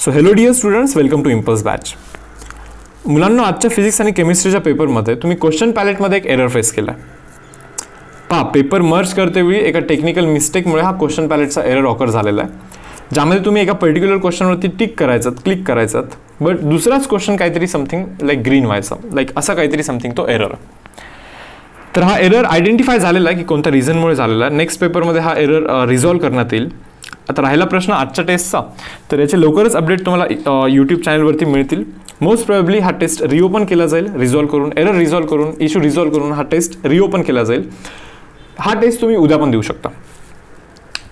So hello dear students welcome to Impulse batch मुलांना आजच्या physics आणि केमिस्ट्रीच्या पेपरमध्ये तुम्ही क्वेश्चन पॅलेटमध्ये एक एरर फेस केला पहा पेपर मर्ज करतेवेळी एका टेक्निकल मिस्टेकमुळे हा क्वेश्चन पॅलेटचा एरर ऑकर झालेला आहे ज्यामध्ये तुम्ही एका पर्टिक्युलर क्वेश्चनवरती टिक करायचात क्लिक करायचात बट दुसराच क्वेश्चन काहीतरी समथिंग लाईक ग्रीन व्हायचं लाईक असा काहीतरी समथिंग तो एरर तर हा एरर आयडेंटिफाय झालेला आहे की कोणत्या रिझनमुळे झालेला आहे नेक्स्ट पेपरमध्ये हा एरर रिझॉल्व करण्यात येईल आता राहिला प्रश्न आजच्या टेस्टचा तर याचे लवकरच अपडेट तुम्हाला यूट्यूब चॅनलवरती मिळतील मोस्ट प्रॉबेबली हा टेस्ट रिओपन केला जाईल रिझॉल्व करून एरर रिझॉल्व करून इश्यू रिझॉल्व्ह करून हा टेस्ट रिओपन केला जाईल हा टेस्ट तुम्ही उद्या पण देऊ शकता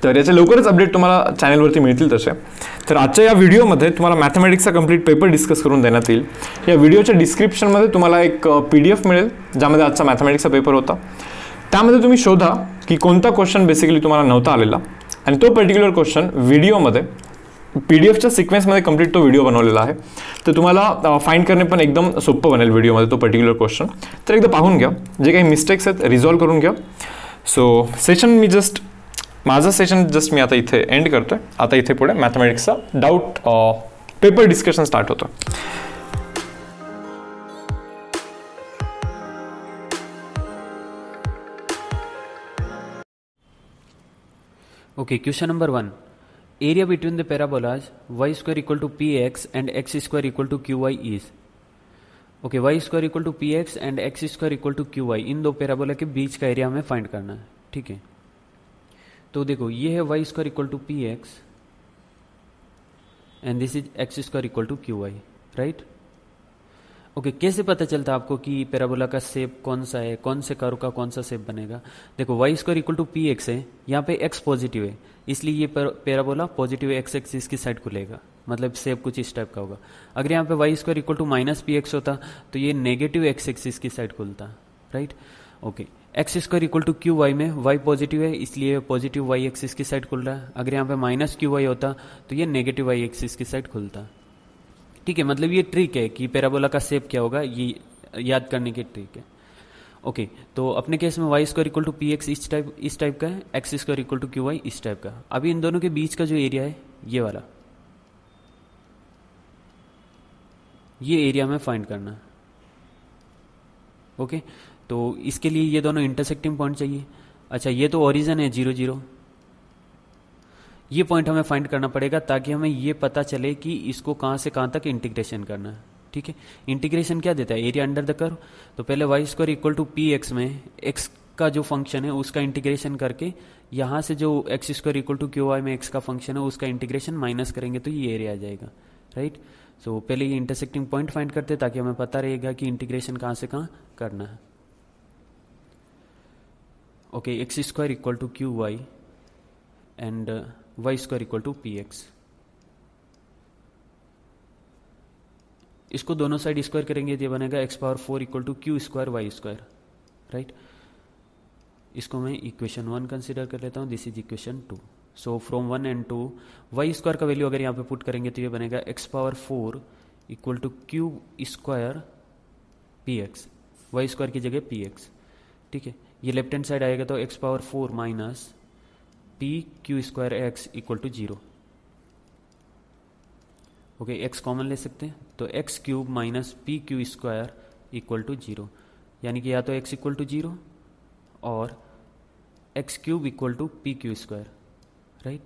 तर याचे लवकरच अपडेट तुम्हाला चॅनलवरती मिळतील तसे तर आजच्या या व्हिडिओमध्ये तुम्हाला मॅथमॅटिक्सचा कंप्लीट पेपर डिस्कस करून देण्यात येईल या व्हिडिओच्या डिस्क्रिप्शनमध्ये तुम्हाला एक पी डी एफ मिळेल ज्यामध्ये आजचा मॅथमॅटिक्सचा पेपर होता त्यामध्ये तुम्ही शोधा की कोणता क्वेश्चन बेसिकली तुम्हाला नव्हता आलेला आणि तो पर्टिक्युलर क्वेश्चन व्हिडिओमध्ये पी डी एफच्या सिक्वेन्समध्ये कम्प्लीट तो व्हिडिओ बनवलेला आहे तर तुम्हाला फाईंड करणे पण एकदम सोपं बनेल व्हिडिओमध्ये तो पर्टिक्युलर क्वेश्चन तर एकदा पाहून घ्या जे काही मिस्टेक्स आहेत रिझॉल्व्ह करून घ्या सो सेशन मी जस्ट माझं सेशन जस्ट मी आता इथे एंड करतो आहे आता इथे पुढे मॅथमॅटिक्सचा डाऊट पेपर डिस्कशन स्टार्ट होतं okay question number one area between the parabolas y square equal to P x and x square equal to q y is okay y square equal to P x and x square equal to q y इन दो parabola के बीच का area हमें find करना है ठीक है तो देखो ये है y square equal to P x and this is x square equal to q y right okay okay, कैसे पता चलता है आपको कि पैराबोला का सेप कौन सा है कौन से कारो का कौन सा सेप बनेगा देखो y square equal to P x है यहाँ पे एक्स पॉजिटिव है इसलिए ये पैराबोला पॉजिटिव एक्स एक्सिस की साइड को लेगा मतलब सेप कुछ इस टाइप का होगा अगर यहाँ पे y square equal to minus p x होता तो ये नेगेटिव एक्स एक्सिस की साइड खुलता right okay x square equal to q y में वाई पॉजिटिव है इसलिए पॉजिटिव वाई एक्सिस की साइड खुल रहा है अगर यहाँ पे माइनस क्यू वाई होता तो ये नेगेटिव वाई एक्सिस की साइड खुलता ठीक है मतलब ये ट्रिक है कि पैराबोला का सेप क्या होगा ये याद करने की ट्रिक है ओके okay, तो अपने केस में y square equal to P x इस टाइप इस टाइप का है x square equal to q y इस टाइप का अभी इन दोनों के बीच का जो एरिया है ये वाला ये एरिया में फाइंड करना है ओके okay, तो इसके लिए ये दोनों इंटरसेक्टिंग पॉइंट चाहिए अच्छा ये तो ओरिजन है जीरो जीरो ये पॉइंट हमें फाइंड करना पड़ेगा ताकि हमें ये पता चले कि इसको कहां से कहां तक इंटीग्रेशन करना है ठीक है इंटीग्रेशन क्या देता है एरिया अंडर द कर्व तो पहले y square equal to P x में एक्स का जो फंक्शन है उसका इंटीग्रेशन करके यहां से जो x square equal to q y में एक्स का फंक्शन है उसका इंटीग्रेशन माइनस करेंगे तो ये एरिया आ जाएगा राइट सो so, पहले ये इंटरसेक्टिंग पॉइंट फाइंड करते हैं ताकि हमें पता रहेगा कि इंटीग्रेशन कहां से कहां करना है okay x square equal to q y and y square equal to P x इसको दोनों साइड स्क्वायर करेंगे तो बनेगा x power four equal to q square y square right इसको मैं इक्वेशन वन कंसिडर कर लेता हूं this is equation two so from one and two y square का वैल्यू अगर यहां पे पुट करेंगे तो ये बनेगा x power four equal to q square p x y square की जगह पी एक्स ठीक है ये लेफ्ट हैंड साइड आएगा तो x power four minus p q square x equal to zero okay x common ले सकते हैं तो x cube minus p q square equal to zero यानी कि या तो एक्स इक्वल टू जीरो और x cube equal to p q square right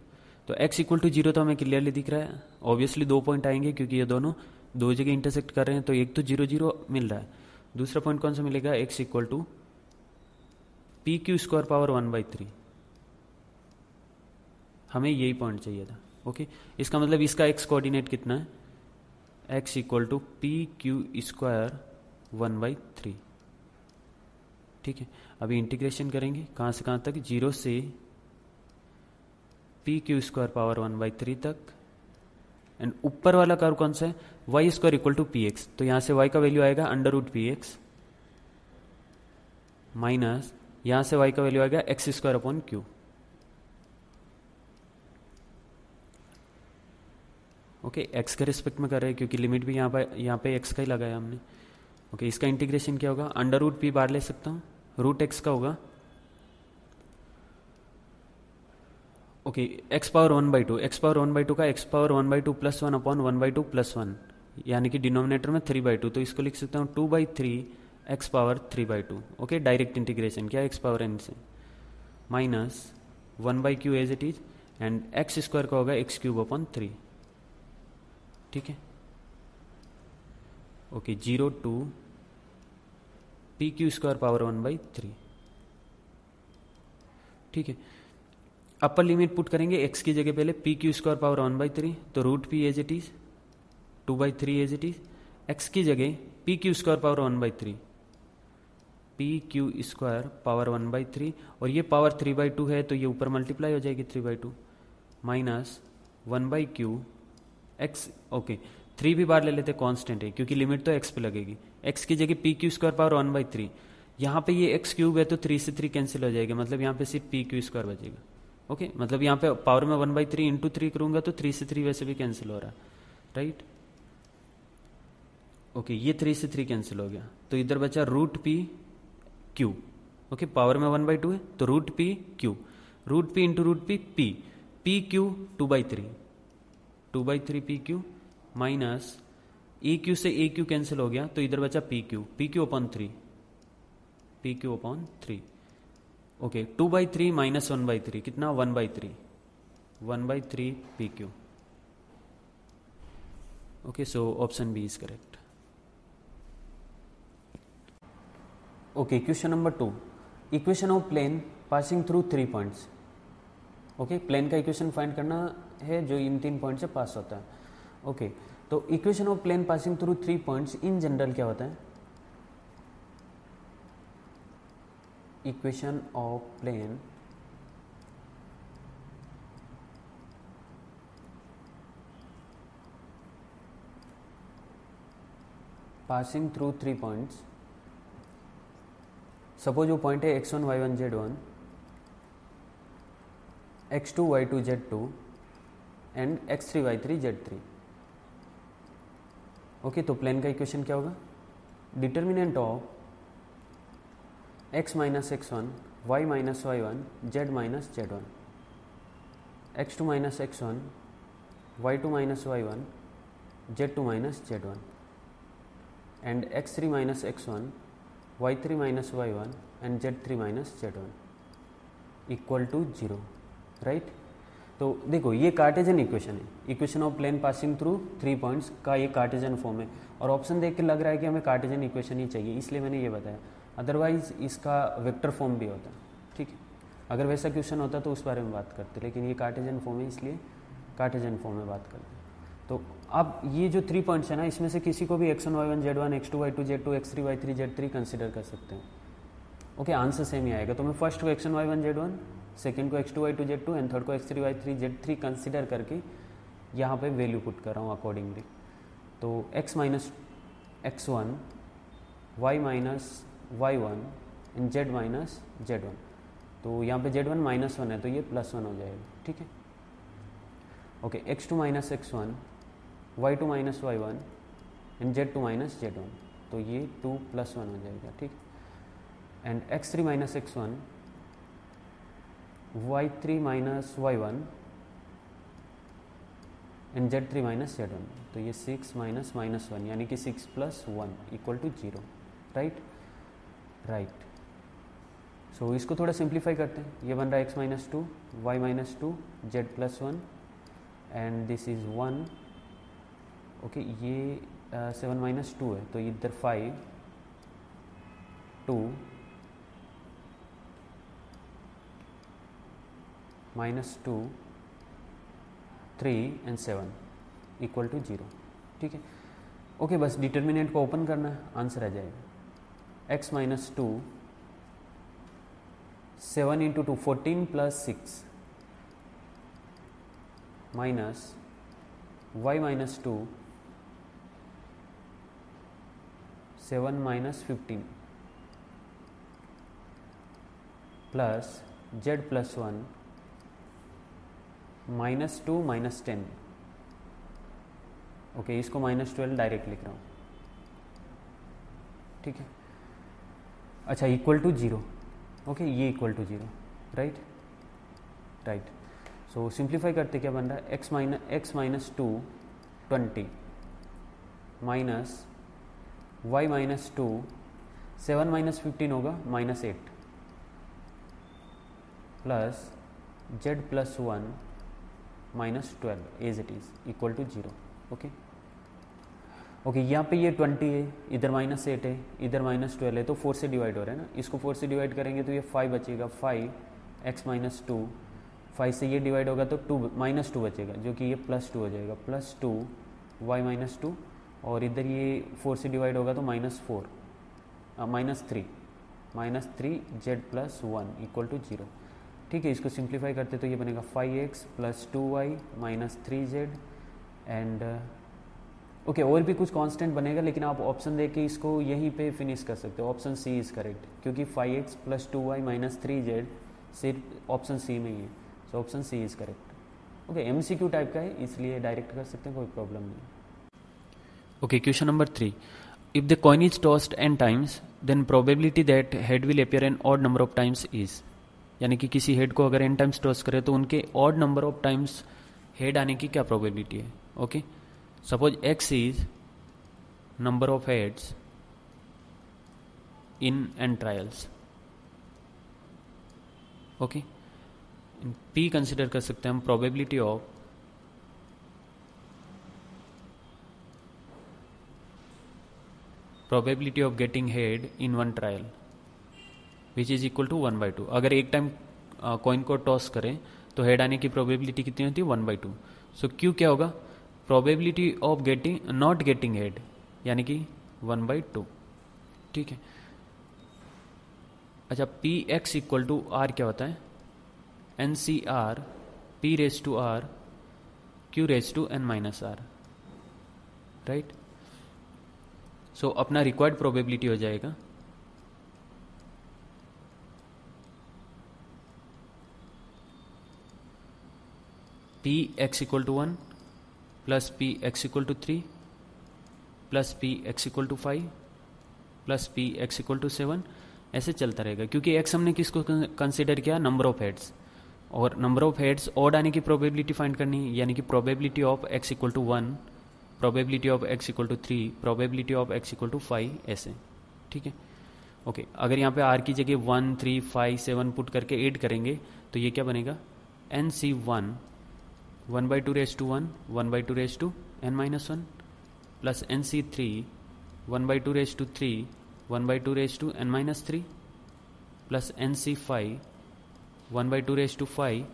तो एक्स इक्वल टू जीरो तो हमें क्लियरली दिख रहा है ऑब्वियसली दो पॉइंट आएंगे क्योंकि ये दोनों दो जगह इंटरसेक्ट कर रहे हैं तो एक तो जीरो जीरो मिल रहा है दूसरा पॉइंट कौन सा मिलेगा x equal to p q square power one by three हमें यही पॉइंट चाहिए था ओके इसका मतलब इसका एक्स कोऑर्डिनेट कितना है x equal to p q square one by three ठीक है अभी इंटीग्रेशन करेंगे कहाँ से कहाँ तक जीरो से p q square power one by three तक एंड ऊपर वाला कर्व कौन सा है y square equal to P x तो यहाँ से वाई का वैल्यू आएगा under root p x minus यहाँ से वाई का वैल्यू आएगा x square upon q okay x के रिस्पेक्ट में कर रहे हैं क्योंकि लिमिट भी यहाँ पर यहाँ पे एक्स का ही लगाया हमने ओके इसका इंटीग्रेशन क्या होगा अंडर रूट पी बार ले सकता हूँ रूट एक्स का होगा okay x power one by two x power one by two का x power one by two plus one upon one by two plus one यानी कि डिनोमिनेटर में थ्री बाई टू तो इसको लिख सकता हूँ two by three x power three by two okay direct integration क्या एक्स पावर एन से minus one by q as it is and x square का होगा एक्स क्यूब अपॉन थ्री ठीक है okay zero to p q square power one by three ठीक है upper limit put करेंगे x की जगह पहले p q square power one by three तो root p as it is two by three as it is x की जगह p q square power one by three p q square power one by three और ये power three by two है तो ये ऊपर multiply हो जाएगी three by two minus one by q x okay three भी बार ले लेते कांस्टेंट है क्योंकि लिमिट तो एक्स पे लगेगी एक्स की जगह p q square power one by three यहाँ पे ये एक्स क्यूब है तो थ्री से थ्री कैंसिल हो जाएगा मतलब यहाँ पे सिर्फ पी क्यू स्क्वायर बचेगा ओके मतलब यहाँ पे पावर में one by three into three करूंगा तो थ्री से थ्री वैसे भी कैंसिल हो रहा है राइट ओके ये थ्री से थ्री कैंसिल हो गया तो इधर बचा root p q okay power में वन बाई टू है तो root p q root p into root p p p q two by three two by three p q minus e e q से a q cancel हो गया तो इधर बचा p q p q upon three p q upon three okay to by three minus one by three कितना one by three one by three p q okay so option B is correct okay question number two equation of plane passing through three points okay plane का equation find करना है जो इन तीन point से पास होता है okay तो equation of plane passing through three points in general क्या होता है equation of plane passing through three points suppose वो पॉइंट है x one y one z one x2 y2 z2 and x3 y3 z3 3 z okay तो plane का equation क्या होगा determinant of x minus x one y minus y one z minus z one x two minus x one y two minus y one z two minus z one and x three minus x one y three minus y one and z three minus z one equal to zero right तो देखो ये cartesian equation है equation of plane passing through three points का ये कार्टेजन form है और option देख के लग रहा है कि हमें कार्टेजन इक्वेशन ही चाहिए इसलिए मैंने ये बताया अदरवाइज इसका वेक्टर फॉर्म भी होता ठीक है अगर वैसा क्वेश्चन होता तो उस बारे में बात करते लेकिन ये कार्टेजन फॉर्म है इसलिए कार्टेजन फॉर्म में बात करते तो आप ये जो थ्री पॉइंट्स है ना इसमें से किसी को भी x one y one z one x two y two z two x three y three z three consider कर सकते हैं ओके आंसर सेम ही आएगा तो मैं फर्स्ट को x one y one z one second को x two y two z two and third को x three y three z three consider करके यहाँ पे वैल्यू पुट कर रहा हूँ अकॉर्डिंगली तो x minus x one y minus y one and z minus z one तो यहाँ पे जेड वन माइनस वन है तो ये प्लस वन हो जाएगा ठीक है okay x two minus x one y two minus y one and z two minus z one तो ये टू प्लस वन हो जाएगा ठीक and x three minus x one y three minus y one and z three minus z one तो ये six minus minus one यानी कि six plus one equal to zero right right so इसको थोड़ा simplify करते हैं ये बन रहा है x minus two y minus two z plus one and this is one okay ये सेवन माइनस टू है तो इधर five two minus two three and seven equal to zero ठीक है ओके बस डिटर्मिनेंट को ओपन करना है आंसर आ जाएगा x minus two seven into two fourteen plus six minus y minus two seven minus fifteen plus z plus one minus two minus ten okay इसको minus twelve direct लिख रहा हूँ ठीक है अच्छा इक्वल टू ज़ीरो ओके ये equal to zero right right so simplify करते क्या बन रहा है x minus x minus two twenty minus y minus two seven minus fifteen होगा minus eight plus z plus one minus twelve as it is equal to zero okay okay यहाँ पे ये twenty है इधर माइनस एट है इधर minus twelve है तो फोर से डिवाइड हो रहा है ना इसको फोर से डिवाइड करेंगे तो ये फाइव बचेगा five x minus two five से ये डिवाइड होगा तो टू माइनस टू बचेगा जो कि ये प्लस टू हो जाएगा plus two y minus two और इधर ये फोर से डिवाइड होगा तो minus four minus three minus three z plus one equal to zero ठीक है इसको सिंप्लीफाई करते तो ये बनेगा five x plus two y minus three z and okay और भी कुछ कांस्टेंट बनेगा लेकिन आप ऑप्शन देके इसको यहीं पे फिनिश कर सकते हो ऑप्शन सी इज़ करेक्ट क्योंकि five x plus two y minus three z सिर्फ ऑप्शन सी में ही है सो option C is correct okay M C Q type का है इसलिए डायरेक्ट कर सकते हैं कोई प्रॉब्लम नहीं okay question number three if the coin is tossed and times then probability that head will appear an odd number of times is यानी कि किसी हेड को अगर एन टाइम्स टॉस करें तो उनके odd number of times head आने की क्या प्रोबेबिलिटी है okay suppose x is number of heads in n trials okay p consider कर सकते हैं हम probability of probability of getting head in one trial which is equal to one by two अगर एक टाइम कॉइन को toss करें तो head आने की प्रोबेबिलिटी कितनी होती है one by two so q क्या होगा probability of getting not getting head यानी कि वन बाई टू ठीक है अच्छा p x equal to r क्या होता है n C r p raise to r q raise to N minus r right so अपना रिक्वायर्ड प्रोबेबिलिटी हो जाएगा p x equal to one plus p x equal to three plus p x equal to five plus p x equal to seven ऐसे चलता रहेगा क्योंकि x हमने किसको consider किया नंबर ऑफ हेड्स और नंबर ऑफ हेड्स ऑड आने की प्रोबेबिलिटी फाइंड करनी है यानी कि probability of x equal to one probability of x equal to three probability of x equal to five ऐसे ठीक है ओके okay, अगर यहाँ पे आर की जगह one three five seven put करके एड करेंगे तो ये क्या बनेगा n c one one by two raise to one one by two raise to N minus one plus n c three one by two raise two three one by two raise to N minus three plus n c five one by two raise to five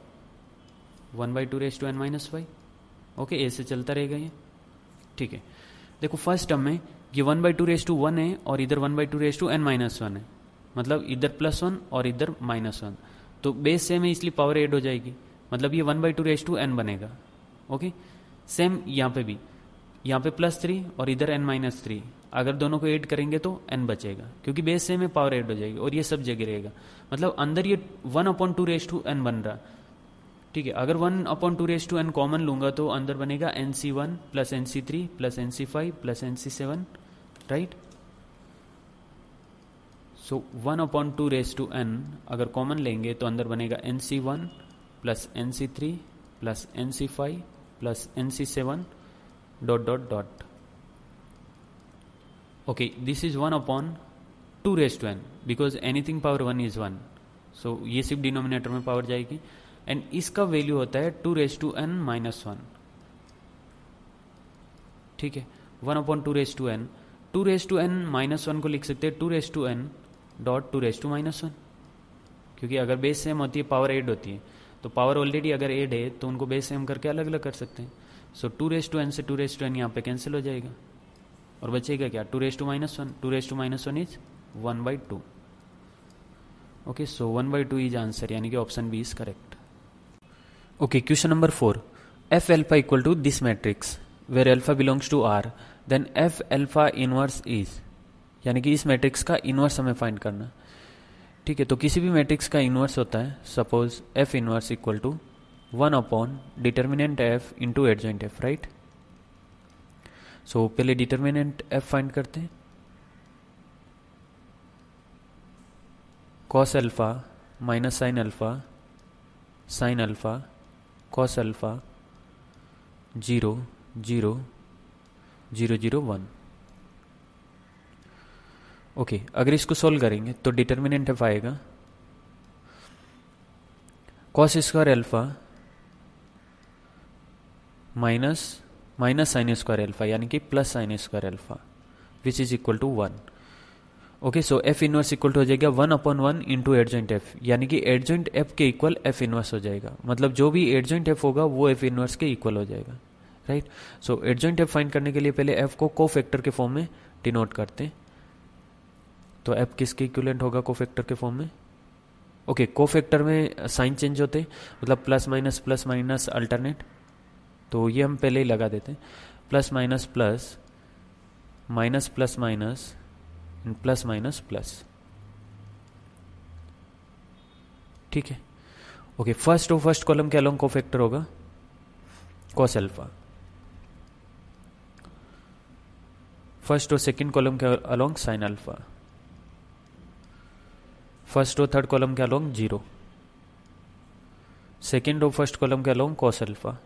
one by two raise to N minus five okay ए से चलता रहेगा ये ठीक है देखो first term में ये one by two raise to one है और इधर one by two raise to N minus one है मतलब इधर प्लस वन और इधर माइनस वन तो बेस सेम है इसलिए पावर एड हो जाएगी मतलब ये one by two raise to n बनेगा ओके सेम यहाँ पे भी यहाँ पे प्लस थ्री और इधर एन माइनस थ्री अगर दोनों को ऐड करेंगे तो एन बचेगा क्योंकि बेस सेम है पावर ऐड हो जाएगी और ये सब जगह रहेगा मतलब अंदर ये one upon two raise to n बन रहा ठीक है अगर one upon two raise to n common लूंगा तो अंदर बनेगा n c one plus n c three plus n c five plus n c seven right so one upon two raise to n अगर कॉमन लेंगे तो अंदर बनेगा n c one plus n c three plus n c five plus n c seven dot dot dot okay this is one upon two raise to n because anything power one is one so ये सिर्फ denominator में power जाएगी and इसका value होता है two raise to N minus one ठीक है one upon two raise to n two raise to N minus one को लिख सकते हैं two raise to n dot two raise to minus one क्योंकि अगर बेस सेम होती है पावर एड होती है तो पावर ऑलरेडी अगर एड है तो उनको बेस एम करके अलग अलग कर सकते हैं so two raise to n से टू रेस टू एन यहाँ पे कैंसिल हो जाएगा और बचेगा क्या two raise to minus one two raise to minus one is one by two okay so one by two is answer यानी कि option B is correct okay question number four f alpha equal to this matrix where alpha belongs to R then f alpha inverse is यानी कि इस matrix का inverse हमें find करना ठीक है तो किसी भी मैट्रिक्स का इन्वर्स होता है suppose f inverse equal to one upon determinant f into joint f right so पहले डिटर्मिनेंट एफ फाइंड करते हैं cos alpha minus sine alpha sine alpha cos alpha zero zero zero zero one okay अगर इसको solve करेंगे तो determinant f आएगा cos square alpha minus minus sine square alpha यानी कि plus sine square alpha which is equal to one okay so f inverse equal to हो जाएगा one upon one into adjoint f यानी कि adjoint f के equal f inverse हो जाएगा मतलब जो भी एडजेंट एफ होगा वो एफ इनवर्स के इक्वल हो जाएगा right so adjoint f find करने के लिए पहले एफ को को फैक्टर के फॉर्म में डिनोट करते हैं तो एप किसके इक्वलेंट होगा कोफैक्टर के फॉर्म में ओके कोफैक्टर में साइन चेंज होते मतलब plus minus plus minus alternate तो ये हम पहले ही लगा देते हैं plus minus plus minus plus minus plus minus plus ठीक है ओके फर्स्ट और फर्स्ट कॉलम के अलोंग कोफैक्टर होगा कॉस अल्फा फर्स्ट और सेकंड कॉलम के along sine alpha first row third column के along zero second row first column के along cos alpha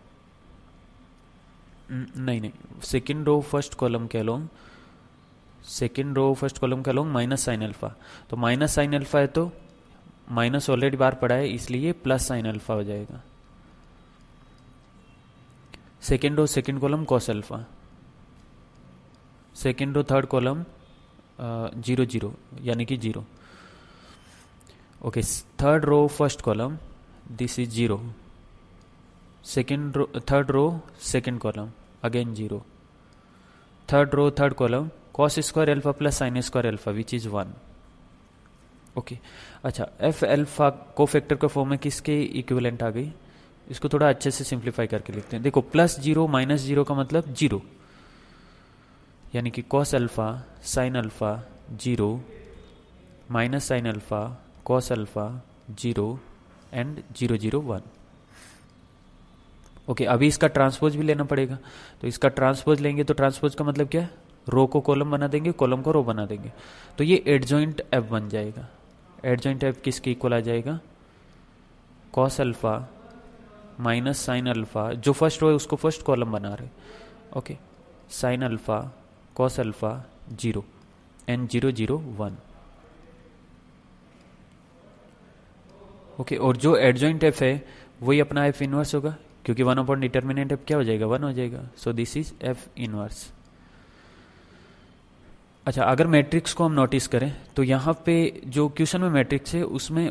नहीं नहीं सेकेंड रो फर्स्ट कॉलम के along second row first column के along minus sine alpha तो minus sine alpha है तो minus already बार पड़ा है इसलिए प्लस साइन अल्फा हो जाएगा second row second column cos alpha second row third column zero zero यानी कि zero okay third row first column this is 0 second row third row second column again 0 third row third column cos square alpha plus sin square alpha which is 1 okay okay. अच्छा f alpha cofactor का form में किसके equivalent आ गई इसको थोड़ा अच्छे से simplify करके लिखते हैं देखो प्लस जीरो माइनस जीरो का मतलब जीरो यानी कि cos alpha sine alpha zero minus sine alpha cos alpha 0 and zero zero one okay अभी इसका ट्रांसपोज भी लेना पड़ेगा तो इसका ट्रांसपोज लेंगे तो ट्रांसपोज का मतलब क्या है रो को कॉलम बना देंगे कॉलम को रो बना देंगे तो ये एडजॉइंट एफ बन जाएगा एडजॉइंट एफ किसके इक्वल आ जाएगा cos alpha minus sine alpha जो फर्स्ट रो है उसको फर्स्ट कॉलम बना रहे okay sine alpha cos alpha zero and zero zero one okay okay, और जो एडजॉइंट एफ है वही अपना एफ इनवर्स होगा क्योंकि वन अपॉन डिटर्मिनेंट एफ क्या हो जाएगा वन हो जाएगा so this is f inverse अच्छा अगर मैट्रिक्स को हम नोटिस करें तो यहाँ पे जो क्वेश्चन में मैट्रिक्स है उसमें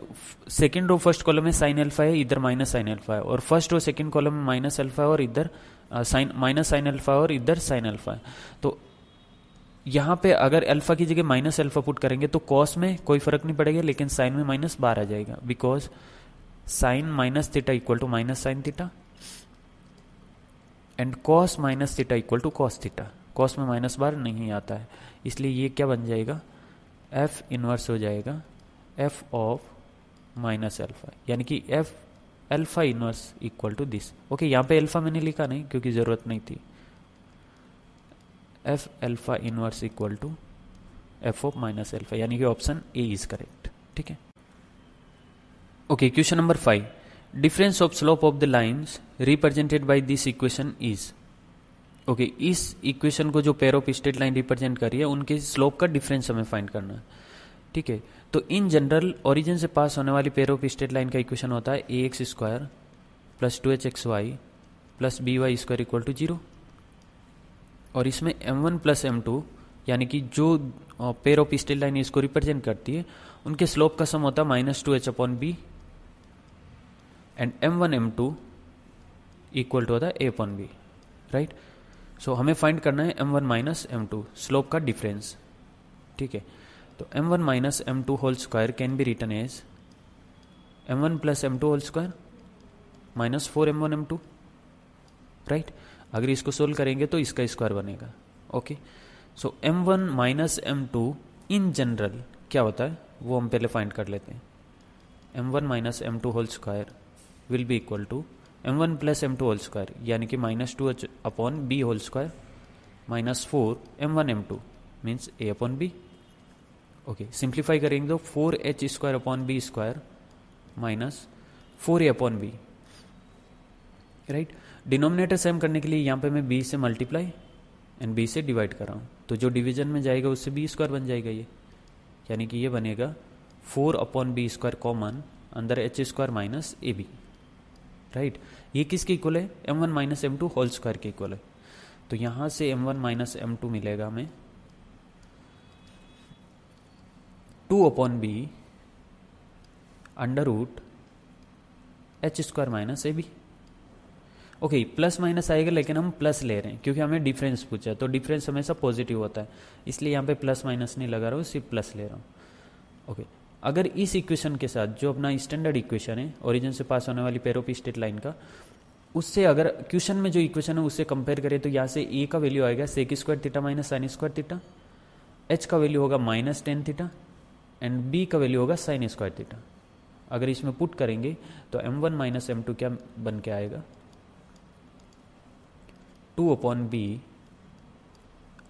सेकेंड रो फर्स्ट कॉलम में साइन अल्फा है इधर माइनस साइन अल्फा है और फर्स्ट रो सेकेंड कॉलम में माइनस अल्फा है और इधर साइन माइनस साइन अल्फा और इधर साइन अल्फा है तो यहाँ पे अगर अल्फा की जगह माइनस अल्फा पुट करेंगे तो कॉस में कोई फर्क नहीं पड़ेगा लेकिन साइन में माइनस बार आ जाएगा because sine minus theta equal to minus sine theta and cos minus theta equal to cos theta cos में माइनस बार नहीं आता है इसलिए ये क्या बन जाएगा एफ इनवर्स हो जाएगा एफ ऑफ माइनस अल्फा यानी कि f alpha inverse equal to this okay यहाँ पे अल्फा मैंने लिखा नहीं क्योंकि ज़रूरत नहीं थी f alpha inverse equal to f o minus alpha यानी कि ऑप्शन ए इज करेक्ट ठीक है okay question number five difference of slope of the lines represented by this equation is okay इस इक्वेशन को जो pair of straight line represent कर रही है उनके स्लोप का डिफरेंस हमें फाइंड करना है ठीक है तो इन जनरल ओरिजिन से पास होने वाली पेयर ऑफ स्टेट लाइन का इक्वेशन होता है a x square plus two h x y plus b y square equal to zero और इसमें m one plus m two यानी कि जो पेयर ऑफ स्टील लाइन इसको रिप्रेजेंट करती है उनके स्लोप का सम होता है minus two h upon b and m one m two equal to होता है ए अपॉन बी राइट सो हमें फाइंड करना है m one minus m two slope का डिफरेंस ठीक है तो m one minus m two whole square can be written as m one plus m two whole square minus four m one m two right अगर इसको solve करेंगे तो इसका square बनेगा okay so m one minus m two in general क्या होता है वो हम पहले फाइंड कर लेते हैं m one minus m two whole square will be equal to m one plus m two whole square यानी कि minus two upon b whole square minus four m one m two means a upon b okay simplify करेंगे तो four h square upon b square minus four a upon b right denominator same करने के लिए यहाँ पे मैं b से multiply and b से डिवाइड कर रहा हूँ तो जो डिवीजन में जाएगा उससे बी स्क्वायर बन जाएगा ये यानी कि ये बनेगा four upon b square common अंदर h square minus a b right ये किसके इक्वल है m one minus m two whole square के इक्वल है तो यहाँ से m one minus m two मिलेगा हमें two upon b under root h square minus a b okay okay, plus minus आएगा लेकिन हम प्लस ले रहे हैं क्योंकि हमें डिफरेंस पूछा तो डिफरेंस हमेशा पॉजिटिव होता है इसलिए यहाँ पे प्लस माइनस नहीं लगा रहा हूँ सिर्फ प्लस ले रहा हूँ ओके okay, अगर इस इक्वेशन के साथ जो अपना स्टैंडर्ड इक्वेशन है ओरिजिन से पास होने वाली पेरोपी स्टेट लाइन का उससे अगर क्वेश्चन में जो इक्वेशन है उससे कंपेयर करें तो यहाँ से ए का वैल्यू आएगा sec square theta minus sine square theta h का वैल्यू होगा minus tan theta and b का वैल्यू होगा साइन स्क्वायर थीटा अगर इसमें पुट करेंगे तो m one minus m two क्या बन के आएगा two upon b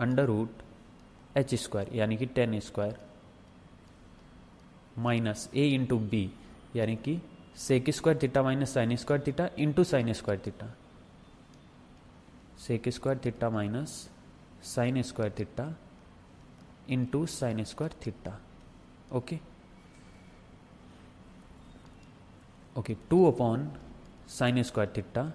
under root h square यानी कि tan square minus a into b यानी कि sec square theta minus sine square theta into sine square theta sec square theta minus sine square theta into sine square theta okay okay two upon sine square theta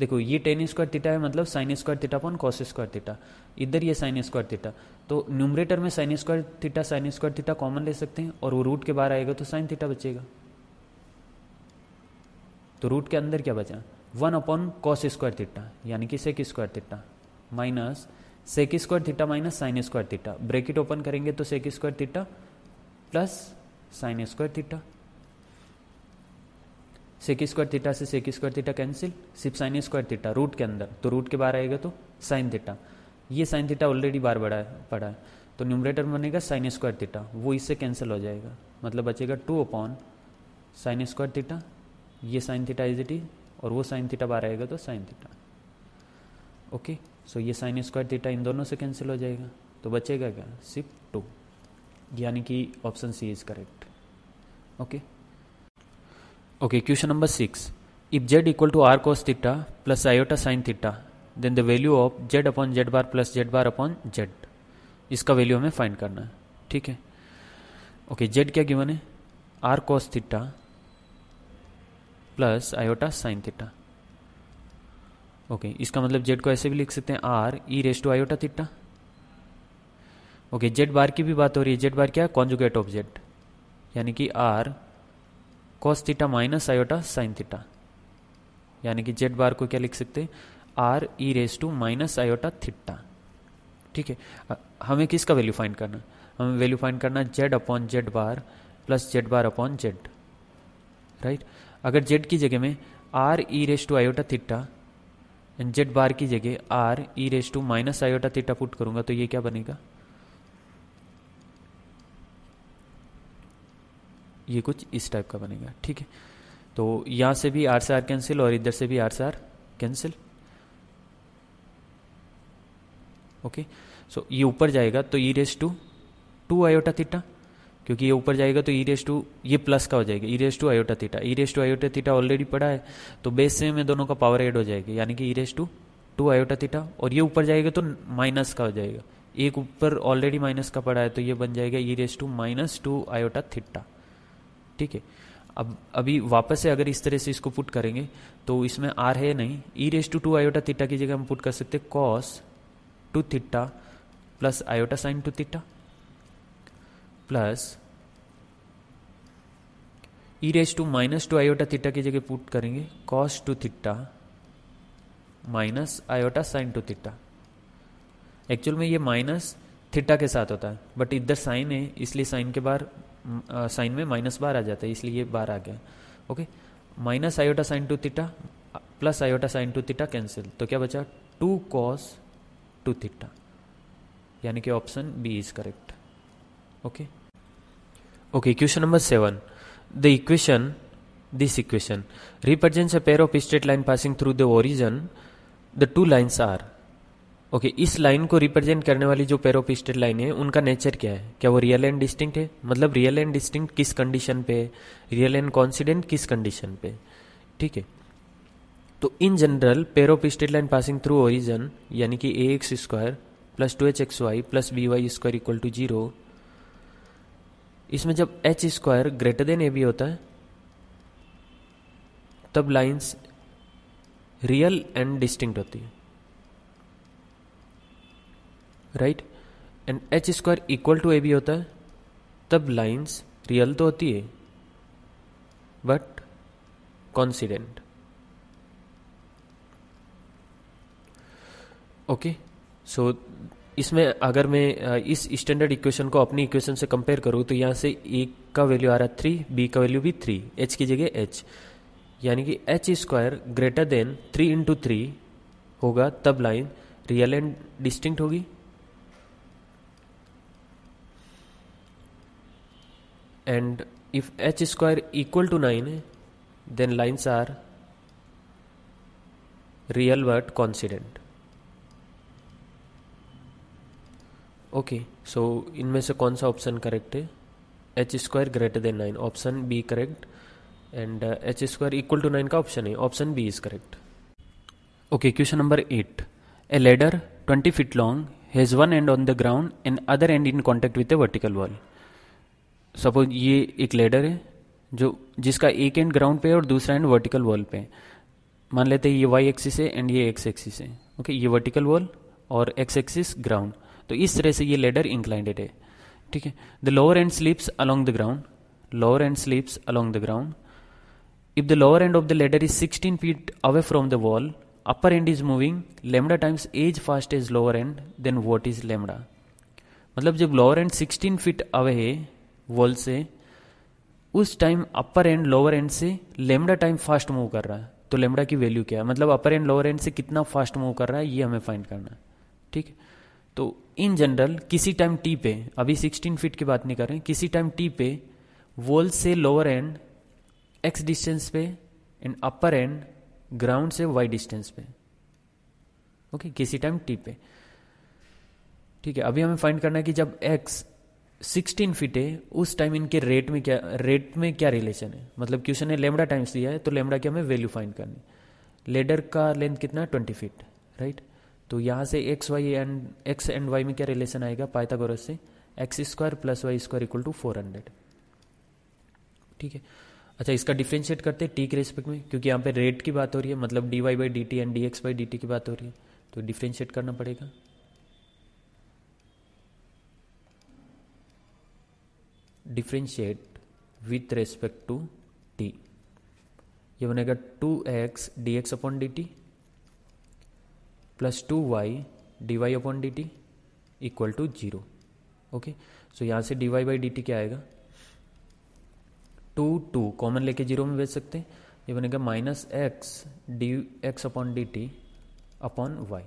देखो ये tan square theta है मतलब sine square theta upon cos square theta इधर ये sine square theta तो numerator में sine square theta sine square theta common ले सकते हैं और वो रूट के बाहर आएगा तो साइन थीटा बचेगा तो रूट के अंदर क्या बचा one upon cos square theta यानी कि sec square theta minus sec square theta minus sine square theta bracket open करेंगे तो sec square theta plus sine square theta sec square theta से सेक स्क्वायर थीटा कैंसिल सिर्फ sine square theta root के अंदर तो root के बाहर आएगा तो साइन थीटा ये साइन थीटा ऑलरेडी बार बढ़ा है पड़ा है तो न्यूमरेटर बनेगा साइन स्क्वायर थीटा वो इससे कैंसिल हो जाएगा मतलब बचेगा two upon sine square theta ये साइन थीटा इज इट और वो साइन थीटा बार आएगा तो साइन थीटा ओके सो ये साइन स्क्वायर थीटा इन दोनों से कैंसिल हो जाएगा तो बचेगा क्या सिर्फ टू यानी कि option C is correct okay okay question number six if z equal to r cos theta plus iota sine theta then the value of z upon z bar plus z bar upon z इसका value हमें find करना है ठीक है okay z क्या given है r cos theta plus iota sine theta okay इसका मतलब जेड को ऐसे भी लिख सकते हैं r e raise to iota theta okay z bar की भी बात हो रही है जेड बार क्या है कॉन्जुगेट ऑफ जेड यानी कि r cos theta minus iota sine theta यानी कि जेड बार को क्या लिख सकते हैं r e raise to minus iota theta ठीक है हमें किसका वैल्यू फाइंड करना हमें वैल्यू फाइंड करना z upon z bar plus z bar upon z right अगर जेड की जगह में r e raise to iota theta and z bar की जगह r e raise to minus iota theta put करूंगा तो ये क्या बनेगा ये कुछ इस टाइप का बनेगा ठीक है तो यहां से भी आर से आर कैंसिल और इधर से भी आर से आर कैंसिल ओके सो ये ऊपर जाएगा तो e raise to two iota theta क्योंकि ये ऊपर जाएगा तो ई रेस टू ये प्लस का हो जाएगा e raise to iota theta e raise to iota theta already पड़ा है तो बेस से में दोनों का पावर एड हो जाएगा यानी कि e raise to two iota theta और ये ऊपर जाएगा तो माइनस का हो जाएगा एक ऊपर ऑलरेडी माइनस का पड़ा है तो ये बन जाएगा e raise to minus two iota theta ठीक है अब अभी वापस से अगर इस तरह से इसको पुट करेंगे तो इसमें आर है नहीं e raise to two iota theta की जगह हम पुट कर सकते cos two theta plus iota sine two theta plus e raise to minus two iota theta की जगह पुट करेंगे cos two theta minus iota sine two theta actual में ये माइनस थीटा के साथ होता है बट इधर साइन है इसलिए साइन के बाहर साइन में माइनस बार आ जाता है इसलिए ये बार आ गया okay minus iota sine two theta plus iota sine two theta cancel तो क्या बचा टू कॉस टू थीटा यानी कि option B is correct okay okay question number seven the equation this equation represents a pair of straight line passing through the origin the two lines are okay okay, इस line को represent करने वाली जो पेरोपिस्टेड line है उनका nature क्या है क्या वो रियल एंड डिस्टिंक्ट है मतलब रियल एंड डिस्टिंक्ट किस कंडीशन पे है रियल एंड कॉन्सिडेंट किस कंडीशन पे ठीक है तो in general pair of straight line passing through origin यानी कि a x square plus two h x y plus b y square equal to zero इसमें जब h square greater than a b होता है तब लाइन्स रियल एंड डिस्टिंक्ट होती है right and h square equal to a b होता है तब लाइंस रियल तो होती है बट कॉन्सिडेंट ओके सो इसमें अगर मैं इस स्टैंडर्ड इक्वेशन को अपनी इक्वेशन से कंपेयर करूँ तो यहाँ से ए का वैल्यू आ रहा है थ्री बी का वैल्यू भी थ्री एच की जगह एच यानी कि h square greater than three into three होगा तब लाइन रियल एंड डिस्टिंक्ट होगी and if h square equal to 9 then lines are real but coincident okay so इनमें से कौन सा ऑप्शन करेक्ट है h square greater than nine option B correct and h square equal to nine का option है option B is correct okay question number eight a ladder twenty feet long has one end on the ground and other end in contact with a vertical wall suppose ये एक ladder है जो जिसका एक and ground पे है और दूसरा एंड वर्टिकल वॉल पे है मान लेते हैं ये वाई एक्सिस है एंड ये एक्स एक्सिस है ओके ये वर्टिकल वॉल और एक्स एक्सिस ग्राउंड तो इस तरह से ये लेडर इंक्लाइंडेड है ठीक है the lower end slips along the ground lower end slips along the ground if the lower end of the ladder is sixteen feet away from the wall upper end is moving lambda times as fast is lower end then what is lambda मतलब जब lower end sixteen feet away है wall से उस time upper end lower end से lambda time fast move कर रहा है तो लेमडा की वैल्यू क्या है मतलब अपर एंड लोअर एंड से कितना फास्ट मूव कर रहा है ये हमें फाइंड करना है ठीक है तो इन जनरल किसी टाइम टी पे अभी 16 फीट की बात नहीं कर रहे हैं किसी टाइम टी पे वॉल से लोअर एंड एक्स डिस्टेंस पे एंड अपर एंड ग्राउंड से वाई डिस्टेंस पे ओके okay, किसी टाइम टी पे ठीक है अभी हमें फाइंड करना है कि जब एक्स 16 फीट है उस टाइम इनके रेट में क्या रेट में क्या रिलेशन है मतलब क्वेश्चन ने लेमडा टाइम्स दिया है तो लेमडा की हमें वैल्यू फाइंड करनी लेडर का लेंथ कितना है ट्वेंटी फीट राइट तो यहाँ से x y and x and y में क्या रिलेशन आएगा पाइथागोरस से x square plus y square equal to four hundred ठीक है अच्छा इसका डिफ्रेंशिएट करते हैं टी के रेस्पेक्ट में क्योंकि यहाँ पे रेट की बात हो रही है मतलब d Y by d t and d x by d t की बात हो रही है तो डिफ्रेंशिएट करना पड़ेगा differentiate with respect to t ये बनेगा two x D x upon d t plus two y d y upon d t equal to zero okay so यहाँ से d Y by d t क्या आएगा to two common लेके जीरो में भेज सकते हैं ये बनेगा minus x D x upon d t upon y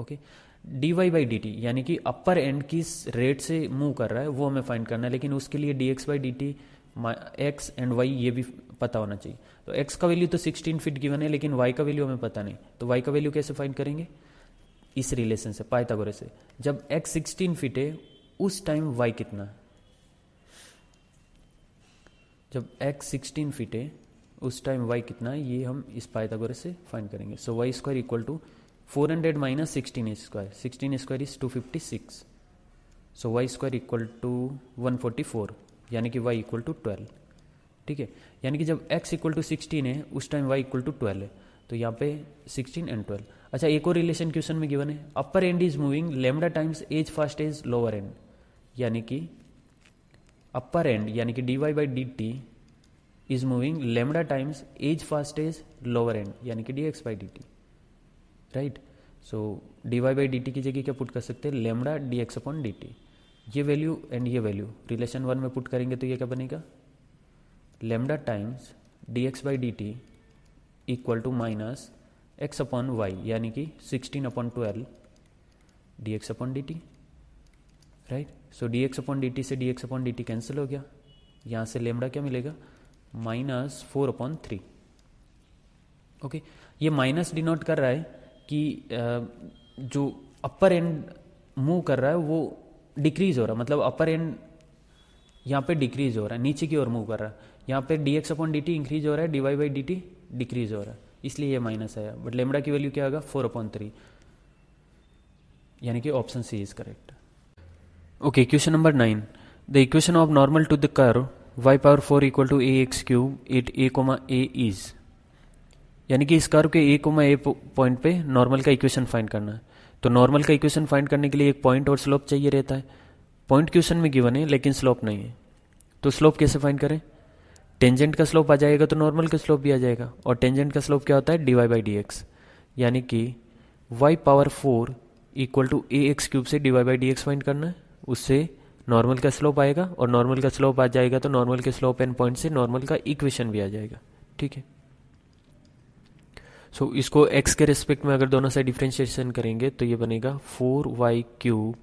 okay d Y by d t यानी कि अपर एंड किस रेट से मूव कर रहा है वो हमें फाइंड करना है लेकिन उसके लिए d x by d t x and y ये भी पता होना चाहिए तो एक्स का वैल्यू तो सिक्सटीन फिट गिवन है लेकिन वाई का वैल्यू हमें पता नहीं तो वाई का वैल्यू कैसे फाइंड करेंगे इस रिलेशन से पाइथागोरे से जब एक्स सिक्सटीन फिट है उस टाइम वाई कितना है जब एक्स सिक्सटीन फीट है उस टाइम वाई कितना है ये हम इस पाइथागोरस से फाइंड करेंगे so y square equal to four hundred minus sixteen square sixteen square is two fifty six so y square equal to one forty four यानी कि वाई इक्वल टू ट्वेल्व ठीक है यानी कि जब एक्स इक्वल टू सिक्सटीन है उस time y equal to twelve है तो यहाँ पे सिक्सटीन एंड ट्वेल्व अच्छा एक और रिलेशन क्वेश्चन में गिवन है upper end is moving lambda times as fast as lower end यानी कि अपर एंड यानी कि d Y by d t is moving lambda times as fast as lower end यानी कि d x by d t right so d Y by d t की जगह क्या put कर सकते हैं lambda d x upon d t ये value and ये वैल्यू रिलेशन वन में पुट करेंगे तो ये क्या बनेगा lambda times d x by d t equal to minus x upon y यानी कि sixteen upon twelve d x upon d t right so d x upon d t से d x upon d t cancel हो गया यहाँ से lambda क्या मिलेगा minus four upon three okay ये माइनस डिनोट कर रहा है कि जो अपर एंड मूव कर रहा है वो डिक्रीज हो रहा है मतलब अपर एंड यहाँ पे डिक्रीज हो रहा है नीचे की ओर मूव कर रहा है यहाँ पे d x upon d t increase हो रहा है d Y by d t decrease हो रहा है इसलिए ये माइनस आया बट लेमडा की वैल्यू क्या होगा फोर अपॉन थ्री यानी कि option C is correct okay question number nine the equation of normal to the curve y power four equal to a x cube at a comma a is यानी कि इस curve के a को मैं a point पे normal का equation find करना है तो नॉर्मल का इक्वेशन फाइंड करने के लिए एक पॉइंट और स्लोप चाहिए रहता है पॉइंट क्वेश्चन में गिवन है लेकिन स्लोप नहीं है तो स्लोप कैसे फाइंड करें टेंजेंट का स्लोप आ जाएगा तो नॉर्मल का स्लोप भी आ जाएगा और टेंजेंट का स्लोप क्या होता है d Y by D x यानी कि y power four equal to a x cube से d Y by D x find करना है उससे नॉर्मल का स्लोप आएगा और नॉर्मल का स्लोप आ जाएगा तो नॉर्मल के स्लोप एंड पॉइंट से नॉर्मल का इक्वेशन भी आ जाएगा ठीक है सो so, इसको x के रिस्पेक्ट में अगर दोनों साइड डिफ्रेंशिएशन करेंगे तो ये बनेगा four y cube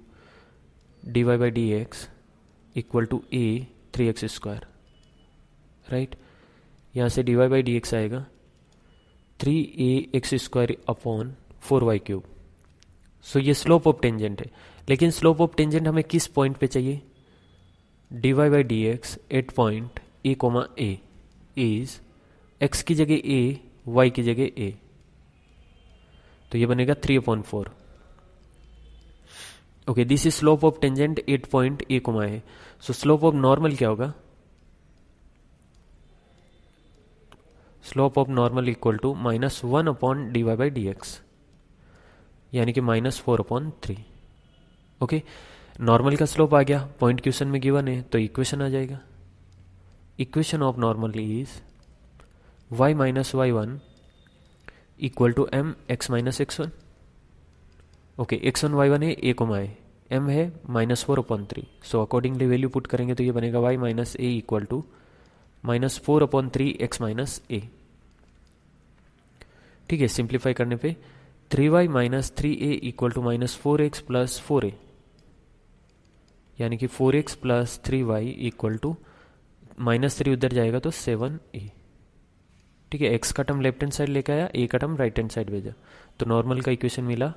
d Y by D x equal to a three x square right यहाँ से d Y by D x आएगा three a x square upon four y cube so ये slope of tangent है लेकिन slope of tangent हमें किस point पे चाहिए d Y by D x at point A comma a is x की जगह ए वाई की जगह ए तो ये बनेगा three upon four okay this is slope of tangent at point A comma है सो स्लोप ऑफ नॉर्मल क्या होगा slope of normal equal to minus one upon d Y by D x यानी कि minus four upon three okay normal का slope आ गया point question में given है तो इक्वेशन आ जाएगा equation of normal is y minus y1 equal to m x minus x one okay x one y one है ए कोमा है एम है minus four upon three so accordingly value put करेंगे तो ये बनेगा y minus a equal to minus four upon three x minus a ठीक है simplify करने पे three y minus three a equal to minus four x plus four ए यानी कि four x plus three y equal to minus three उधर जाएगा तो seven ए ठीक है एक्स का टर्म लेफ्ट हैंड साइड लेके आया ए का टर्म राइट हैंड साइड भेजा तो नॉर्मल का इक्वेशन मिला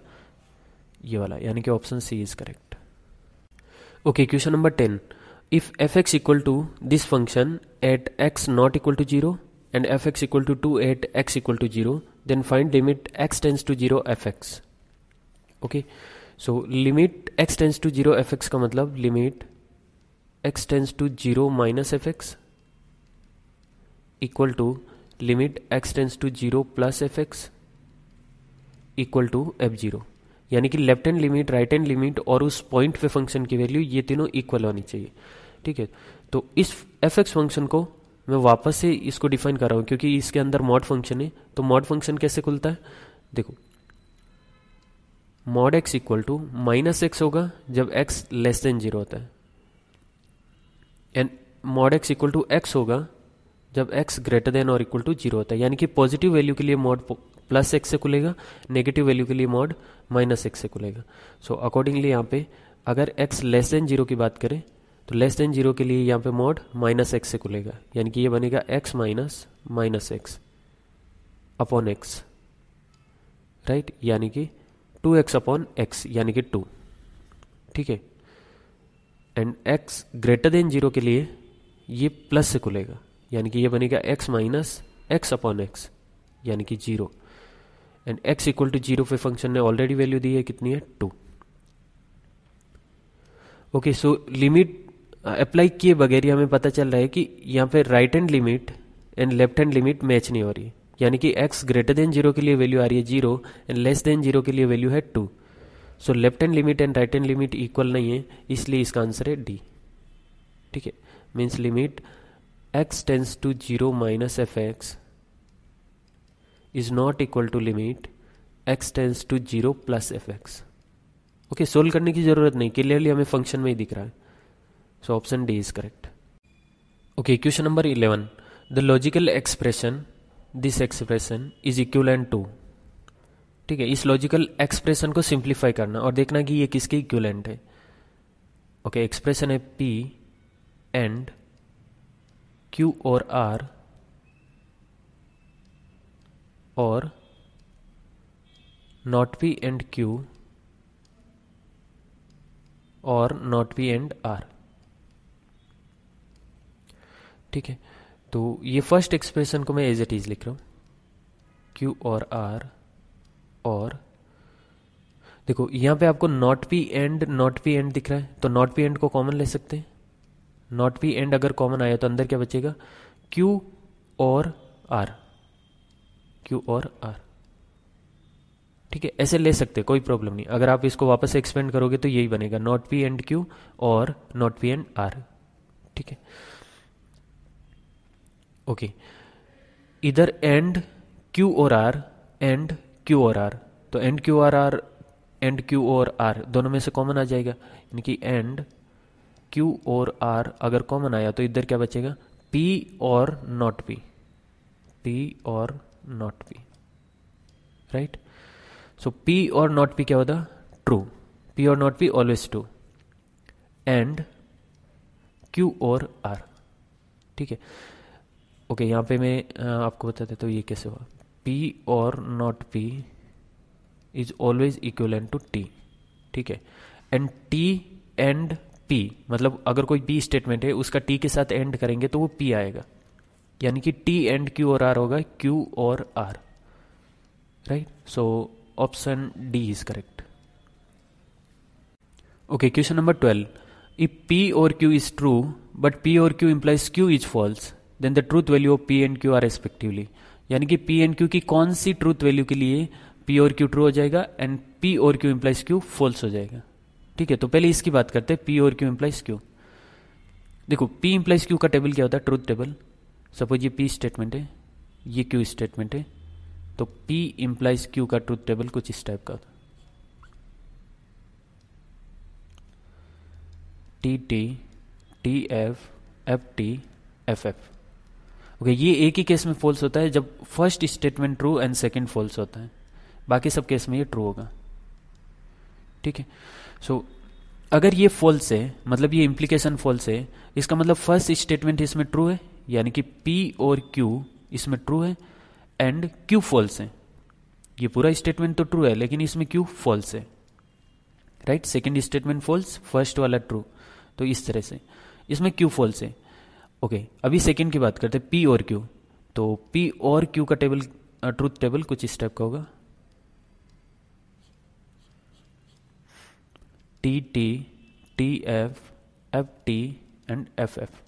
ये वाला यानी कि option C is correct okay equation number ten if f x equal to this function at x not equal to zero and f x equal to two at x equal to zero then find limit x tends to zero f x okay so limit x tends to zero f x का मतलब limit x tends to zero minus F x equal to limit x tends to zero plus f x equal to f zero यानी कि left hand limit right hand limit और उस point पे function की value ये तीनों equal होनी चाहिए ठीक है तो इस एफ एक्स फंक्शन को मैं वापस से इसको डिफाइन कर रहा हूं क्योंकि इसके अंदर मॉड फंक्शन है तो मॉड फंक्शन कैसे खुलता है देखो mod x equal to minus x होगा जब एक्स लेस देन जीरो होता है and mod x equal to x होगा जब एक्स ग्रेटर देन और इक्वल टू जीरो होता है यानी कि पॉजिटिव वैल्यू के लिए मॉड प्लस एक्स से खुलेगा नेगेटिव वैल्यू के लिए मॉड माइनस एक्स से खुलेगा सो अकॉर्डिंगली यहाँ पे अगर एक्स लेस देन जीरो की बात करें तो लेस देन जीरो के लिए यहाँ पे मॉड माइनस एक्स से खुलेगा यानी कि ये बनेगा x minus minus x upon x right यानी कि टू एक्स अपॉन एक्स यानी कि टू ठीक है and x greater than zero के लिए ये प्लस से खुलेगा यानी कि ये बनेगा x minus x upon x यानी कि zero and x equal to zero पे फंक्शन ने ऑलरेडी वैल्यू दी है कितनी है two okay so limit apply किए बगैर हमें पता चल रहा है कि यहाँ पे right hand limit and left hand limit match नहीं हो रही यानी कि x ग्रेटर देन जीरो के लिए वैल्यू आ रही है zero and less than zero के लिए वैल्यू है two so left hand limit and right hand limit equal नहीं है इसलिए इसका आंसर है डी ठीक है means limit x tends to 0 minus fx is not equal to limit x tends to 0 plus fx okay solve करने की ज़रूरत नहीं क्लियरली हमें फंक्शन में ही दिख रहा है सो option D is correct okay question number eleven the logical expression this expression is equivalent to ठीक है इस लॉजिकल एक्सप्रेशन को सिंप्लीफाई करना और देखना कि ये किसके इक्वलेंट है ओके okay, एक्सप्रेशन है पी एंड क्यू और आर और नॉट पी एंड क्यू और नॉट पी एंड आर ठीक है तो ये फर्स्ट एक्सप्रेशन को मैं एज इट इज लिख रहा हूं क्यू और आर और देखो यहां पे आपको not p and not p and दिख रहा है तो नॉट पी एंड को कॉमन ले सकते हैं नॉट पी एंड अगर कॉमन आया तो अंदर क्या बचेगा क्यू और आर क्यू और आर ठीक है ऐसे ले सकते कोई प्रॉब्लम नहीं अगर आप इसको वापस एक्सपेंड करोगे तो यही बनेगा नॉट पी एंड क्यू और नॉट पी एंड आर ठीक है ओके इधर एंड क्यू और आर एंड क्यू और आर तो and q r r and q और आर दोनों में से कॉमन आ जाएगा यानी कि एंड क्यू और आर अगर कॉमन आया तो इधर क्या बचेगा पी और नॉट पी पी और not p right so p और नॉट पी क्या होता ट्रू पी और not p always true and q और आर ठीक है ओके यहां पे मैं आपको बता देता तो हूँ ये कैसे हुआ पी और not p is always equal to T ठीक है एंड टी एंड पी मतलब अगर कोई बी स्टेटमेंट है उसका टी के साथ एंड करेंगे तो वो पी आएगा यानी कि टी एंड क्यू और आर होगा क्यू और r right so option D is correct okay question number twelve if p और q is true but p और q implies q is false then the truth value of p and q r respectively यानी कि P and Q की कौन सी truth value के लिए P और q true हो जाएगा एंड पी और क्यू इंप्लाइज क्यू फॉल्स हो जाएगा ठीक है तो पहले इसकी बात करते हैं पी और क्यू इम्प्लाइज क्यू देखो पी इम्प्लाइज क्यू का टेबल क्या होता है ट्रूथ टेबल सपोज ये पी स्टेटमेंट है ये क्यू स्टेटमेंट है तो पी इम्प्लाइज क्यू का ट्रूथ टेबल कुछ इस टाइप का होता T T T F F T F F okay ये एक ही केस में फॉल्स होता है जब first statement true and second false होता है बाकी सब केस में ये ट्रू होगा ठीक है सो अगर ये फॉल्स है मतलब ये इम्प्लीकेशन फॉल्स है इसका मतलब फर्स्ट स्टेटमेंट इसमें ट्रू है यानी कि पी और क्यू इसमें ट्रू है एंड क्यू फॉल्स है ये पूरा स्टेटमेंट तो ट्रू है लेकिन इसमें क्यू फॉल्स है right second statement false first वाला ट्रू तो इस तरह से इसमें क्यू फॉल्स है ओके okay, अभी सेकेंड की बात करते हैं पी और क्यू तो पी और क्यू का टेबल ट्रूथ टेबल कुछ इस टाइप का होगा T T T F F T and F F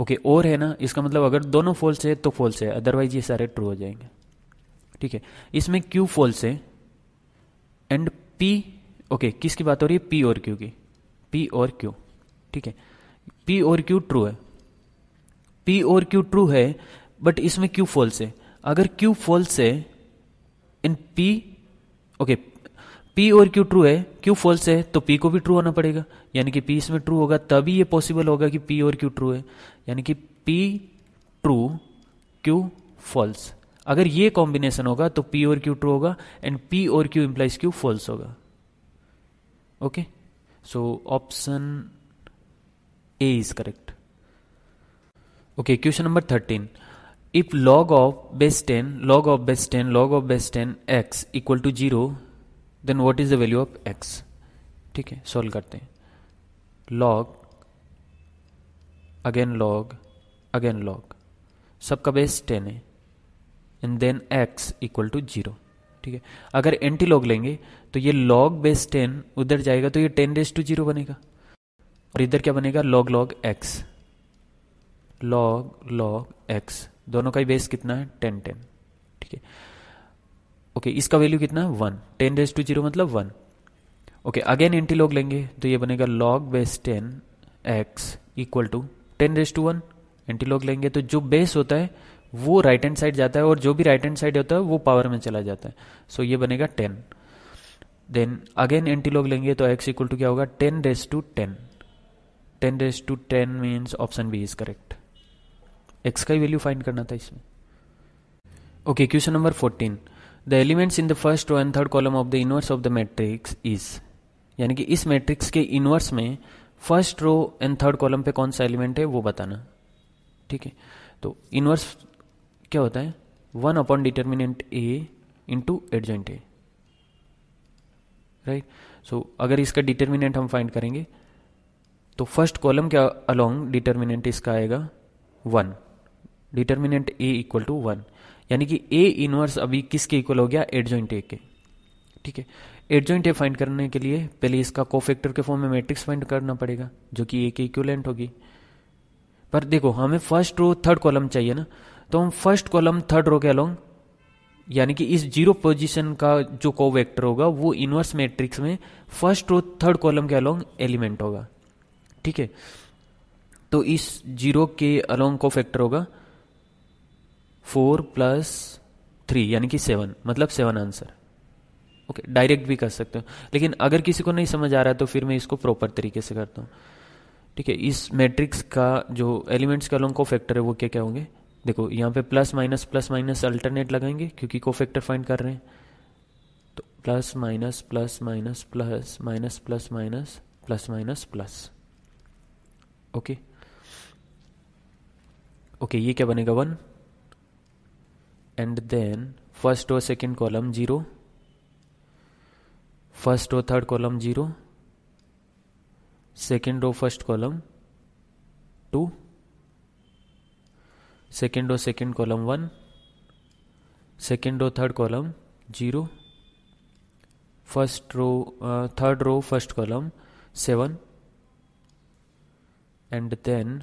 okay और है ना इसका मतलब अगर दोनों फॉल्स है तो फॉल्स है अदरवाइज ये सारे ट्रू हो जाएंगे ठीक है इसमें क्यू फॉल्स है एंड पी ओके किसकी बात हो रही है पी और क्यू की पी और क्यू ठीक है पी और क्यू ट्रू है पी और क्यू ट्रू है बट इसमें क्यू फॉल्स है अगर क्यू फॉल्स है इन पी ओके पी और क्यू ट्रू है क्यू फॉल्स है तो पी को भी ट्रू होना पड़ेगा यानी कि पी इसमें ट्रू होगा तभी ये पॉसिबल होगा कि पी और क्यू ट्रू है यानी कि पी ट्रू क्यू फॉल्स अगर ये कॉम्बिनेशन होगा तो पी और क्यू ट्रू होगा एंड पी और क्यू इंप्लाइज क्यू फॉल्स होगा okay so option A is correct okay question number thirteen if log of base ten log of base ten log of base ten x equal to zero then what is the value of x ठीक है solve करते हैं log again log again log सबका base ten है and then x equal to zero ठीक है अगर anti antilog लेंगे तो ये लॉग बेस टेन उधर जाएगा तो ये टेन रेस टू जीरो बनेगा और इधर क्या बनेगा log log x log log x दोनों का ही बेस कितना है टेन टेन ठीक है ओके okay, इसका वैल्यू कितना है one ten raise to zero मतलब one okay again antilog लेंगे तो ये बनेगा log base ten x equal to ten raise to one antilog लेंगे तो जो बेस होता है वो राइट हैंड साइड जाता है और जो भी राइट हैंड साइड होता है वो पावर में चला जाता है सो so, ये बनेगा ten then again antilog लेंगे तो एक्स इक्वल टू क्या होगा ten raise to ten ten raise to ten means option B is correct x का ही वैल्यू फाइंड करना था इसमें okay question number fourteen the elements in the first row and third column of the inverse of the matrix is यानी कि इस matrix के inverse में first row and third column पे कौन सा एलिमेंट है वो बताना ठीक है तो इनवर्स क्या होता है one upon determinant a into adjoint a right so अगर इसका डिटर्मिनेंट हम फाइंड करेंगे तो फर्स्ट कॉलम क्या अलोंग डिटर्मिनेंट इसका आएगा one determinant a equal to one यानी कि ए इनवर्स अभी किसके इक्वल हो गया एट जॉइंट ए के ठीक है एट जॉइंट ए फाइंड करने के लिए पहले इसका कोफैक्टर के फॉर्म में मैट्रिक्स फाइंड करना पड़ेगा जो कि ए के इक्वलेंट होगी पर देखो हमें फर्स्ट रो थर्ड कॉलम चाहिए ना तो हम फर्स्ट कॉलम थर्ड रो के अलोंग यानी कि इस जीरो पोजीशन का जो कोवेक्टर होगा वो इनवर्स मैट्रिक्स में फर्स्ट रो थर्ड कॉलम के अलोंग एलिमेंट होगा ठीक है तो इस जीरो के अलोंग को फैक्टर होगा फोर प्लस थ्री यानी कि सेवन मतलब सेवन आंसर ओके डायरेक्ट भी कर सकते हो लेकिन अगर किसी को नहीं समझ आ रहा है तो फिर मैं इसको प्रॉपर तरीके से करता हूँ ठीक है इस मैट्रिक्स का जो एलिमेंट्स का लोग को फैक्टर है वो क्या क्या होंगे देखो यहाँ पे plus minus plus minus alternate लगाएंगे क्योंकि को फैक्टर फाइंड कर रहे हैं तो plus minus plus minus plus minus plus minus plus minus plus okay okay ये क्या बनेगा वन एंड देन फर्स्ट और सेकेंड कॉलम जीरो फर्स्ट और थर्ड कॉलम जीरो सेकेंड और फर्स्ट कॉलम टू सेकेंड और सेकेंड कॉलम वन सेकेंड और third column zero first row third row first column seven and then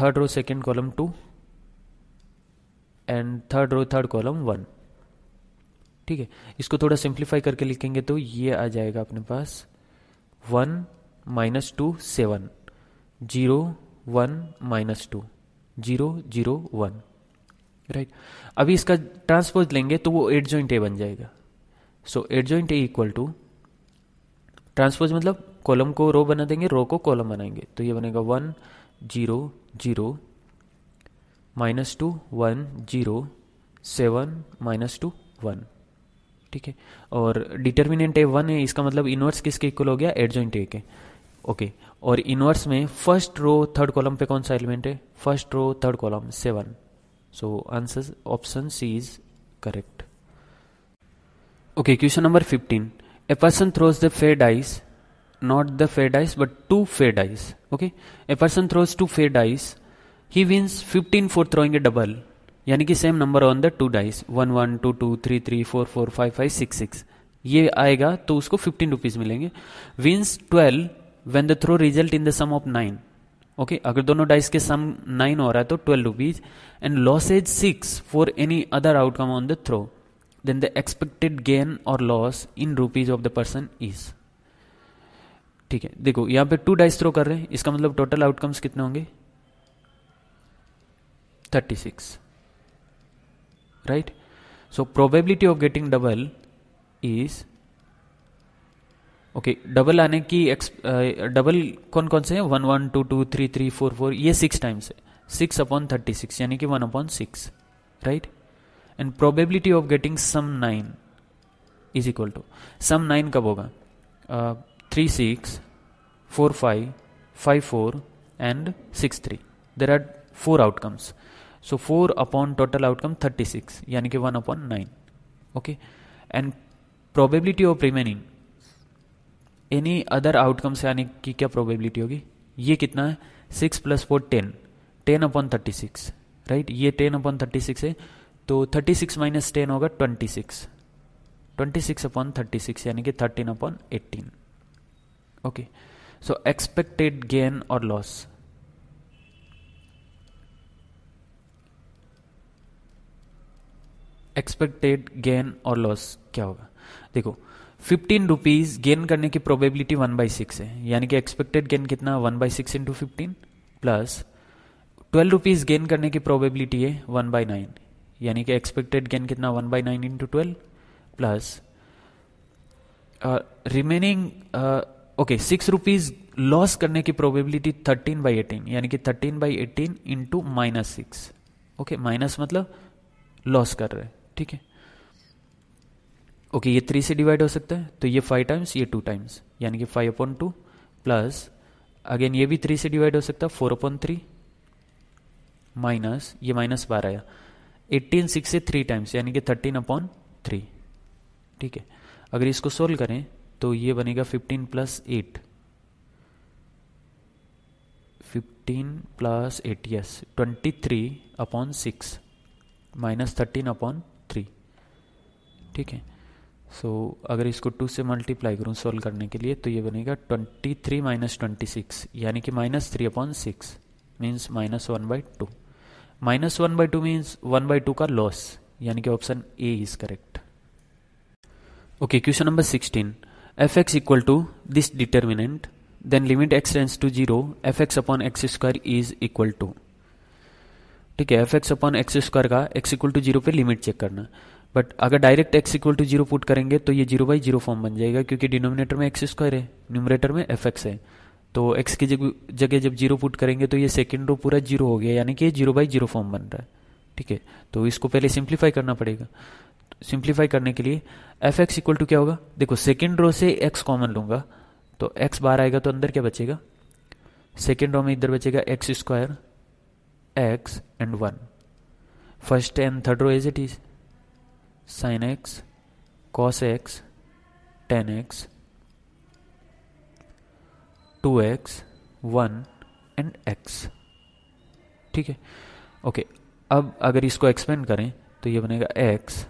third row second column two and third row third column one ठीक है इसको थोड़ा simplify करके लिखेंगे तो ये आ जाएगा अपने पास one minus two seven zero one minus two zero zero one right अभी इसका ट्रांसपोज लेंगे तो वो एट जॉइंट ए बन जाएगा so adjoint A equal to transpose मतलब कॉलम को रो बना देंगे रो को कॉलम बनाएंगे तो ये बनेगा one zero zero minus two one zero seven minus two one ठीक है और डिटर्मिनेंट ए वन है इसका मतलब इनवर्स किसके इक्वल हो गया एडजॉइंट ए के ओके और इनवर्स में फर्स्ट रो थर्ड कॉलम पे कौन सा एलिमेंट है first row third column seven so answer option C is correct okay question number fifteen a person throws the fair dice not the fair dice but two fair dice okay a person throws two fair dice he wins fifteen for throwing a double यानी कि same number on the two dice one one two two three three four four five five six six ये आएगा तो उसको fifteen rupees मिलेंगे wins twelve when the throw result in the sum of nine okay अगर दोनों dice के sum nine हो रहा है तो twelve rupees and loses six for any other outcome on the throw then the expected gain और loss in rupees of the person is ठीक है देखो यहां पे टू डाइस थ्रो कर रहे हैं इसका मतलब टोटल आउटकम्स कितने होंगे 36 right so probability of getting double is okay double आने की एक्स डबल uh, कौन कौन से हैं one one two two three three four four ये सिक्स टाइम्स है सिक्स अपॉन थर्टी सिक्स यानी कि one upon six right and probability of getting sum nine is equal to sum nine कब होगा three six four five five four and six three there are four outcomes so four upon total outcome thirty six यानी कि one upon nine okay and probability of remaining any other outcomes यानी की क्या probability होगी ये कितना है six plus four ten ten upon thirty six right ये टेन अपॉन थर्टी सिक्स है तो थर्टी सिक्स माइनस टेन होगा twenty six twenty six upon thirty six यानी कि thirteen upon eighteen okay so expected gain और loss expected gain और loss क्या होगा देखो फिफ्टीन रुपीज गेन करने की प्रोबेबिलिटी वन बाई सिक्स है यानी कि एक्सपेक्टेड गेन कितना one by six into fifteen plus twelve rupees gain करने की प्रोबेबिलिटी है वन बाई नाइन यानी कि एक्सपेक्टेड गेन कितना one by nine into twelve plus remaining okay six rupees loss करने की प्रोबेबिलिटी थर्टीन बाई एटीन यानी कि thirteen by eighteen into minus six okay minus मतलब लॉस कर रहे हैं ठीक है ओके ये थ्री से डिवाइड हो सकता है तो ये फाइव टाइम्स ये टू टाइम्स यानी कि five upon two plus again ये भी थ्री से डिवाइड हो सकता है फोर अपॉन थ्री माइनस ये माइनस बारह आया एट्टीन सिक्स से थ्री टाइम्स यानी कि थर्टीन अपॉन थ्री ठीक है अगर इसको सोल्व करें तो ये बनेगा fifteen plus eight fifteen plus eight yes twenty three upon six minus thirteen upon three ठीक है सो so, अगर इसको टू से मल्टीप्लाई करूँ सॉल्व करने के लिए तो ये बनेगा twenty three minus twenty six यानी कि minus three upon six means minus one by two minus one by two means one by two का लॉस यानी कि option A is correct okay question number sixteen f x equal to this determinant then limit x tends to zero f x upon x square is equal to ठीक है f x upon x square का x equal to zero पे limit check करना but अगर direct x equal to zero put करेंगे तो ये zero by zero form बन जाएगा क्योंकि डिनोमिनेटर में एक्स स्क्वायर है न्यूमरेटर में एफ एक्स है तो एक्स की जगह जब जीरो पुट करेंगे तो ये सेकेंड रो पूरा जीरो हो गया यानी कि ये जीरो बाई जीरो फॉर्म बन रहा है ठीक है तो इसको पहले सिंप्लीफाई करना पड़ेगा सिंप्लीफाई करने के लिए एफ एक्स इक्वल टू क्या होगा देखो सेकेंड रो से एक्स कॉमन लूंगा तो एक्स बाहर आएगा तो अंदर क्या बचेगा सेकेंड रो में इधर बचेगा x square x and 1 first and third row as it is sin x cos x tan x 2x 1 and x ठीक है ओके अब अगर इसको एक्सपेंड करें तो ये बनेगा x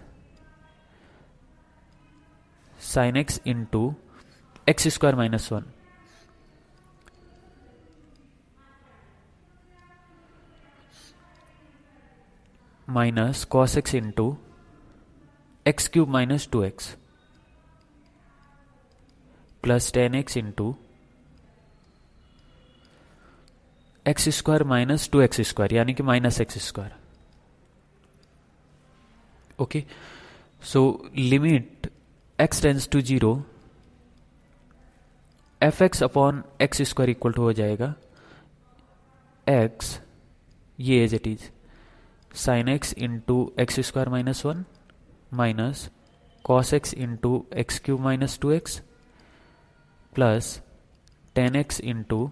sine x into x square minus one minus cos x into x cube minus two x plus tan x into x square minus two x square यानी कि minus x square okay so limit x tends to zero f x upon x square equal to हो जाएगा x ये as it is sine x into x square minus one minus cos x into x cube minus two x plus tan x into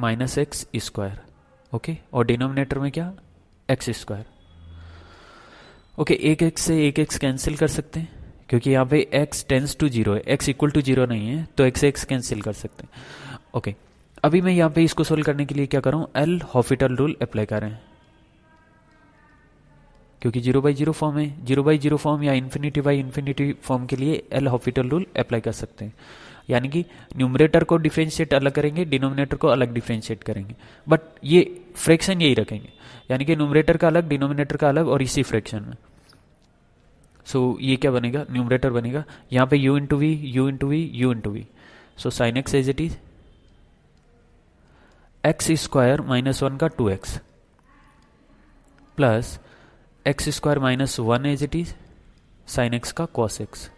minus x square okay और denominator में क्या x square okay एक x से एक x cancel कर सकते हैं क्योंकि यहाँ पे एक्स टेंस टू जीरो है एक्स इक्वल टू जीरो नहीं है तो एक्स एक्स कैंसिल कर सकते हैं ओके okay. अभी मैं यहाँ पे इसको सोल्व करने के लिए क्या करूं एल हॉफिटल रूल अप्लाई करें क्योंकि जीरो बाई जीरो फॉर्म है जीरो बाई जीरो फॉर्म या इन्फिनिटी बाई इन्फिनिटी फॉर्म के लिए एल हॉफिटल रूल अप्लाई कर सकते हैं यानी कि न्यूमरेटर को डिफ्रेंशिएट अलग करेंगे डिनोमिनेटर को अलग डिफ्रेंशिएट करेंगे बट ये फ्रैक्शन यही रखेंगे यानी कि न्यूमरेटर का अलग डिनोमिनेटर का अलग और इसी फ्रैक्शन में सो so, ये क्या बनेगा न्यूमरेटर बनेगा यहाँ पे u into v u into v u into v so sine x as it is x square minus one का two x plus x square minus one as it is sine x का cos x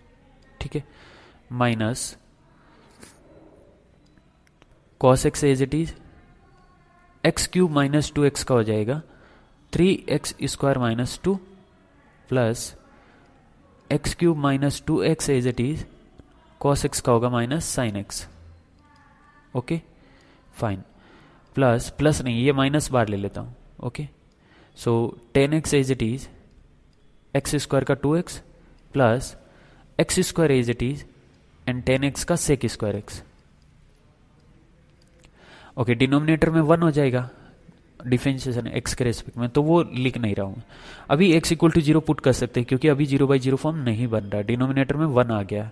ठीक है minus cos x as it is x cube minus two x का हो जाएगा three x square minus two plus x cube minus two x as it is cos x का होगा minus sine x okay fine plus plus नहीं ये minus बार ले लेता हूँ okay so tan x as it is x square का two x plus x square as it is and tan x का sec square x okay denominator में one हो जाएगा डिफेंशिएशन एक्स के रेस्पेक्ट में तो वो लिख नहीं रहा हूँ अभी x equal to zero put कर सकते हैं क्योंकि अभी जीरो बाई जीरो फॉर्म नहीं बन रहा डिनोमिनेटर में वन आ गया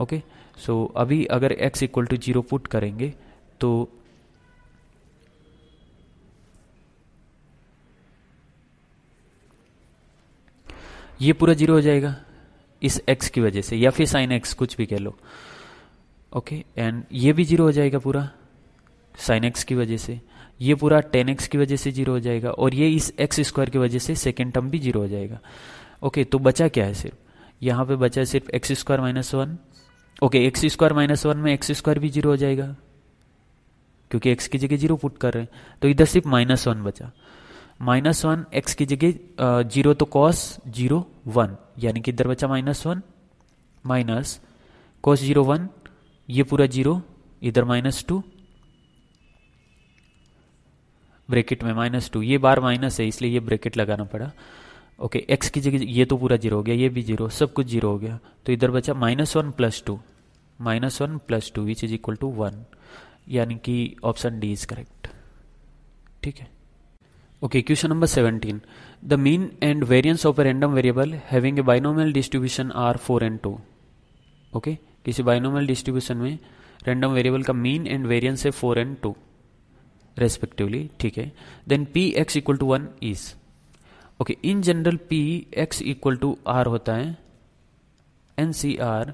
ओके सो so, अभी अगर x equal to zero put करेंगे तो ये पूरा जीरो हो जाएगा इस एक्स की वजह से या फिर साइन एक्स कुछ भी कह लो ओके एंड ये भी जीरो हो जाएगा पूरा साइन एक्स की वजह से ये पूरा टेन एक्स की वजह से जीरो हो जाएगा और ये इस एक्स स्क्वायर की वजह से सेकेंड टर्म भी जीरो हो जाएगा ओके okay, तो बचा क्या है सिर्फ यहाँ पे बचा है सिर्फ x square minus one okay x square minus one में एक्स स्क्वायर भी जीरो हो जाएगा क्योंकि एक्स की जगह जीरो पुट कर रहे हैं तो इधर सिर्फ माइनस वन बचा माइनस वन एक्स की जगह जीरो तो कॉस जीरो वन यानी कि इधर बचा minus one minus cos zero one ये पूरा जीरो इधर माइनस टू ब्रैकेट में माइनस टू ये बार माइनस है इसलिए ये ब्रैकेट लगाना पड़ा ओके एक्स की जगह ये तो पूरा जीरो हो गया ये भी जीरो सब कुछ जीरो हो गया तो इधर बचा minus one plus two minus one plus two which is equal to one यानी कि ऑप्शन डी इज करेक्ट ठीक है okay question number seventeen the mean and variance of a random variable having a binomial distribution are four and two okay किसी binomial distribution में random variable का mean and variance है four and two respectively ठीक है then p x equal to one is okay in general p x equal to r होता है n C r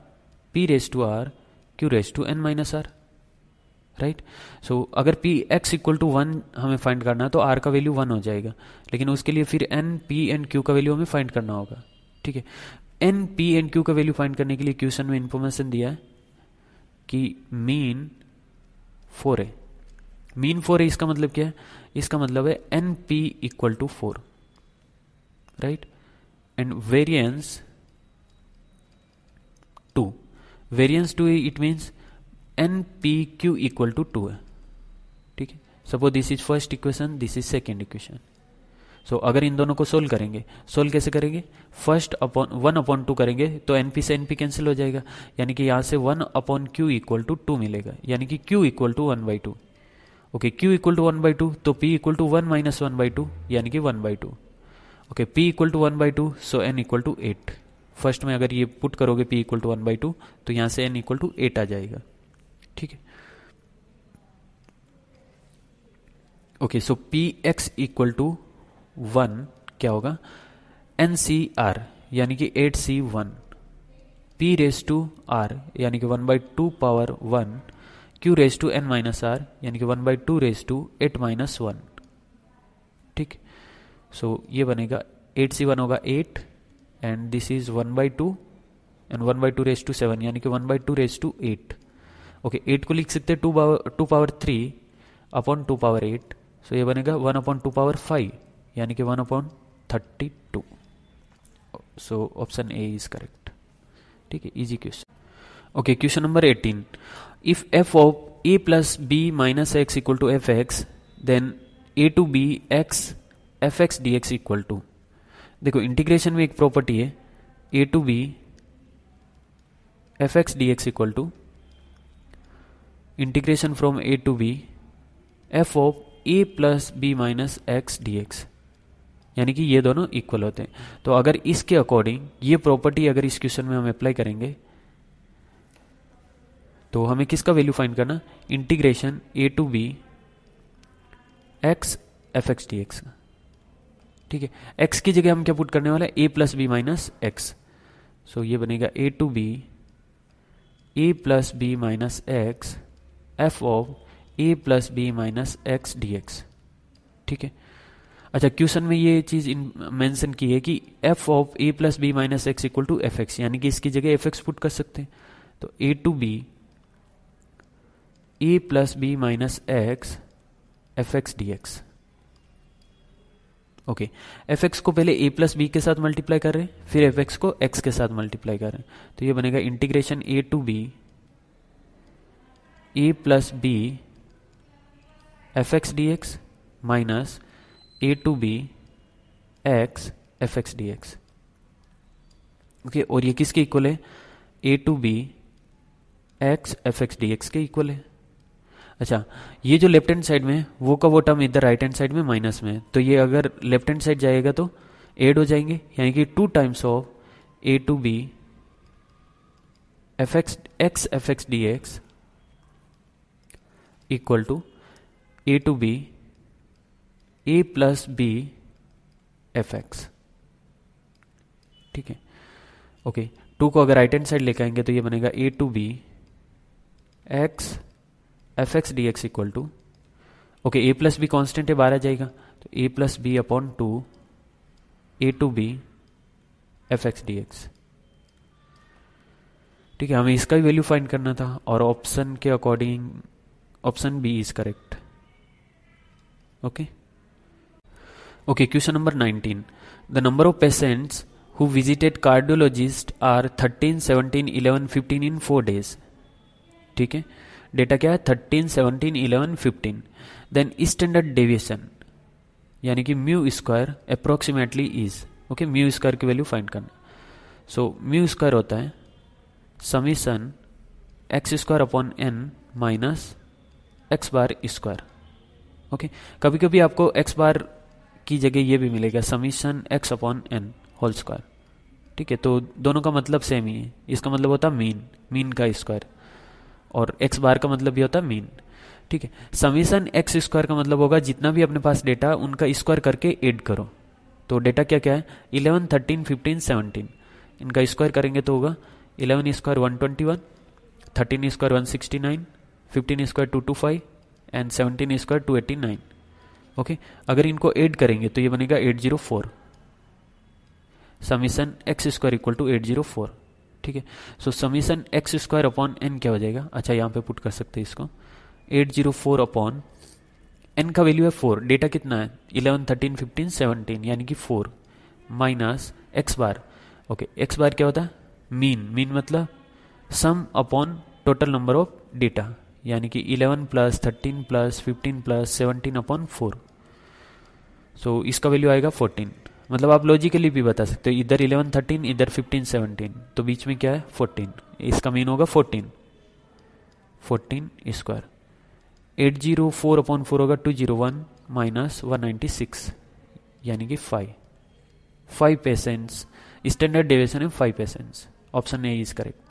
p raise to r q raise to N minus r right so अगर p x equal to one हमें find करना है तो are का value one हो जाएगा लेकिन उसके लिए फिर एन पी एंड क्यू का वैल्यू हमें फाइंड करना होगा ठीक है एन पी एंड क्यू का वैल्यू फाइंड करने के लिए क्वेश्चन में इंफॉर्मेशन दिया है कि mean four a mean four a इसका मतलब क्या है इसका मतलब है n p equal to four right and variance two variance two it means n p q equal to two है ठीक है suppose this is first equation this is second equation so अगर इन दोनों को सोल्व करेंगे सोल्व कैसे करेंगे first upon one upon two करेंगे तो एनपी से एनपी कैंसिल हो जाएगा यानी कि यहाँ से one upon q equal to two मिलेगा यानी कि q equal to one by two okay q equal to one by two तो p equal to one minus one by two यानी कि one by two okay p equal to one by two so n equal to eight first में अगर ये put करोगे p equal to one by two तो यहाँ से n equal to eight आ जाएगा ठीक है okay so P x equal to one क्या होगा एन सी आर यानी कि eight C one P raise to R यानी कि one by two power one Q raise to N minus R यानी कि one by two raise to eight minus one ठीक so ये बनेगा एट सी वन होगा eight and this is one by two and one by two raise to seven यानी कि one by two raise to eight okay eight को लिख सकते हैं two power two power three upon two power eight so ये बनेगा one upon two power five यानी कि one upon thirty two so option A is correct ठीक है easy question okay question number eighteen if F of A plus B minus x equal to F X then A to B X F X D x equal to देखो integration में एक property है A to B F X D x equal to integration from A to B F of A plus B minus x D x यानी कि ये दोनों equal होते हैं तो अगर इसके अकॉर्डिंग ये प्रॉपर्टी अगर इस क्वेश्चन में हम अप्लाई करेंगे तो हमें किसका वैल्यू फाइंड करना integration A to B X F X D X ठीक है एक्स की जगह हम क्या पुट करने वाला A plus B minus X so ये बनेगा A to B A plus B minus X F of A plus B minus x D X ठीक है अच्छा क्वेश्चन में ये चीज मेंशन की है कि F of A plus B minus x equal to F X यानी कि इसकी जगह एफ एक्स पुट कर सकते हैं तो A to B A plus B minus X F X D X okay F X को पहले ए प्लस बी के साथ मल्टीप्लाई कर रहे हैं फिर एफ एक्स को एक्स के साथ मल्टीप्लाई कर रहे हैं तो ये बनेगा integration A to B A plus B F X D X minus A to B X F X D X okay और ये किसके इक्वल है A to B X F X D x के इक्वल है अच्छा ये जो left hand side में वो का वो टर्म इधर राइट हैंड साइड में माइनस में तो ये अगर लेफ्ट हैंड साइड जाएगा तो एड हो जाएंगे यानी कि two times of A to B F X X F X D x equal to A to B A plus B F X ठीक है ओके टू को अगर राइट हैंड साइड लेकर आएंगे तो ये बनेगा A to B X F X D x equal to okay A plus B constant है बाहर आ जाएगा तो ए plus B upon two A to B F X D X ठीक है हमें इसका भी वैल्यू फाइंड करना था और ऑप्शन के according option B is correct okay okay question number 19 the number of patients who visited cardiologist are 13, 17, 11, 15 in four days ठीक है डेटा क्या है 13, 17, 11, 15 देन स्टैंडर्ड डेविएशन यानी कि mu square approximately is okay mu square की value find करना so mu square होता है summation X square upon N minus X bar square okay कभी कभी आपको एक्स बार की जगह ये भी मिलेगा summation X upon N whole square ठीक है तो दोनों का मतलब सेम ही है इसका मतलब होता मीन मीन का स्क्वायर और एक्स बार का मतलब भी होता मीन ठीक है समीशन एक्स स्क्वायर का मतलब होगा जितना भी अपने पास डेटा उनका स्क्वायर करके एड करो तो डेटा क्या क्या है इलेवन थर्टीन फिफ्टीन सेवनटीन इनका स्क्वायर करेंगे तो होगा eleven square one twenty one thirteen square one sixty nine fifteen square two two five and seventeen square two eighty nine okay अगर इनको एड करेंगे तो ये बनेगा eight zero four summation X square equal to eight zero four ठीक है so summation X square upon N क्या हो जाएगा अच्छा यहाँ पे पुट कर सकते हैं इसको eight zero four upon N का वैल्यू है फोर डेटा कितना है इलेवन थर्टीन फिफ्टीन सेवनटीन यानी कि four minus X bar okay X bar क्या होता है मीन मीन मतलब sum upon total number of data यानी कि 11 plus thirteen plus fifteen plus seventeen upon four so इसका वैल्यू आएगा 14 मतलब आप लॉजिकली भी बता सकते हो इधर 11 13 इधर 15 17 तो बीच में क्या है 14 इसका मीन होगा 14 14 square eight zero four upon four होगा two zero one minus one ninety six यानी कि five five patients standard deviation है five patients option A is correct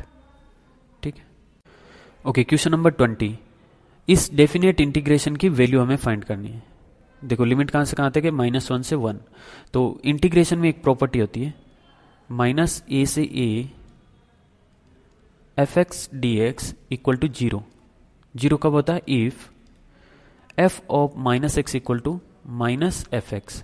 okay question number twenty इस डेफिनेट इंटीग्रेशन की value हमें find करनी है देखो लिमिट कहां से कहां तक है माइनस वन से वन तो इंटीग्रेशन में एक प्रॉपर्टी होती है माइनस ए से A F X D x equal to zero zero कब होता है if F of minus x equal to minus F X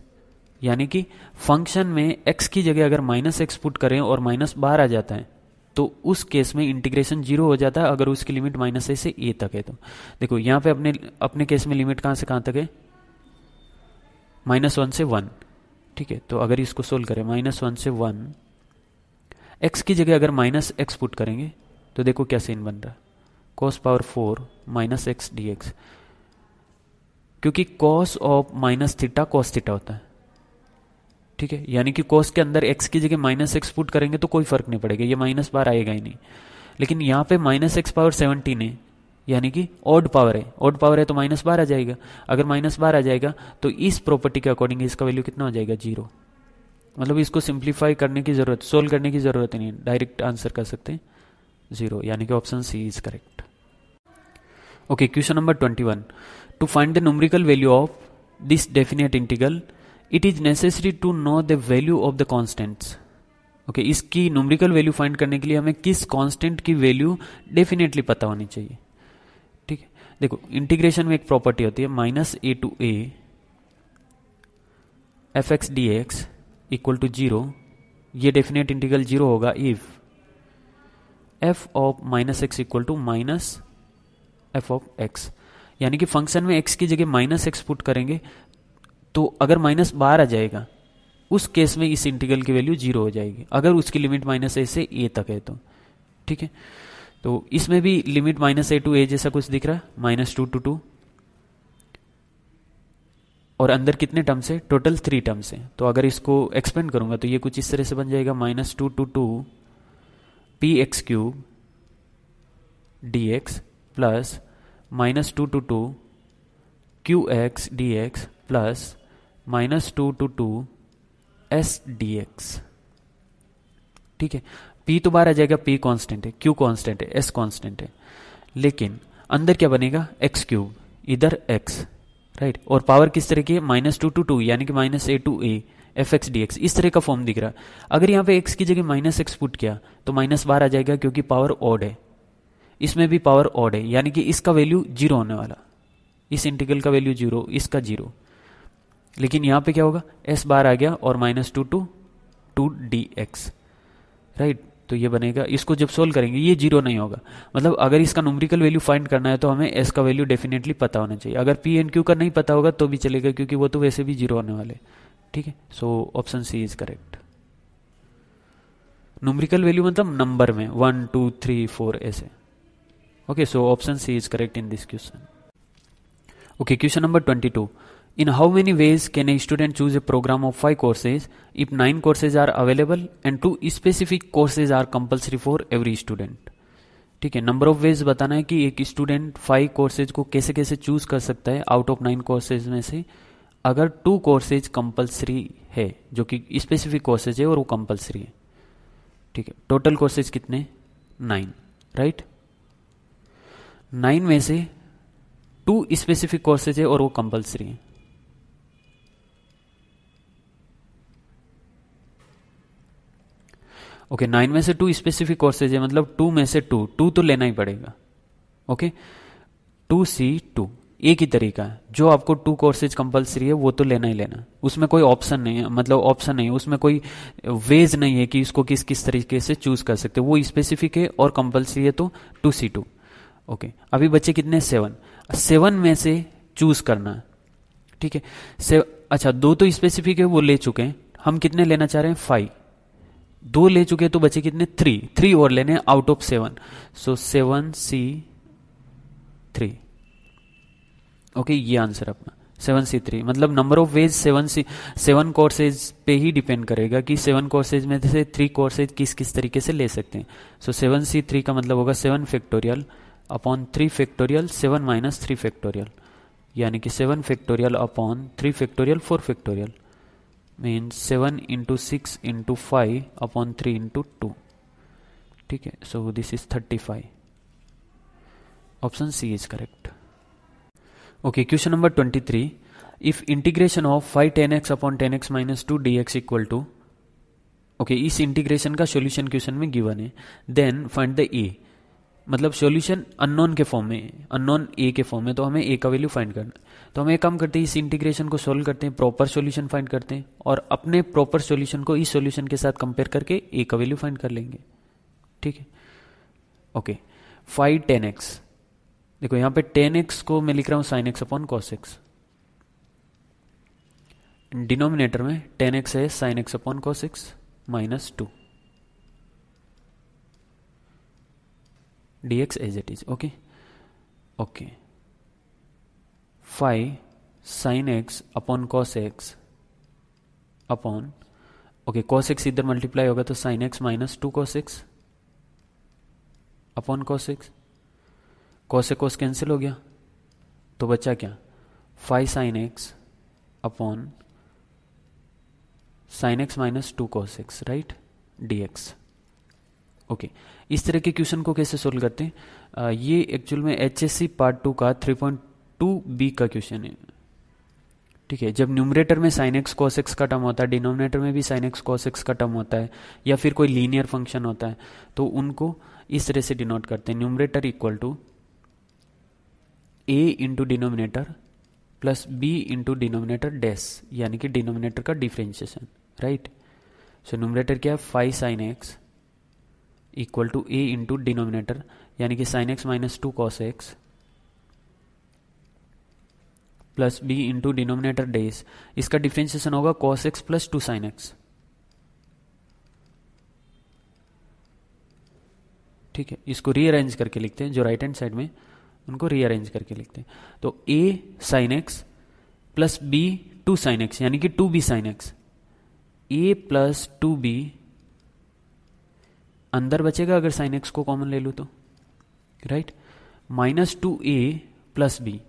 यानी कि फंक्शन में एक्स की जगह अगर माइनस एक्स पुट करें और माइनस बाहर आ जाता है तो उस केस में इंटीग्रेशन जीरो हो जाता है अगर उसकी लिमिट माइनस ए से ए तक है तो देखो यहां पे अपने अपने केस में लिमिट कहां से कहां तक है माइनस वन से वन ठीक है तो अगर इसको सोल्व करें माइनस वन से वन एक्स की जगह अगर माइनस एक्स पुट करेंगे तो देखो क्या सीन बन रहा cos power four minus x D x क्योंकि cos of minus theta cos theta होता है ठीक है यानी कि कोस के अंदर एक्स की जगह माइनस एक्स पुट करेंगे तो कोई फर्क नहीं पड़ेगा ये माइनस बार आएगा ही नहीं लेकिन यहाँ पे माइनस एक्स पावर सेवनटीन है यानी कि ओड पावर है ओड पावर है तो माइनस बार आ जाएगा अगर माइनस बार आ जाएगा तो इस प्रॉपर्टी के अकॉर्डिंग इसका वैल्यू कितना आ जाएगा जीरो मतलब इसको सिंप्लीफाई करने की जरूरत सोल्व करने की जरूरत नहीं डायरेक्ट आंसर कर सकते हैं जीरो यानी कि option C is correct okay question number twenty one to find the numerical value of this definite integral it is necessary to know the value of the constants okay इसकी numerical value find करने के लिए हमें किस constant की value definitely पता होनी चाहिए ठीक है देखो इंटीग्रेशन में एक प्रॉपर्टी होती है minus A to A F X D x equal to zero ये डेफिनेट इंटीग्रल जीरो होगा if F of minus x equal to minus F of X यानी कि फंक्शन में एक्स की जगह माइनस एक्स पुट करेंगे तो अगर माइनस बार आ जाएगा उस केस में इस इंटीग्रल की वैल्यू जीरो हो जाएगी अगर उसकी लिमिट माइनस ए से ए तक है तो ठीक है तो इसमें भी limit minus A to A जैसा कुछ दिख रहा है माइनस टू टू टू और अंदर कितने टर्म्स है टोटल थ्री टर्म्स है तो अगर इसको एक्सपेंड करूंगा तो ये कुछ इस तरह से बन जाएगा minus two to two P X cube D x plus minus two to two Q X D x plus minus two to two S D X ठीक है पी तो बाहर आ जाएगा पी कांस्टेंट है क्यू कांस्टेंट है S constant है लेकिन अंदर क्या बनेगा एक्स क्यूब इधर एक्स राइट और पावर किस तरह की माइनस टू टू टू यानी कि minus A to A F X D X इस तरह का फॉर्म दिख रहा है अगर यहाँ पे एक्स की जगह माइनस एक्स पुट किया तो माइनस बाहर आ जाएगा क्योंकि पावर ऑड है इसमें भी पावर ऑड है यानी कि इसका वैल्यू जीरो होने वाला इस इंटीग्रल का वैल्यू जीरो इसका जीरो लेकिन यहां पे क्या होगा एस बार आ गया और minus two to two D x right तो ये बनेगा इसको जब सोल्व करेंगे ये जीरो नहीं होगा मतलब अगर इसका नुमरिकल वैल्यू फाइंड करना है तो हमें एस का वैल्यू डेफिनेटली पता होना चाहिए अगर पी एन क्यू का नहीं पता होगा तो भी चलेगा क्योंकि वो तो वैसे भी जीरो होने वाले ठीक है सो option C is correct numerical value मतलब नंबर में वन टू थ्री फोर ऐसे okay so option C is correct in this question okay question number twenty two In how many ways can a student choose a program of 5 courses if 9 courses are available and 2 specific courses are compulsory for every student? ठीक है number of veg बताना है कि एक student five courses को कैसे कैसे choose कर सकता है आउट ऑफ नाइन कोर्सेज में से अगर टू कोर्सेज कंपलसरी है जो कि स्पेसिफिक कोर्सेज है और वो कंपलसरी है ठीक है टोटल कोर्सेज कितने नाइन राइट नाइन में से टू स्पेसिफिक कोर्सेज है और वो कंपलसरी है ओके नाइन में से टू स्पेसिफिक कोर्सेज है मतलब टू में से टू टू तो लेना ही पड़ेगा ओके टू सी टू एक ही तरीका है जो आपको टू कोर्सेज कंपलसरी है वो तो लेना ही लेना उसमें कोई ऑप्शन नहीं है मतलब ऑप्शन नहीं है उसमें कोई वेज नहीं है कि इसको किस किस तरीके से चूज कर सकते वो स्पेसिफिक है और कंपलसरी है तो टू सी टू ओके अभी बच्चे कितने सेवन सेवन में से चूज करना है ठीक है अच्छा दो तो स्पेसिफिक है वो ले चुके हैं हम कितने लेना चाह रहे हैं फाइव दो ले चुके तो बचे कितने थ्री थ्री और लेने out of seven so seven C three okay ये आंसर अपना सेवन सी थ्री मतलब number of ways seven C seven courses पे ही डिपेंड करेगा कि सेवन कोर्सेज में से थ्री कोर्सेज किस किस तरीके से ले सकते हैं सो सेवन सी थ्री का मतलब होगा seven factorial upon three factorial seven minus three factorial यानी कि seven factorial upon three factorial four factorial mean seven into six into five upon three into two ठीक है so this is thirty five option C is correct okay question number twenty three if integration of five ten X upon ten X minus two D x equal to okay इस integration का solution question में given है then find the A मतलब solution unknown के form में unknown A के form में तो हमें ए का वैल्यू फाइंड करना है तो हम एक काम करते हैं इस इंटीग्रेशन को सोल्व करते हैं प्रॉपर सोल्यूशन फाइंड करते हैं और अपने प्रॉपर सोल्यूशन को इस सोल्यूशन के साथ कंपेयर करके ए का वैल्यू फाइंड कर लेंगे ठीक है ओके फाइव टेन एक्स देखो यहां पे टेन एक्स को मैं लिख रहा हूँ sine X upon cos X denominator में टेन एक्स है sine X upon cos X minus two D X as it is okay okay five sine X upon cos X upon okay cos X इधर multiply होगा तो sine x minus two cos X upon cos X cos a cos cancel हो गया तो बचा क्या five sine X upon sine x minus two cos x right D X okay इस तरह के क्वेश्चन को कैसे सोल्व करते हैं ये एक्चुअल में एच पार्ट टू का थ्री पॉइंट टू बी का क्वेश्चन है ठीक है जब न्यूमरेटर में साइन एक्स कॉस एक्स का टर्म होता है डिनोमिनेटर में भी साइन एक्स कॉस एक्स का टर्म होता है या फिर कोई लीनियर फंक्शन होता है तो उनको इस तरह से डिनोट करते हैं numerator equal to a into denominator plus b into denominator dash यानी कि डिनोमिनेटर का डिफ्रेंशिएशन राइट सो न्यूमरेटर क्या है five sine x equal to a into denominator यानी कि sine x minus two cos x plus b into denominator dash इसका differentiation होगा cos x plus two sine x ठीक है इसको रीअरेंज करके लिखते हैं जो राइट हैंड साइड में उनको रीअरेंज करके लिखते हैं तो a sine x plus b two sine x यानी कि two b sine x a plus two b अंदर बचेगा अगर साइन एक्स को कॉमन ले लू तो right minus two a plus B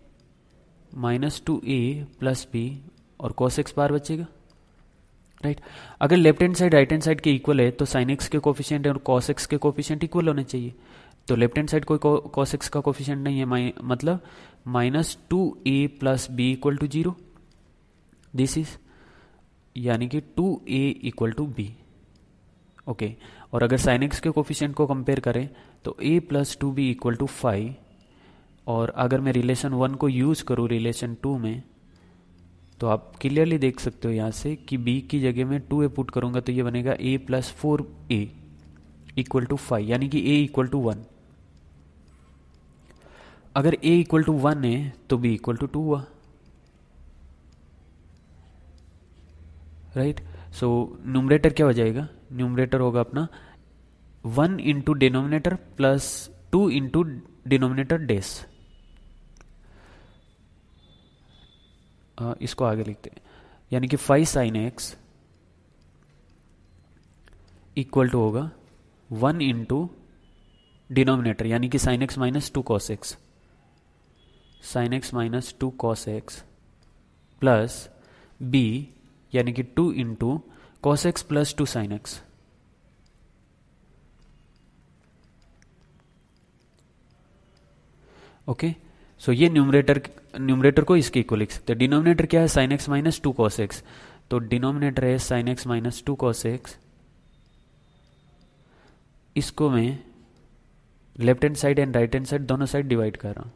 minus two a plus b और कॉस एक्स बार बचेगा राइट right? अगर left hand side right hand side के इक्वल है तो साइन एक्स के कोफिशियंट और कॉस एक्स के कोफिशियंट इक्वल होने चाहिए तो लेफ्ट हैंड साइड कोई कॉस एक्स का कोफिशियंट नहीं है माइ, मतलब minus two a plus b equal to zero this is यानी कि to a equal to b okay और अगर साइन एक्स के कोफिशियंट को कंपेयर करें तो ए plus two b equal to five और अगर मैं रिलेशन वन को यूज़ करूँ रिलेशन टू में तो आप क्लियरली देख सकते हो यहाँ से कि बी की जगह में टू ए पुट करूँगा तो ये बनेगा a plus four a equal to five यानी कि ए इक्वल टू वन अगर ए इक्वल टू वन है तो बी इक्वल टू टू हुआ राइट सो न्यूमरेटर क्या हो जाएगा न्यूमरेटर होगा अपना one into denominator plus two into denominator dash इसको आगे लिखते हैं यानी कि five sine x equal to होगा वन इंटू डिनोमिनेटर यानी कि sine x minus two cos x sine x minus two cos x plus b यानी कि two into cos x plus two sine x okay so ये numerator numerator को इसके equal लिख सकते हैं डिनोमिनेटर क्या है sine x minus two cos x तो डिनोमिनेटर है sine x minus two cos x इसको मैं left hand side and right hand side दोनों साइड डिवाइड कर रहा हूं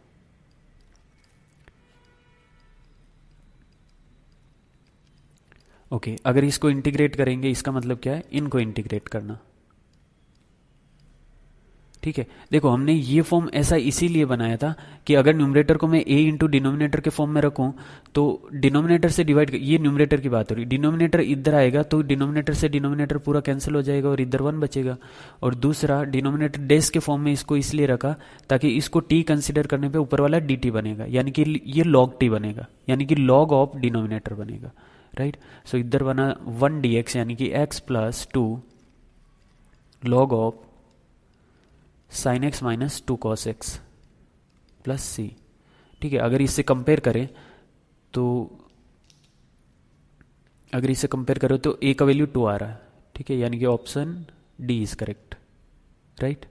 ओके okay, अगर इसको इंटीग्रेट करेंगे इसका मतलब क्या है इनको इंटीग्रेट करना ठीक है देखो हमने ये फॉर्म ऐसा इसीलिए बनाया था कि अगर न्यूमरेटर को मैं ए इंटू डिनोमिनेटर के फॉर्म में रखूं तो डिनोमिनेटर से डिवाइड ये न्यूमरेटर की बात हो रही डिनोमिनेटर इधर आएगा तो डिनोमिनेटर से डिनोमिनेटर पूरा कैंसिल हो जाएगा और इधर वन बचेगा और दूसरा डिनोमिनेटर डेस के फॉर्म में इसको इसलिए रखा ताकि इसको टी कंसिडर करने पर ऊपर वाला डी बनेगा यानी कि ये लॉग टी बनेगा यानी कि लॉग ऑफ डिनोमिनेटर बनेगा राइट सो इधर बना वन डी यानी कि x plus two log of sine x minus two cos x plus c ठीक है अगर इससे कंपेयर करें तो अगर इसे कंपेयर करो तो ए का वैल्यू टू आ रहा है ठीक है यानी कि option D is correct right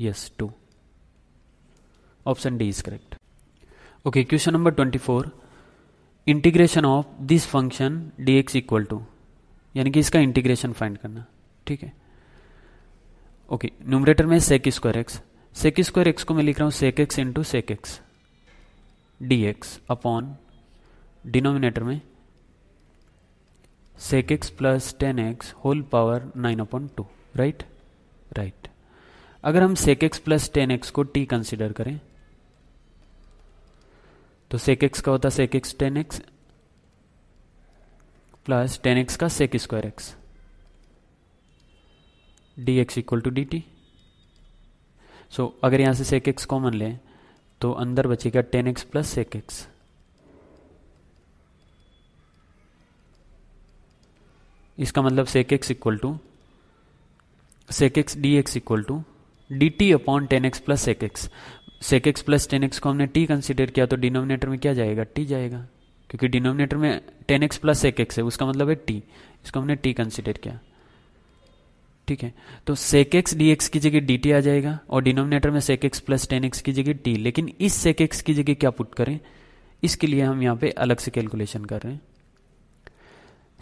yes to option D is correct okay question number twenty four integration of this function d x equal to यानी कि इसका इंटीग्रेशन फाइंड करना ठीक है ओके न्यूमरेटर में sec square x sec square x को मैं लिख रहा हूँ sec x into sec x D x upon denominator में sec x plus tan x whole power nine upon two right right अगर हम sec x plus tan x को t consider करें तो सेक एक्स का होता है sec x tan x plus tan x का sec square x D x equal to d T so अगर यहां से सेक एक्स कॉमन लें तो अंदर बचेगा tan x plus sec x इसका मतलब sec x equal to sec x D x equal to d t upon ten x plus sec x sec x plus tan x को हमने टी कंसिडर किया तो डिनोमिनेटर में क्या जाएगा T जाएगा क्योंकि डिनोमिनेटर में ten x plus sec x है उसका मतलब है टी इसको हमने टी कंसिडर किया ठीक है तो सेक एक्स डी एक्स की जगह डी टी आ जाएगा और डिनोमिनेटर में sec x plus tan x की जगह टी लेकिन इस सेक एक्स की जगह क्या पुट करें इसके लिए हम यहाँ पे अलग से कैलकुलेशन कर रहे हैं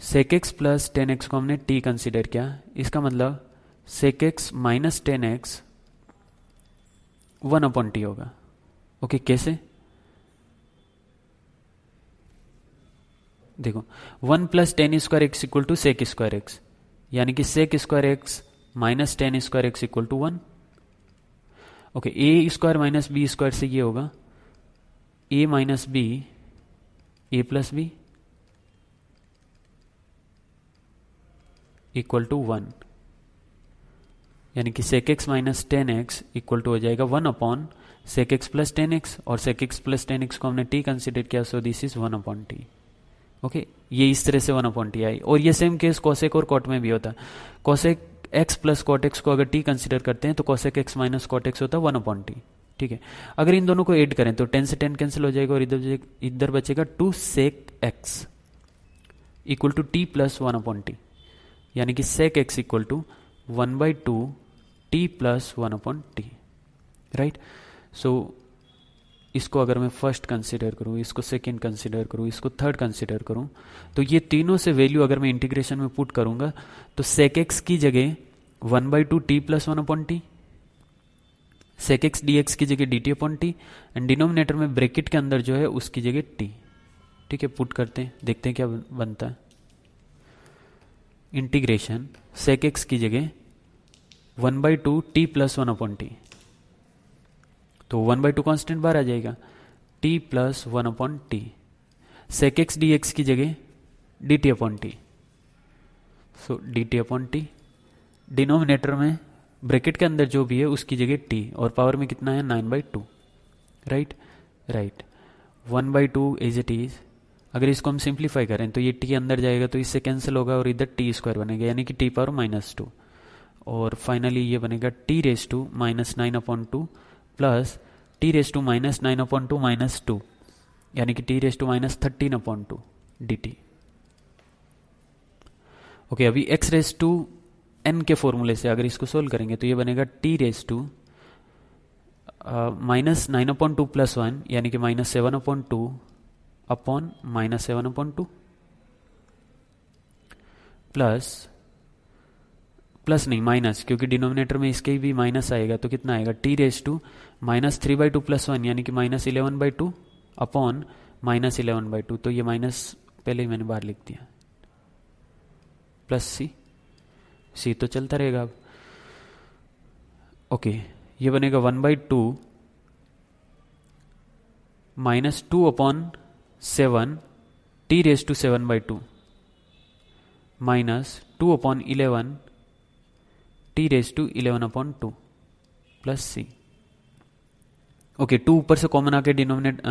sec x plus tan x को हमने टी कंसिडर किया इसका मतलब sec x minus tan x one upon t होगा ओके कैसे देखो one plus ten square x equal to sec square x यानी कि sec square x minus tan square x equal to one okay a square minus b square से ये होगा a minus b A plus b equal to one यानी कि sec x minus tan x equal to हो जाएगा one upon sec x plus tan x और sec x plus tan x को हमने टी कंसिडर किया so this is one upon t okay ये इस तरह से वन अपॉन टी आई और ये सेम केस कॉसेक और कॉट में भी होता है कॉसेक एक्स प्लस कॉटेक्स को अगर टी कंसिडर करते हैं तो कॉसेक एक्स माइनस कॉटेक्स होता है वन अपॉन टी ठीक है अगर इन दोनों को एड करें तो टेन से टेन कैंसिल हो जाएगा और इधर इधर बचेगा two sec x equal to t plus one upon t यानी कि sec x equal to one by two t plus one upon t right so इसको अगर मैं फर्स्ट कंसिडर करूँ इसको सेकेंड कंसिडर करूँ इसको थर्ड कंसिडर करूँ तो ये तीनों से वैल्यू अगर मैं इंटीग्रेशन में पुट करूंगा तो सेक एक्स की जगह one by two t plus one upon t sec x D x की जगह d t upon t and denominator में ब्रेकिट के अंदर जो है उसकी जगह टी ठीक है पुट करते हैं देखते हैं क्या बनता है इंटीग्रेशन सेक एक्स की जगह one by two t plus one upon t तो वन बाई टू कॉन्स्टेंट बार आ जाएगा t plus one upon t sec x D x की जगह d t upon t so d t upon t denominator में bracket के अंदर जो भी है उसकी जगह टी और पावर में कितना है nine by two right right one by two is it is अगर इसको हम सिंप्लीफाई करें तो ये टी अंदर जाएगा तो इससे कैंसिल होगा और इधर टी स्क्वायर बनेगा यानी कि टी पावर माइनस टू और फाइनली ये बनेगा t raise to minus nine upon two plus t raise to minus nine upon two minus two यानी कि t raise to minus thirteen upon two d t okay अभी x raise to n के फॉर्मूले से अगर इसको solve करेंगे तो ये बनेगा t raise to minus nine upon two plus one यानी कि minus seven upon two upon minus seven upon two plus plus नहीं माइनस क्योंकि डिनोमिनेटर में इसके भी माइनस आएगा तो कितना आएगा t raise to minus three by two plus one यानी कि minus eleven by two upon minus eleven by two तो ये माइनस पहले ही मैंने बाहर लिख दिया प्लस सी सी तो चलता रहेगा अब ओके ये बनेगा one by two minus two upon seven t raise to seven by two minus two upon eleven t raise to eleven upon two plus c okay two ऊपर से कॉमन आके डिनोमिनेट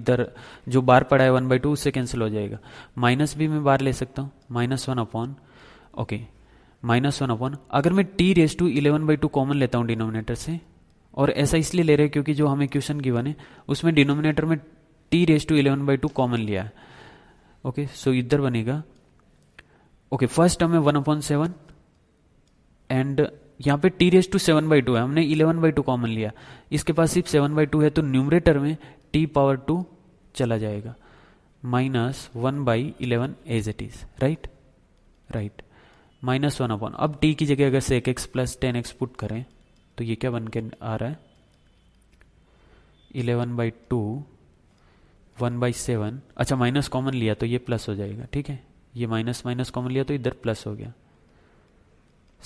इधर जो बार पड़ा है वन बाई टू उससे cancel हो जाएगा माइनस भी मैं बार ले सकता हूँ minus one upon okay minus one upon अगर मैं t raise to eleven by two common लेता हूँ डिनोमिनेटर से और ऐसा इसलिए ले रहे हैं क्योंकि जो हमें क्वेश्चन गिवन है उसमें डिनोमिनेटर में t raise to eleven by two common लिया है ओके सो इधर बनेगा ओके फर्स्ट टर्म है वन अपॉन सेवन एंड यहाँ पे t raise to seven by two है हमने इलेवन बाई टू कॉमन लिया इसके पास सिर्फ सेवन बाई टू है तो न्यूमरेटर में टी पावर टू चला जाएगा minus one by eleven as it is right right minus one upon अब टी की जगह अगर sec x plus tan x put करें तो ये क्या बन के आ रहा है eleven by two one by seven अच्छा माइनस कॉमन लिया तो ये प्लस हो जाएगा ठीक है ये माइनस माइनस कॉमन लिया तो इधर प्लस हो गया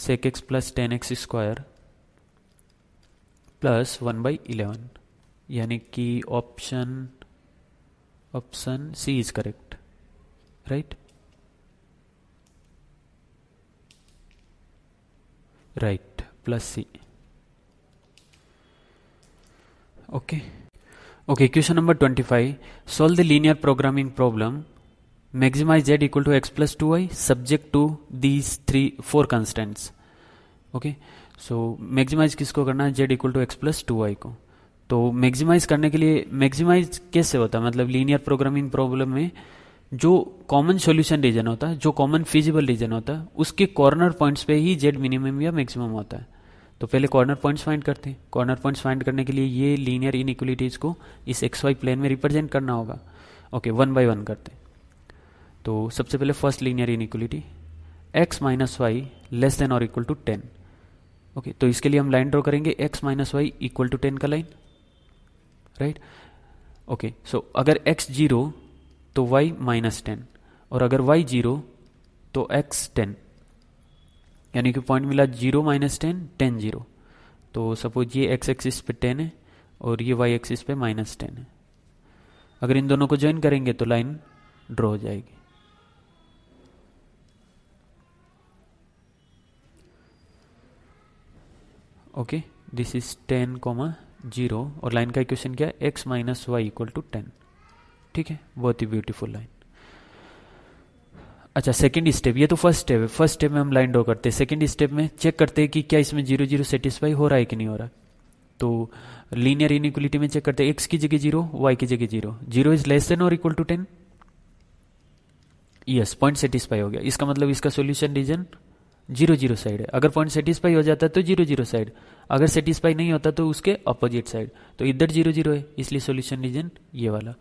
sec x plus tan x square plus one by eleven यानी कि option option C is correct right right plus c okay okay question number twenty five solve the linear programming problem maximize z equal to x plus 2y subject to these three four constants okay so maximize किसको करना है z equal to x plus two y को तो maximise करने के लिए maximise कैसे होता है मतलब लीनियर प्रोग्रामिंग प्रॉब्लम में जो कॉमन सोल्यूशन रीजन होता है जो कॉमन फिजिबल रीजन होता है उसके कॉर्नर पॉइंट्स पे ही जेड मिनिमम या मैक्सिमम होता है तो पहले कॉर्नर पॉइंट्स फाइंड करते हैं कॉर्नर पॉइंट्स फाइंड करने के लिए ये लीनियर इनइक्वलिटीज को इस एक्स वाई प्लेन में रिप्रेजेंट करना होगा ओके वन बाई वन करते हैं तो सबसे पहले first linear inequality x minus y less than और इक्वल टू टेन ओके तो इसके लिए हम लाइन ड्रॉ करेंगे x minus y equal to ten का लाइन राइट ओके सो अगर एक्स जीरो तो वाई माइनस टेन और अगर वाई जीरो तो एक्स टेन यानी कि पॉइंट मिला zero minus ten ten zero तो सपोज ये एक्स एक्सिस पे टेन है और ये वाई एक्सिस पे माइनस टेन है अगर इन दोनों को ज्वाइन करेंगे तो लाइन ड्रॉ हो जाएगी okay this is ten comma zero और लाइन का इक्वेशन क्या है x minus y equal to ten ठीक है बहुत ही ब्यूटीफुल लाइन अच्छा सेकंड स्टेप ये तो फर्स्ट स्टेप है फर्स्ट स्टेप में हम लाइन ड्रॉ करते हैं सेकंड स्टेप में चेक करते हैं कि क्या इसमें जीरो जीरो सेटिस्फाई हो रहा है कि नहीं हो रहा तो लीनियर इनिक्वलिटी में चेक करते हैं एक्स की जगह जीरो वाई की जगह zero zero is less than और equal to ten yes point satisfy हो गया इसका मतलब इसका solution region zero zero side है अगर पॉइंट सेटिस्फाई हो जाता है तो जीरो जीरो साइड अगर सेटिस्फाई नहीं होता तो उसके अपोजिट साइड तो इधर जीरो जीरो है इसलिए सोल्यूशन रीजन ये वाला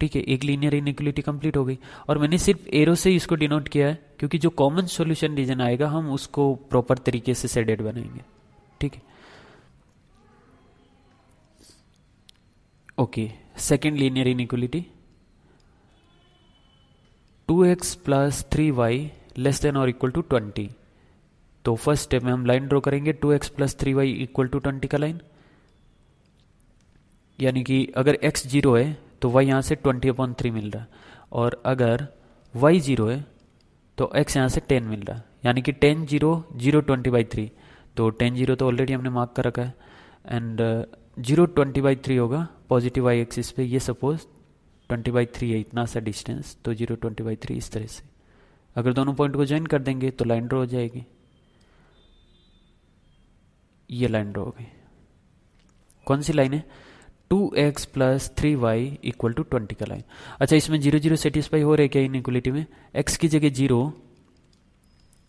ठीक है एक लीनियर इनिक्वलिटी कंप्लीट हो गई और मैंने सिर्फ एरो से इसको डिनोट किया है क्योंकि जो कॉमन सोल्यूशन रीजन आएगा हम उसको प्रॉपर तरीके से सेडेड बनाएंगे ठीक है okay second linear inequality two x plus three y less than और इक्वल टू ट्वेंटी तो फर्स्ट स्टेप में हम लाइन ड्रॉ करेंगे two x plus three y equal to twenty का लाइन यानी कि अगर एक्स जीरो है तो वाई यहाँ से ट्वेंटी अपॉन थ्री मिल रहा है और अगर वाई जीरो है तो एक्स यहाँ से टेन मिल रहा है यानी कि ten zero zero twenty by three तो टेन जीरो तो ऑलरेडी हमने मार्क कर रखा है and zero twenty by three होगा पॉजिटिव वाई एक्सिस पे ये सपोज ट्वेंटी बाई थ्री है इतना सा डिस्टेंस तो जीरो ट्वेंटी बाई थ्री इस तरह से अगर दोनों पॉइंट को ज्वाइन कर देंगे तो लाइन ड्रॉ हो जाएगी ये लाइन ड्रॉ हो गई कौन सी लाइन है two x plus three y equal to twenty का लाइन अच्छा इसमें जीरो जीरो सेटिस्फाई हो रहे क्या इक्वलिटी में एक्स की जगह जीरो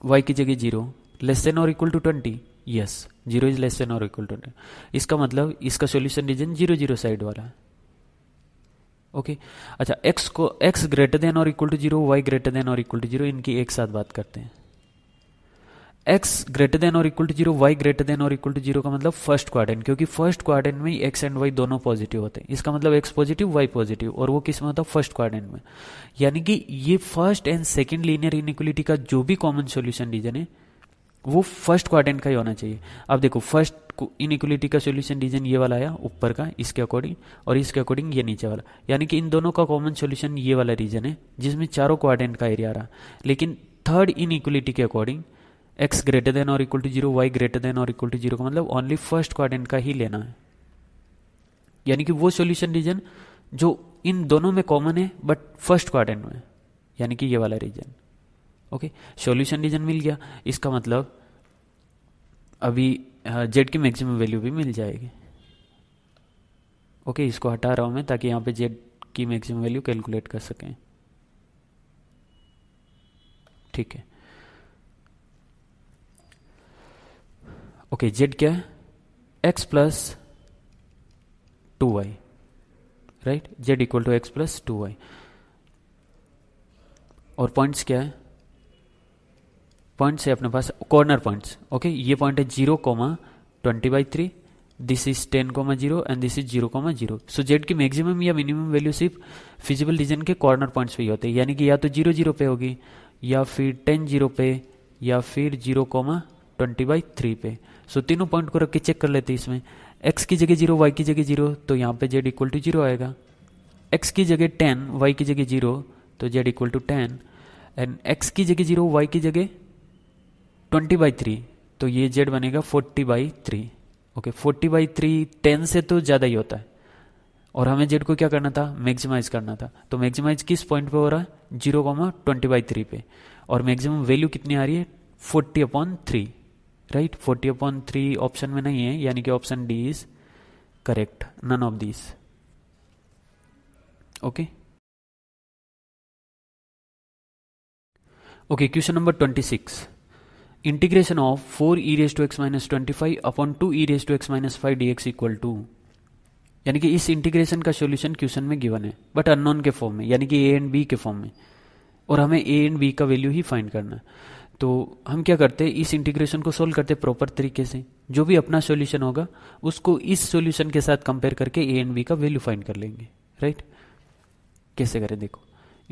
वाई की जगह जीरो लेस देन और equal to twenty yes zero is less than और इक्वल टू ट्वेंटी इसका मतलब इसका solution region zero zero side वाला है ओके okay. अच्छा एक्स को एक्स ग्रेटर देन और equal to zero y greater than और इक्वल टू जीरो इनकी एक साथ बात करते हैं एक्स ग्रेटर देन और equal to zero y greater than और इक्वल टू जीरो का मतलब फर्स्ट क्वाड्रेंट क्योंकि फर्स्ट क्वाड्रेंट में एक्स एंड वाई दोनों पॉजिटिव होते हैं इसका मतलब एक्स पॉजिटिव वाई पॉजिटिव और वो किस में होता है फर्स्ट क्वाड्रेंट में यानी कि ये first and second linear inequality का जो भी कॉमन सोल्यूशन रीजन है वो फर्स्ट क्वाड्रेंट का ही होना चाहिए अब देखो फर्स्ट इनिक्वलिटी का सोल्यूशन रीजन ये वाला आया ऊपर का इसके अकॉर्डिंग और इसके अकॉर्डिंग ये नीचे वाला यानी कि इन दोनों का कॉमन सोल्यूशन ये वाला रीजन है जिसमें चारों क्वाड्रेंट का एरिया रहा लेकिन थर्ड इनिक्वलिटी के अकॉर्डिंग एक्स ग्रेटर देन और equal to zero y greater than और इक्वल टू जीरो का मतलब ओनली फर्स्ट क्वाड्रेंट का ही लेना है यानी कि वो सॉल्यूशन रीजन जो इन दोनों में कॉमन है बट फर्स्ट क्वाड्रेंट में यानी कि ये वाला रीजन ओके सॉल्यूशन रीजन मिल गया इसका मतलब अभी जेड की मैक्सिमम वैल्यू भी मिल जाएगी ओके इसको हटा रहा हूं मैं ताकि यहां पे जेड की मैक्सिमम वैल्यू कैलकुलेट कर सकें ठीक है ओके जेड क्या है x plus two y right z equal to x plus two y और पॉइंट्स क्या है पॉइंट्स है अपने पास कॉर्नर पॉइंट्स ओके ये पॉइंट है zero comma twenty by three this is ten comma zero and this is zero comma zero so z की maximum या मिनिमम वैल्यू सिर्फ फिजिबल रीजन के कॉर्नर पॉइंट्स पे ही होते हैं यानी कि या तो जीरो जीरो पे होगी या फिर टेन जीरो पे या फिर zero comma twenty by three पे सो तीनों पॉइंट को रख के चेक कर लेते हैं इसमें एक्स की जगह जीरो वाई की जगह जीरो तो यहाँ पे जेड इक्वल टू जीरो आएगा एक्स की जगह टेन वाई की जगह जीरो तो z equal to ten and x की जगह जीरो वाई की जगह ट्वेंटी बाई थ्री तो ये जेड बनेगा forty by three okay forty by three ten से तो ज़्यादा ही होता है और हमें जेड को क्या करना था मैक्सिमाइज करना था तो मैक्सिमाइज किस पॉइंट पे हो रहा है zero comma twenty by three पे और मैक्सिमम वैल्यू कितनी आ रही है forty upon three right forty upon three option में नहीं है यानी कि option D is correct none of this okay okay question number twenty six integration of four e raise to x minus twenty five upon two e raise to x minus five d x equal to यानी कि इस integration का solution question में given है but unknown के form में यानी कि ए एंड बी के फॉर्म में और हमें ए एंड बी का वैल्यू ही फाइंड करना है तो हम क्या करते हैं इस इंटीग्रेशन को सोल्व करते प्रॉपर तरीके से जो भी अपना सॉल्यूशन होगा उसको इस सॉल्यूशन के साथ कंपेयर करके ए एंड बी का वैल्यू फाइंड कर लेंगे राइट कैसे करें देखो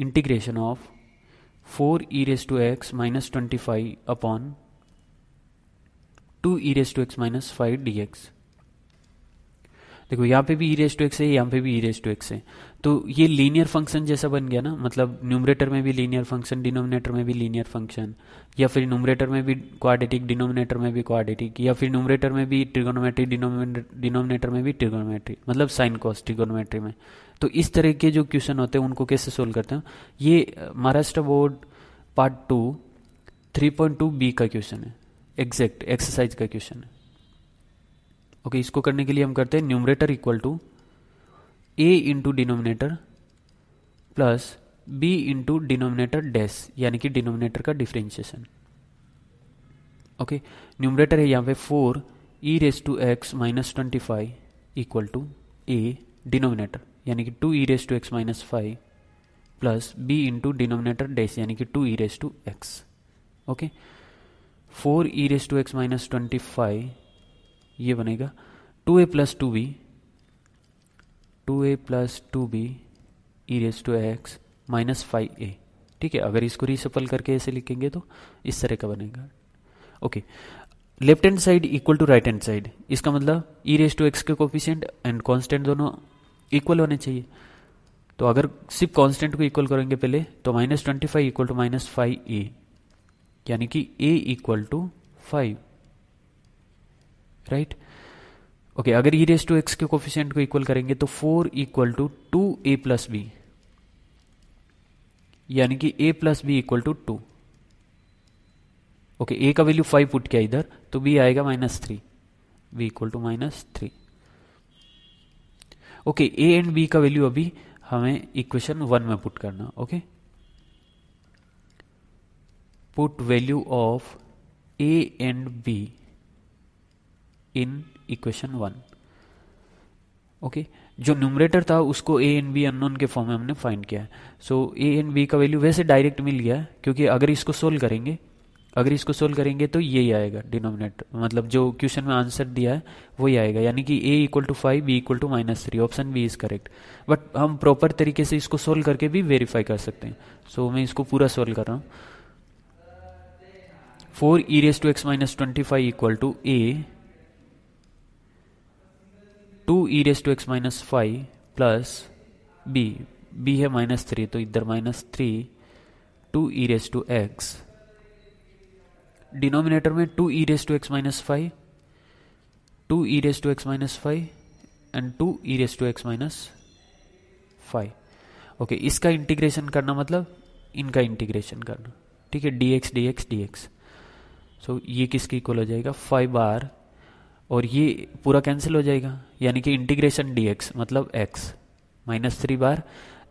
integration of four e raise to x minus twenty five upon two e raise to x minus five d x देखो यहां पे भी ई रेस टू एक्स है यहां पे भी ई रेस टू एक्स है तो ये लीनियर फंक्शन जैसा बन गया ना मतलब न्यूमरेटर में भी लीनियर फंक्शन डिनोमिनेटर में भी लीनियर फंक्शन या फिर न्यूमरेटर में भी क्वाडेटिक डिनोमिनेटर में भी क्वाडेटिक या फिर न्यूमरेटर में भी ट्रिगोनोमेट्री डिनोमिनेटर में भी ट्रिगोनोमेट्री मतलब साइन कॉस ट्रिगोनोमेट्री में तो इस तरह के जो क्वेश्चन होते हैं उनको कैसे सोल्व करते हैं ये Maharashtra board part two three point two B का क्वेश्चन है एग्जैक्ट एक्सरसाइज का क्वेश्चन है ओके okay, इसको करने के लिए हम करते हैं numerator equal to a into denominator plus b into denominator dash यानी कि डिनोमिनेटर का डिफ्रेंशिएशन ओके न्यूमरेटर है यहाँ पे four e raise to x minus twenty five equal to a denominator यानी कि two e raise to x minus five plus b into denominator dash यानी कि two e raise to x okay four e raise to x minus twenty five ये बनेगा two a plus two b two a plus two b e raise to x minus five a ठीक है अगर इसको reshuffle करके ऐसे लिखेंगे तो इस तरह का बनेगा okay left hand side equal to right hand side इसका मतलब ई रेस टू एक्स के कोफिशियंट एंड कॉन्स्टेंट दोनों इक्वल होने चाहिए तो अगर सिर्फ कॉन्स्टेंट को इक्वल करेंगे पहले तो minus twenty five equal to minus five a यानी कि a equal to five right okay okay, अगर ई रेस टू एक्स के कोफिशियंट को इक्वल करेंगे तो four equal to two a plus b यानी कि a plus b equal to two okay a का वैल्यू फाइव पुट किया इधर तो बी आएगा minus three b equal to minus three okay a and b का वैल्यू अभी हमें इक्वेशन वन में पुट करना ओके put value of a and b in equation one okay जो न्यूमरेटर था उसको ए एन बी अननोन के फॉर्म में हमने फाइंड किया है सो ए एन बी का वैल्यू वैसे डायरेक्ट मिल गया है क्योंकि अगर इसको सोल्व करेंगे अगर इसको सोल्व करेंगे तो यही आएगा डिनोमिनेटर मतलब जो क्वेश्चन में आंसर दिया है वही आएगा यानी कि a equal to five b equal to minus three option B is correct but हम प्रॉपर तरीके से इसको सोल्व करके भी वेरीफाई कर सकते हैं सो so, मैं इसको पूरा सोल्व कर रहा हूँ four e raise to x minus twenty five equal to A two e raise to x minus five plus b b है माइनस थ्री तो इधर minus three two e raise to x denominator में two e raise to x minus five two e raise to x minus five and two e raise to x minus five okay इसका integration करना मतलब इनका integration करना ठीक है d x D x D x so ये किसके equal हो जाएगा फाइव बार और ये पूरा कैंसिल हो जाएगा यानी कि इंटीग्रेशन डी एक्स मतलब एक्स माइनस थ्री बार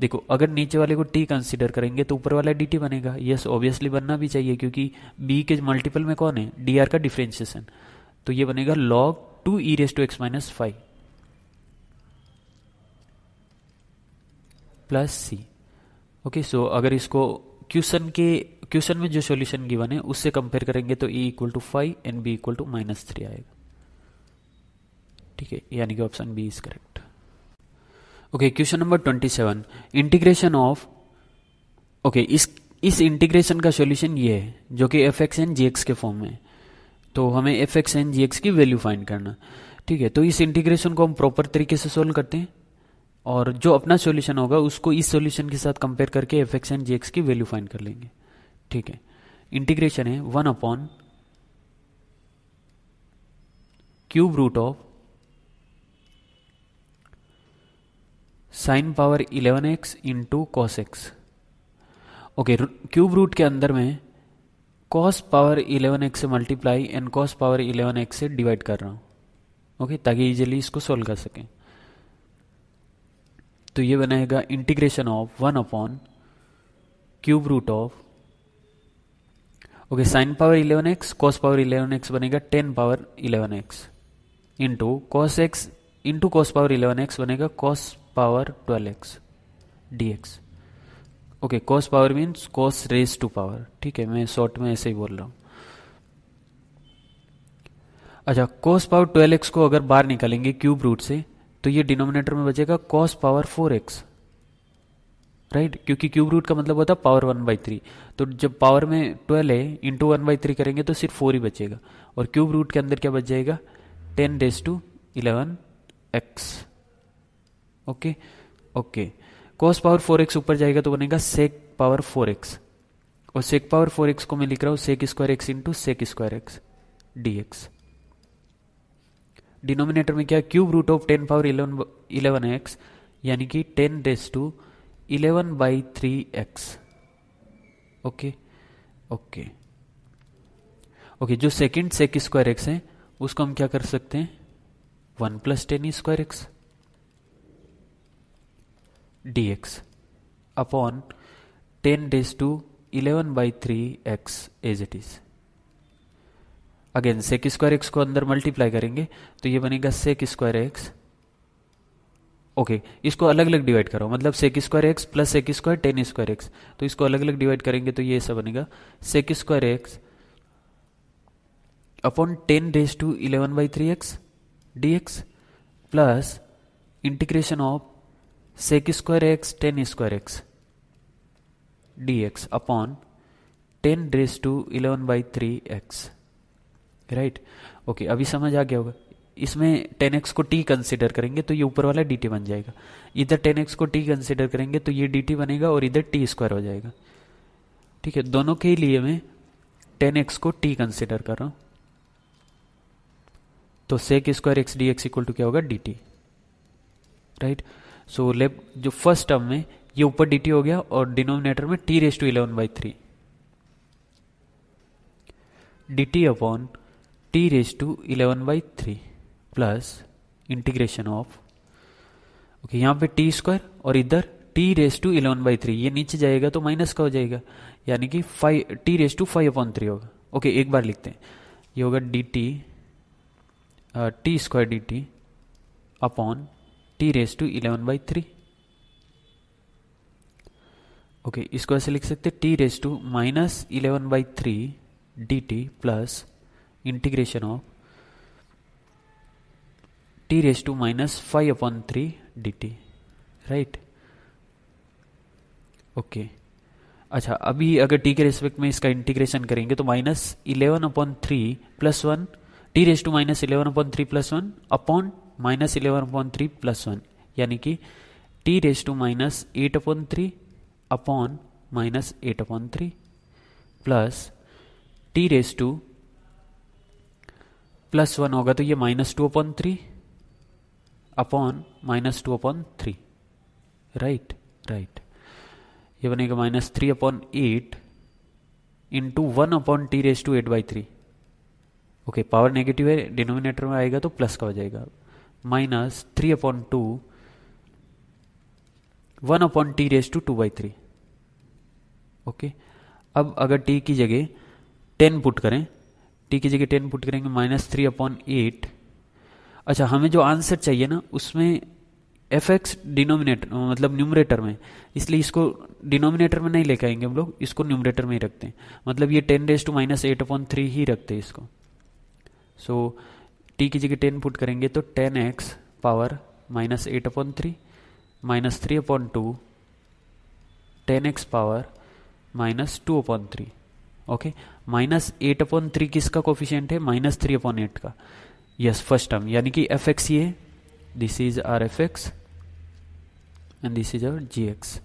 देखो अगर नीचे वाले को टी कंसिडर करेंगे तो ऊपर वाला डी टी बनेगा यस ऑब्वियसली बनना भी चाहिए क्योंकि बी के मल्टीपल में कौन है डी आर का डिफ्रेंशिएशन तो ये बनेगा log two e raise to x minus five plus c okay so अगर इसको क्वेश्चन के क्वेश्चन में जो सॉल्यूशन गिवन है उससे कंपेयर करेंगे तो e equal to five and b equal to minus three आएगा ठीक है यानी कि option B is correct okay question number twenty seven integration of okay इस इंटीग्रेशन का सॉल्यूशन ये है जो कि f x and g x के फॉर्म में तो हमें f x and g x की वैल्यू फाइंड करना ठीक है तो इस इंटीग्रेशन को हम प्रॉपर तरीके से सोल्व करते हैं और जो अपना सॉल्यूशन होगा उसको इस सॉल्यूशन के साथ कंपेयर करके f x and g x की वैल्यू फाइंड कर लेंगे ठीक है इंटीग्रेशन है one upon cube root of sine power eleven x into cos x okay cube root के अंदर में कॉस पावर इलेवन एक्स से multiply and cos power eleven x से डिवाइड कर रहा हूं ओके okay, ताकि इजीली इसको सोल्व कर सकें तो ये बनाएगा integration of one upon cube root of okay sine power eleven x cos power eleven x बनेगा ten power eleven x into cos x into cos power eleven x बनेगा cos power 12x dx okay cos power means cos raise to power ठीक है मैं short में ऐसे ही बोल रहा हूँ अच्छा कॉस पावर 12x को अगर बाहर निकालेंगे क्यूब रूट से तो ये डिनोमिनेटर में बचेगा कॉस पावर 4x राइट क्योंकि क्यूब रूट का मतलब होता है पावर वन बाई थ्री तो जब पावर में ट्वेल्व है इंटू वन बाई थ्री करेंगे तो सिर्फ फोर ही बचेगा और क्यूब रूट के अंदर क्या बच जाएगा ten raise to eleven x okay okay cos power four x ऊपर जाएगा तो बनेगा सेक पावर फोर एक्स और सेक पावर फोर एक्स को मैं लिख रहा हूं sec square x into sec square x D x denominator में क्या cube root of ten power eleven eleven x यानी कि ten raise to eleven by three x okay okay okay जो सेकेंड सेक स्क्वायर एक्स है उसको हम क्या कर सकते हैं one plus ten square x D x upon ten raise to eleven by three x as it is again sec square x को अंदर मल्टीप्लाई करेंगे तो ये बनेगा सेक स्क्वायर एक्स ओके इसको अलग अलग डिवाइड करो मतलब sec square x plus sec square ten square x तो इसको अलग अलग डिवाइड करेंगे तो ये ऐसा बनेगा sec square x upon ten raise to eleven by three x D x plus integration of sec square x ten square x D x upon ten raise to eleven by three x right okay अभी समझ आ गया होगा इसमें ten x को t consider करेंगे तो ये ऊपर वाला डी टी बन जाएगा इधर टेन एक्स को टी कंसिडर करेंगे तो ये डी टी बनेगा और इधर टी स्क्वायर हो जाएगा ठीक है दोनों के लिए मैं टेन एक्स को टी कंसिडर कर रहा हूं तो sec square x D x equal to क्या होगा d t right right? So left जो फर्स्ट टर्म में ये ऊपर डी हो गया और डिनोमिनेटर में t raise to eleven by three d t upon t raise to eleven by three plus integration of okay यहाँ पे टी स्क्वायर और इधर t raise to eleven by three ये नीचे जाएगा तो माइनस का हो जाएगा यानी कि five t raise to five upon three होगा ओके एक बार लिखते हैं ये होगा d t t square d t upon t raise to eleven by three okay इसको ऐसे लिख सकते t raise to minus eleven by three d t plus integration of t raise to minus five upon three d t right okay अच्छा अभी अगर T के respect में इसका इंटीग्रेशन करेंगे तो minus eleven upon three plus one t raise to minus eleven upon three plus one upon minus eleven upon three plus one यानी कि t raise to minus eight upon three upon minus eight upon three plus t raise to plus one होगा तो ये minus two upon three upon minus two upon three right right ये बनेगा minus three upon eight into one upon t raise to eight by three okay power negative है denominator में आएगा तो plus का हो जाएगा minus three upon two one upon t raise to two by three okay अब अगर T की जगह टेन पुट करें टी की जगह टेन पुट करेंगे माइनस थ्री अपॉन एट अच्छा हमें जो आंसर चाहिए ना उसमें एफ एक्स डिनोमिनेटर मतलब न्यूमरेटर में इसलिए इसको डिनोमिनेटर में नहीं लेके आएंगे हम लोग इसको न्यूमरेटर में ही रखते हैं मतलब ये ten raise to minus eight upon three ही रखते हैं इसको सो so, टी की जगह टेन पुट करेंगे तो ten x power minus eight upon three minus three upon two ten x power minus two upon three okay minus eight upon three किसका coefficient है माइनस थ्री अपॉन एट का yes first term यानी कि f x ये this is our f x and this is our g x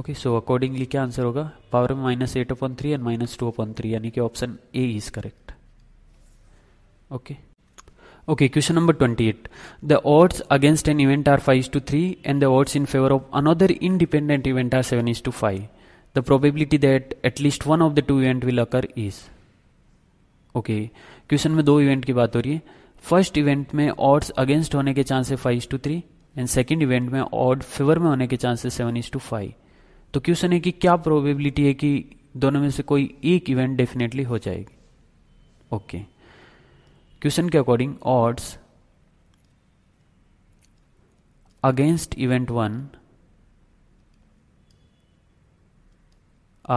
okay so accordingly क्या answer होगा power में minus eight upon three and minus two upon three यानी कि option A is correct okay okay question number 28 the odds against an event are 5 is to 3 and the odds in favor of another independent event are 7 is to 5 the probability that at least one of the two event will occur is okay okay. Question में दो event की बात हो रही है first event में odds against होने के chances five to three and second event में ऑड फेवर में होने के chances seven is to five तो क्वेश्चन है कि क्या प्रोबेबिलिटी है कि दोनों में से कोई एक इवेंट डेफिनेटली हो जाएगी ओके okay. क्वेश्चन के according odds against event one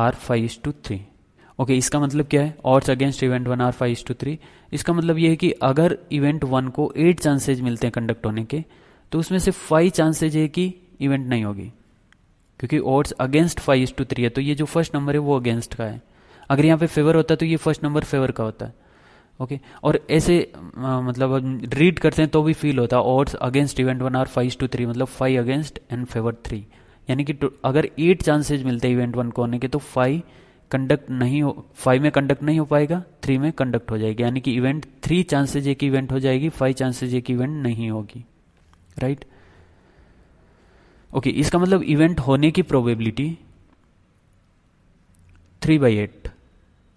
are five is to three okay इसका मतलब क्या है odds against event one are five is to three इसका मतलब यह है कि अगर इवेंट वन को एट चांसेज मिलते हैं कंडक्ट होने के तो उसमें से फाइव चांसेज है कि इवेंट नहीं होगी क्योंकि odds against five is to three है तो ये जो फर्स्ट नंबर है वो अगेंस्ट का है अगर यहाँ पे फेवर होता है तो ये फर्स्ट नंबर फेवर का होता है ओके और ऐसे मतलब रीड करते हैं तो भी फील होता है odds against event one are five to three मतलब five against and favour three यानी कि अगर एट चांसेज मिलते हैं इवेंट वन को होने के तो फाइव कंडक्ट नहीं हो फाइव में कंडक्ट नहीं हो पाएगा थ्री में कंडक्ट हो जाएगी यानी कि इवेंट थ्री चांसेज एक इवेंट हो जाएगी फाइव चांसेज एक इवेंट नहीं होगी राइट right? ओके okay, इसका मतलब इवेंट होने की probability three by eight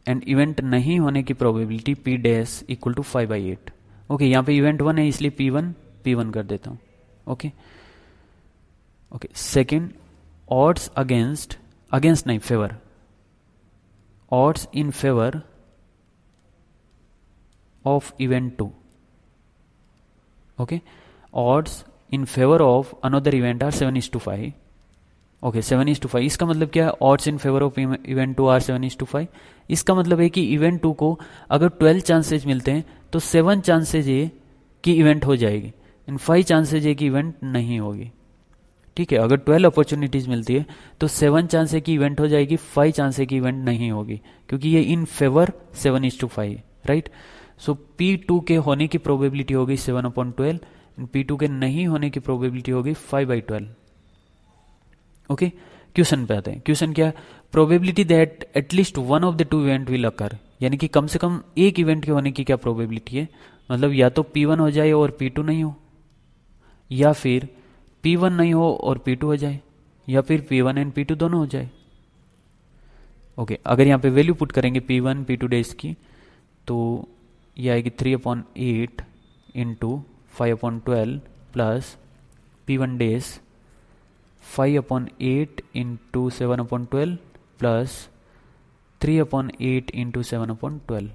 and event नहीं होने की probability P dash equal to five by eight okay यहां पे इवेंट वन है इसलिए पी वन पी वन कर देता हूं okay okay second odds against against नहीं favour odds in favour of event two okay odds in favour of another event are seven is to five okay seven is to five इसका मतलब क्या है odds in favour of event two are seven is to five इसका मतलब है कि event to को अगर ट्वेल्व चांसेज मिलते हैं तो सेवन चांसेज ये कि इवेंट हो जाएगी एंड फाइव चांसेज है कि इवेंट नहीं होगी ठीक है अगर ट्वेल्व अपॉर्चुनिटीज मिलती है तो सेवन चांस है कि इवेंट हो जाएगी फाइव चांस है कि इवेंट नहीं होगी क्योंकि ये in favour seven is to five right so P two के होने की प्रोबेबिलिटी होगी seven upon twelve P two के नहीं होने की प्रोबेबिलिटी होगी five by twelve okay question पे आते हैं क्वेश्चन क्या probability that at least one of the two event will occur यानी कि कम से कम एक इवेंट के होने की क्या प्रोबेबिलिटी है मतलब या तो पी वन हो जाए और पी टू नहीं हो या फिर पी वन नहीं हो और पी टू हो जाए या फिर P one and P two दोनों हो जाए ओके okay, अगर यहाँ पे वैल्यू पुट करेंगे P one P two dash की तो ये आएगी three upon eight into five upon twelve plus P one dash five upon eight into seven upon twelve plus three upon eight into seven upon twelve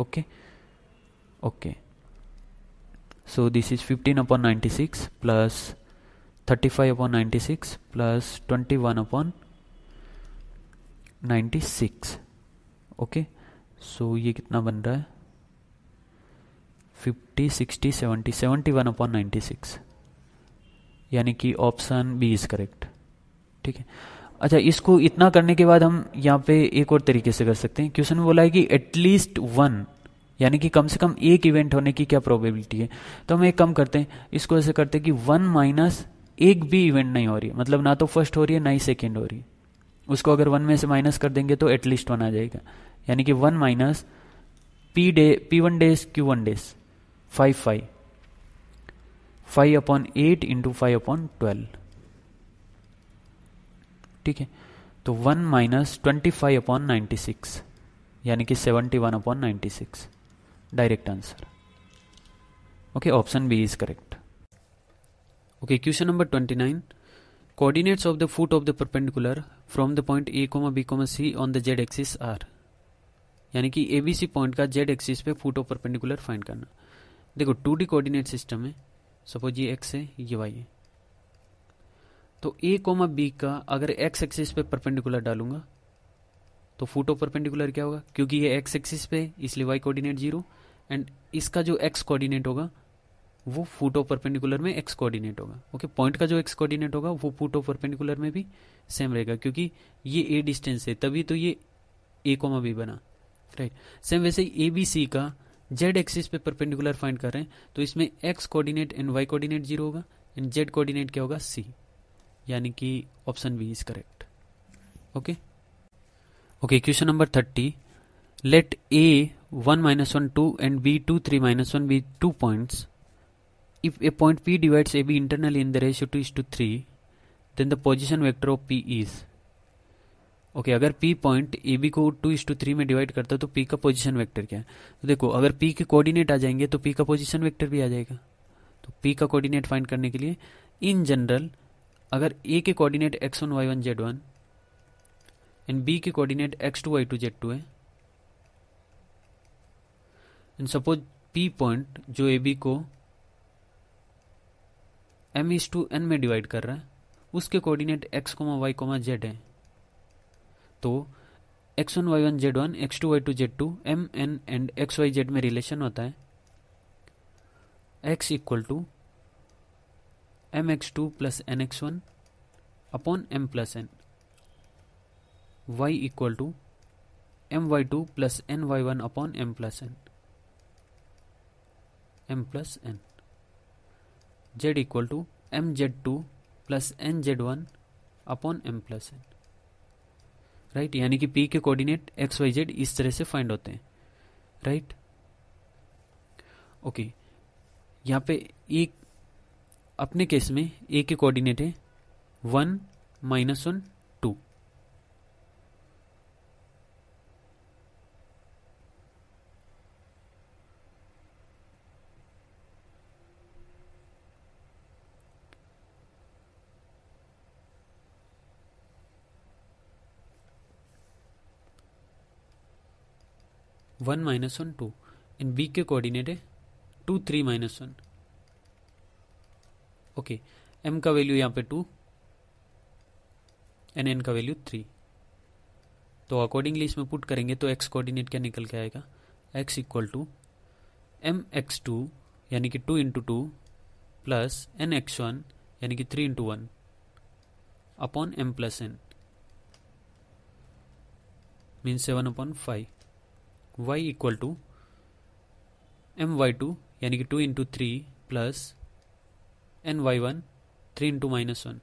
okay okay so this is fifteen upon ninety six plus thirty five upon ninety six plus twenty one upon ninety six okay so ये कितना बन रहा है fifty sixty seventy seventy one upon ninety six यानी कि option B is correct ठीक है अच्छा इसको इतना करने के बाद हम यहाँ पे एक और तरीके से कर सकते हैं क्वेश्चन बोला है कि एटलीस्ट वन यानी कि कम से कम एक इवेंट होने की क्या प्रोबेबिलिटी है तो हम एक कम करते हैं इसको ऐसे करते हैं कि वन माइनस एक भी इवेंट नहीं हो रही है मतलब ना तो फर्स्ट हो रही है ना ही सेकेंड हो रही है उसको अगर वन में से माइनस कर देंगे तो एटलीस्ट वन आ जाएगा यानी कि one minus P dash P one dash Q one dash five five five upon eight into five upon twelve ठीक है तो one minus twenty five upon ninety six यानी कि seventy one upon ninety six direct answer okay option B is correct okay question number twenty nine coordinates of the foot of the perpendicular from the point A comma B comma C on the Z axis are यानी कि A B C point का Z axis पे foot of perpendicular find करना देखो two D coordinate system है suppose ये x है ये वाई है तो ए कोमा बी का अगर एक्स एक्सिस पे परपेंडिकुलर डालूंगा तो फोटो परपेंडिकुलर क्या होगा क्योंकि ये एक्स एक्सिस पे है इसलिए वाई कोऑर्डिनेट जीरो एंड इसका जो एक्स कोऑर्डिनेट होगा वो फोटो परपेंडिकुलर में एक्स कोऑर्डिनेट होगा ओके okay, पॉइंट का जो एक्स कोऑर्डिनेट होगा वो फोटो परपेंडिकुलर में भी सेम रहेगा क्योंकि ये ए डिस्टेंस है तभी तो ये ए कोमा बी बना राइट सेम वैसे ए बी सी का जेड एक्सिस पे परपेंडिकुलर फाइंड कर रहे हैं तो इसमें x coordinate and y coordinate zero होगा एंड जेड कोऑर्डिनेट क्या होगा सी यानी कि option B is correct okay okay question number thirty let A one minus one two and B two three minus one B two if A point P divides A B internally in the ratio two is to three then the position vector of P is okay okay, अगर P point A B को two is two three में divide करता है तो P का position vector क्या है तो देखो अगर पी के कोऑर्डिनेट आ जाएंगे तो पी का पोजीशन वेक्टर भी आ जाएगा तो पी का कोऑर्डिनेट फाइंड करने के लिए इन जनरल अगर ए के coordinate x one y one z one and B के coordinate x two y two z two है एंड सपोज पी पॉइंट जो ए बी को एम इज टू एन में डिवाइड कर रहा है उसके coordinate x comma Y comma z है तो x one y one z one x two y two z two m n and x y z में relation होता है x equal to m x two plus n x one upon m plus n y equal to m y two plus n y one upon m plus n m plus n z equal to m z two plus n z one upon m plus n right right? यानी कि P के coordinate x y Z इस तरह से find होते हैं right okay यहाँ पे एक अपने केस में ए के कोऑर्डिनेट है one minus one one minus one two and B के कोऑर्डिनेट है two three minus one okay m का वैल्यू यहाँ पे टू एंड एन का वैल्यू थ्री तो अकॉर्डिंगली इसमें पुट करेंगे तो एक्स कोऑर्डिनेट क्या निकल के आएगा x equal to m x two यानी कि two into two plus n x one यानी कि three into one upon m plus n mean seven upon five y equal to m y two यानी कि two into three plus n y one three into minus one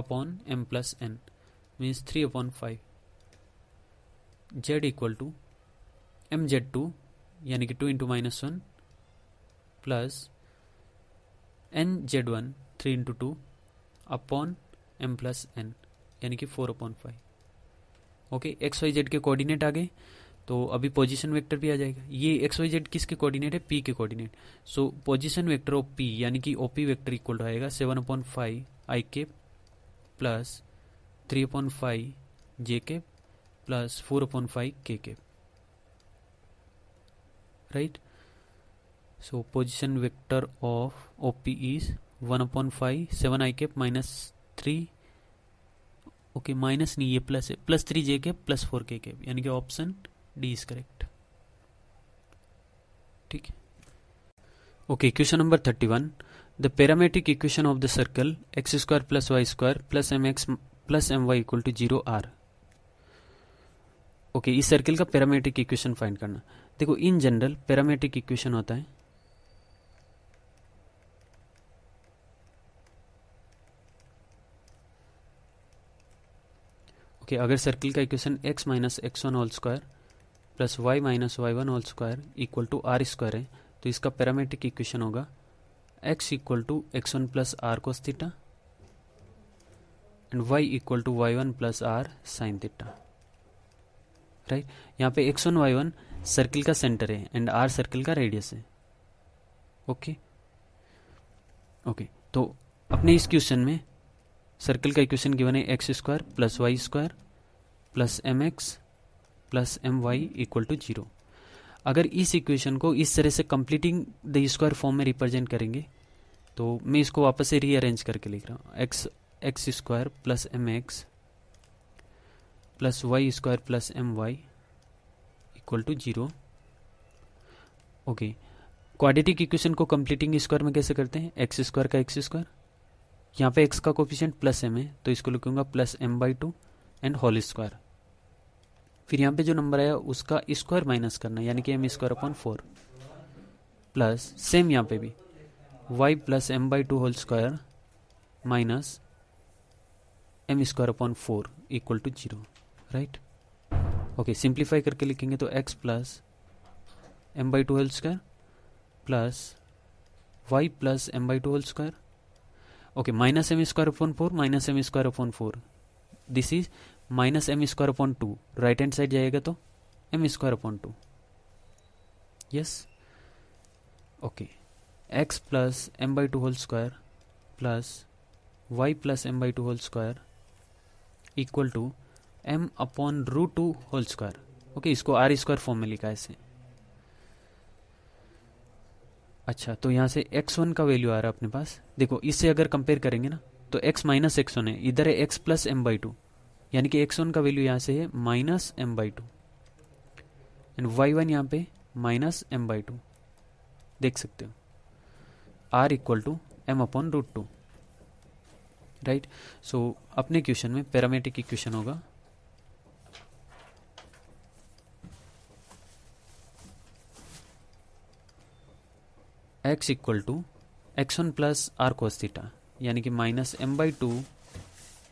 upon m plus n means three upon five z equal to m z two यानी कि two into minus one plus n z one three into two upon m plus n यानी कि four upon five okay x y z के coordinate आ गए तो अभी position vector भी आ जाएगा ये एक्स वाई जेड किसके कोऑर्डिनेट है पी के coordinate so position vector of P यानी कि ओपी वेक्टर इक्वल टू आएगा सेवन अपॉइंट फाइव आई के plus three upon five j के plus four upon five k के right so position vector of OP is one upon five seven i के minus three okay minus नहीं ये plus है plus three जे के plus four के के यानी कि ऑप्शन डी इज करेक्ट ठीक है okay question number thirty one the parametric equation of the circle x square plus y square plus m x plus m y equal to zero are okay इस circle का parametric equation find करना देखो in general parametric equation होता है कि अगर circle का equation x minus x one whole square plus y minus y one whole square equal to r square है तो इसका पैरामेट्रिक इक्वेशन होगा x equal to x one plus r cos theta and y equal to y one plus r sine theta right यहाँ पे x one y one circle का centre है and r circle का radius है okay okay तो अपने इस question में सर्कल का इक्वेशन गिवन है x square plus y square plus m x plus m y equal to zero अगर इस इक्वेशन को इस तरह से कंप्लीटिंग द स्क्वायर फॉर्म में रिप्रेजेंट करेंगे तो मैं इसको वापस से रीअरेंज करके लिख रहा हूँ x x square plus m x plus y square plus m y equal to zero okay quadratic equation को कंप्लीटिंग स्क्वायर में कैसे करते हैं एक्स स्क्वायर का एक्स स्क्वायर यहाँ पे एक्स का कोफिशियंट प्लस एम है तो इसको लिखूंगा plus m by two and whole square फिर यहाँ पे जो नंबर आया उसका स्क्वायर माइनस करना यानी कि m square upon four plus same यहाँ पे भी y plus m by two whole square minus m square upon four equal to zero right okay simplify करके लिखेंगे तो x plus m by two whole square plus y plus m by two whole square okay minus m square upon four minus m square upon four this is minus m square upon two right hand side जाएगा तो m square upon two yes okay x plus m by two whole square plus y plus m by two whole square equal to m upon root two whole square okay इसको r square form में लिखा है ऐसे अच्छा तो यहाँ से x one का वैल्यू आ रहा है अपने पास देखो इससे अगर कंपेयर करेंगे ना तो एक्स माइनस एक्स वन है इधर है x plus m by two यानी कि एक्स वन का वैल्यू यहाँ से है minus m by two and y one यहाँ पे माइनस एम बाई टू देख सकते हो r equal to m upon root two right so अपने क्वेश्चन में पैरामेट्रिक इक्वेशन होगा x equal to x one plus r cos theta यानी कि minus m by two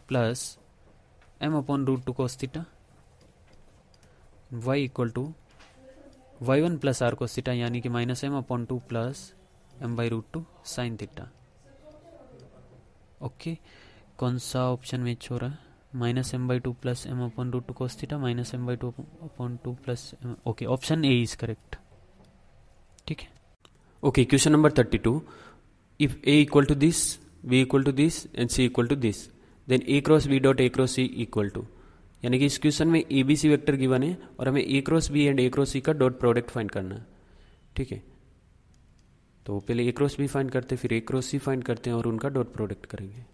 plus m upon root two cos theta y equal to y one plus r cos theta यानी कि minus m upon two plus m by root two sine theta okay कौन सा option match हो रहा है minus m by two plus m upon root two cos theta minus m by two upon two plus okay option A is correct okay question number thirty two if A equal to this B equal to this and C equal to this then A cross B dot A cross C equal to यानी कि इस question में A B C vector given है और हमें A cross B and A cross C का dot product find करना है ठीक है तो पहले ए क्रॉस बी फाइंड करते फिर ए क्रॉस सी फाइंड करते हैं और उनका डॉट प्रोडक्ट करेंगे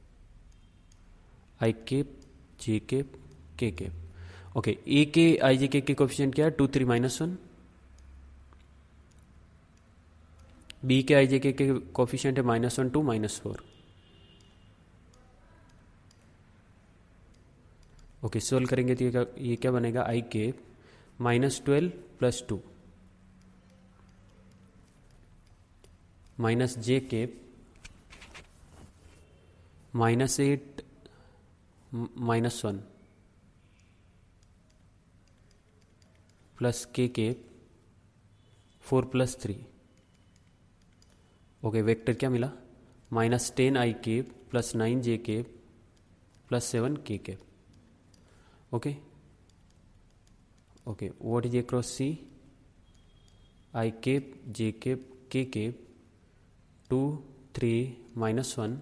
i cap j cap k cap okay A के आई जे के के क्वेश्चन क्या है two three minus one B के आई जे के के कॉफिशेंट है minus one two minus four okay solve करेंगे तो ये, ये क्या बनेगा आई के minus twelve plus two minus j के minus eight minus one plus k के four plus three okay vector क्या मिला माइनस टेन आई के प्लस नाइन जे के प्लस सेवन के के okay okay what is A cross C i cap j के k के two three minus one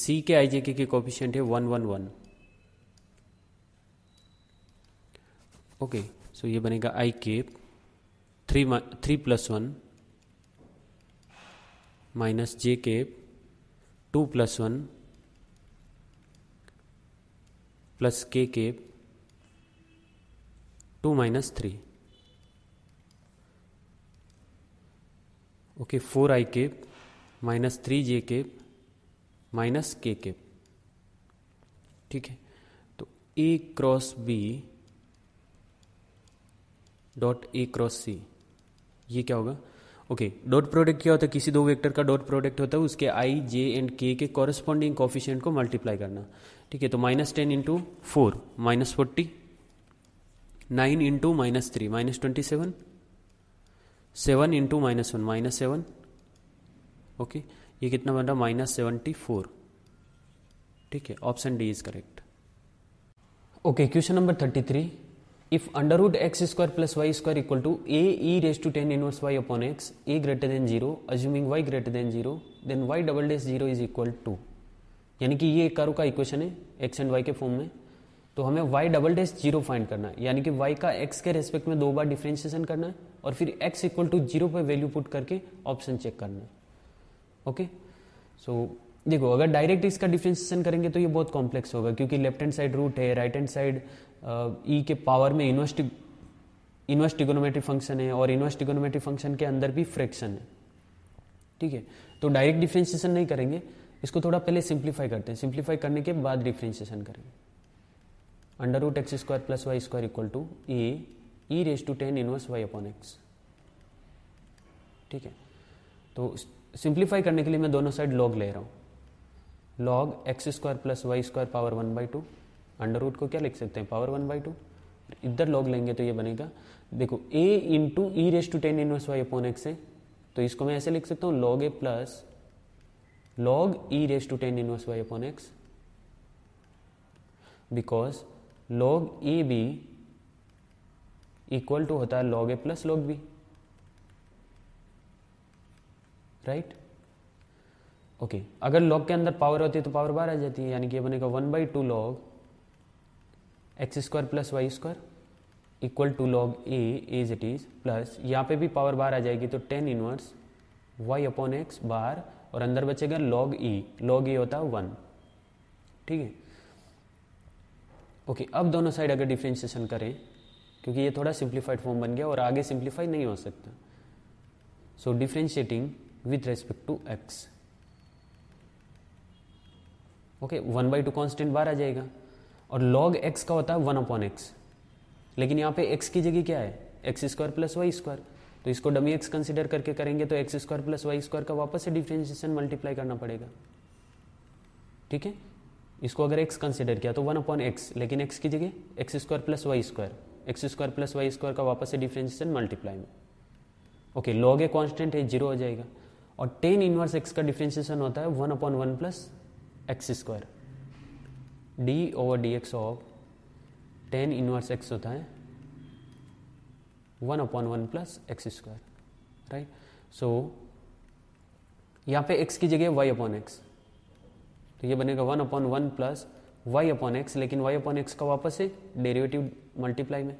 C के i j k coefficient है one one one okay so ये बनेगा i cap three three plus one minus j के two plus one plus k के two minus three okay four i के minus three जे के minus के के ठीक है तो A cross B dot A cross C ये क्या होगा ओके डॉट प्रोडक्ट क्या होता है किसी दो वेक्टर का डॉट प्रोडक्ट होता है उसके आई जे एंड के के कॉरस्पॉन्डिंग कॉफिशियंट को मल्टीप्लाई करना ठीक है तो minus ten into four minus forty nine into minus three minus twenty seven seven into minus one minus seven okay ये कितना बन रहा माइनस सेवेंटी फोर ठीक है option D is correct okay question number thirty three if under root x square plus y square equal to a e raised to 10 inverse y upon x a greater than 0 assuming y greater than 0 then y double dash 0 is equal to यानी कि ये curve का equation है x and y के form में तो हमें y double dash zero find करना है यानी कि वाई का एक्स के रेस्पेक्ट में दो बार डिफ्रेंशिएशन करना है और फिर एक्स इक्वल टू जीरो पर वैल्यू पुट करके ऑप्शन चेक करना है ओके सो देखो अगर डायरेक्ट इसका डिफ्रेंशिएशन करेंगे तो ये बहुत कॉम्प्लेक्स होगा क्योंकि लेफ्ट हैंड साइड रूट है right hand side e e के पावर में इन्वर्स इन्वर्स टिगोनोमेट्री फंक्शन है और इन्वर्स टिगोनोमेट्री फंक्शन के अंदर भी फ्रैक्शन है ठीक है तो डायरेक्ट डिफ्रेंशिएशन नहीं करेंगे इसको थोड़ा पहले सिंप्लीफाई करते हैं सिंप्लीफाई करने के बाद डिफ्रेंशिएशन करेंगे under root x square plus y square equal to a e raise to tan inverse y upon x ठीक है तो सिंप्लीफाई करने के लिए मैं दोनों साइड लॉग ले रहा हूँ log x square plus y square power one by two under root को क्या लिख सकते हैं पावर वन बाई टू इधर लॉग लेंगे तो ये बनेगा देखो a into e raise to tan inverse y upon x है तो इसको मैं ऐसे लिख सकता हूँ log a plus log e raise to tan inverse y upon x because log a b equal to होता है log a plus log b right okay अगर लॉग के अंदर पावर होती है तो पावर बाहर आ जाती है यानी कि ये बनेगा one by two log x square plus y square equal to log a as it is plus यहाँ पे भी पावर बार आ जाएगी तो tan inverse y upon x बार और अंदर बचेगा लॉग ई लॉग ए होता है वन ठीक है ओके अब दोनों साइड अगर डिफ्रेंशिएशन करें क्योंकि ये थोड़ा सिंप्लीफाइड फॉर्म बन गया और आगे सिंप्लीफाई नहीं हो सकता so differentiating with respect to x okay one by two constant बार आ जाएगा और लॉग एक्स का होता है वन अपॉन एक्स लेकिन यहाँ पे एक्स की जगह क्या है x square plus y square तो इसको डमी एक्स कंसिडर करके करेंगे तो x square plus y square का वापस से डिफ्रेंशिएशन मल्टीप्लाई करना पड़ेगा ठीक है इसको अगर एक्स कंसिडर किया तो वन अपॉन एक्स लेकिन एक्स की जगह x square plus y square x square plus y square का वापस से डिफ्रेंशिएशन मल्टीप्लाई में ओके लॉग ए कॉन्स्टेंट है जीरो हो जाएगा और टेन इनवर्स एक्स का डिफ्रेंशिएशन होता है one upon one plus x square d over d x of tan inverse x होता है one upon one plus x square right so यहां पे एक्स की जगह वाई अपॉन एक्स तो ये बनेगा one upon one plus y upon x लेकिन वाई अपॉन एक्स का वापस है डेरिवेटिव मल्टीप्लाई में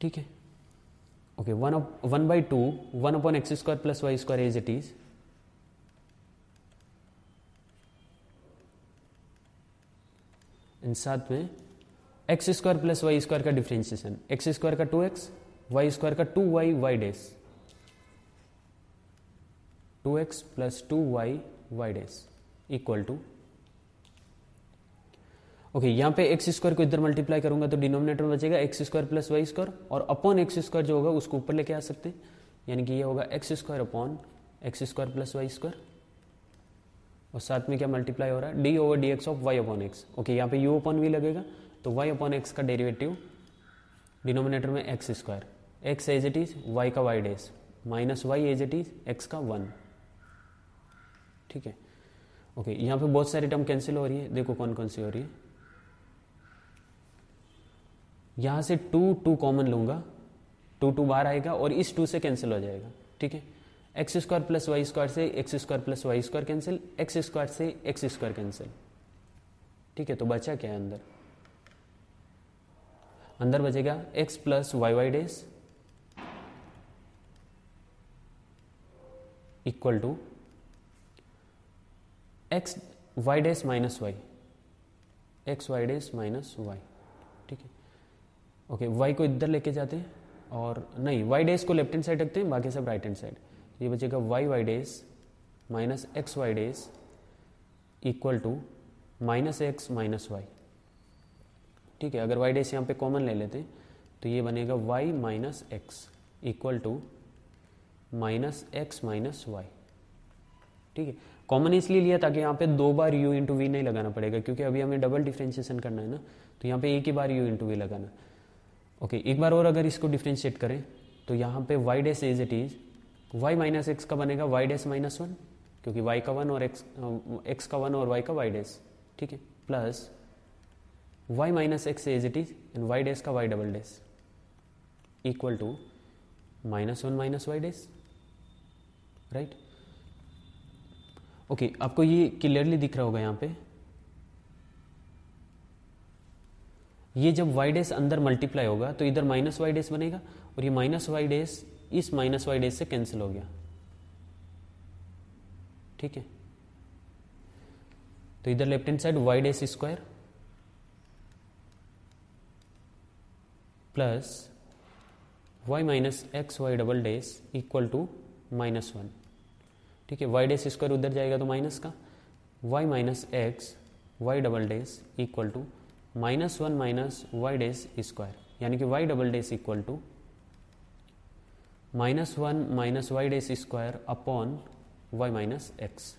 ठीक है okay one one by two one upon x square plus y square as it is in साथ में x square plus y square का डिफ्रेंशिएशन एक्स स्क्वायर का टू एक्स वाई स्क्वायर का two y y dash two x plus two y y dash equal to okay okay, यहाँ पे x square को इधर multiply करूंगा तो डिनोमिनेटर में बचेगा x square plus y square और अपॉन एक्स स्क्वायर जो होगा उसको ऊपर लेके आ सकते हैं यानी कि ये होगा x square upon x square plus y square और साथ में क्या मल्टीप्लाई हो रहा है d over d x of y upon x okay यहाँ पे यू अपॉन वी लगेगा तो वाई अपॉन एक्स का डेरिवेटिव डिनोमिनेटर में x square x as it is y का y dash minus y as it is x का one ठीक है ओके यहाँ पे बहुत सारी टर्म कैंसिल हो रही है देखो कौन कौन सी हो रही है यहां से टू टू कॉमन लूंगा टू टू बाहर आएगा और इस टू से कैंसिल हो जाएगा ठीक है x square plus y square से x square plus y square cancel x square से एक्स स्क्वायर कैंसिल ठीक है तो बचा क्या है अंदर अंदर बचेगा x plus y y dash equal to x y dash minus y x y dash minus y ठीक है ओके वाई को इधर लेके जाते हैं और नहीं वाई डेस को लेफ्ट हैंड साइड रखते हैं बाकी सब राइट हैंड साइड ये बचेगा y y dash minus x y dash equal to minus x minus y ठीक है अगर वाई डेज यहाँ पे कॉमन ले लेते हैं तो ये बनेगा y minus x equal to minus x minus y ठीक है कॉमन इसलिए लिया ताकि यहाँ पे दो बार यू इंटू वी नहीं लगाना पड़ेगा क्योंकि अभी हमें डबल डिफ्रेंशिएशन करना है ना तो यहाँ पे एक ही बार यू इंटू वी लगाना ओके okay, एक बार और अगर इसको डिफ्रेंशिएट करें तो यहाँ पे y dash is it is y minus x का बनेगा वाई डेस माइनस वन क्योंकि वाई का वन और एक्स एक्स का वन और वाई का वाई डेस ठीक है plus y minus x as it is and y dash का y double dash equal to minus one minus y dash right okay आपको ये क्लियरली दिख रहा होगा यहाँ पे ये जब वाई डेस अंदर मल्टीप्लाई होगा तो इधर माइनस वाई डेस बनेगा और ये माइनस वाई डेस इस माइनस वाई डैश से कैंसिल हो गया ठीक है तो इधर left hand side y dash square plus y minus x y double dash equal to minus one ठीक है वाई डैश स्क्वायर उधर जाएगा तो माइनस का y minus x y double dash equal to minus one minus y dash square यानी कि y double dash equal to minus one minus y dash square upon y minus x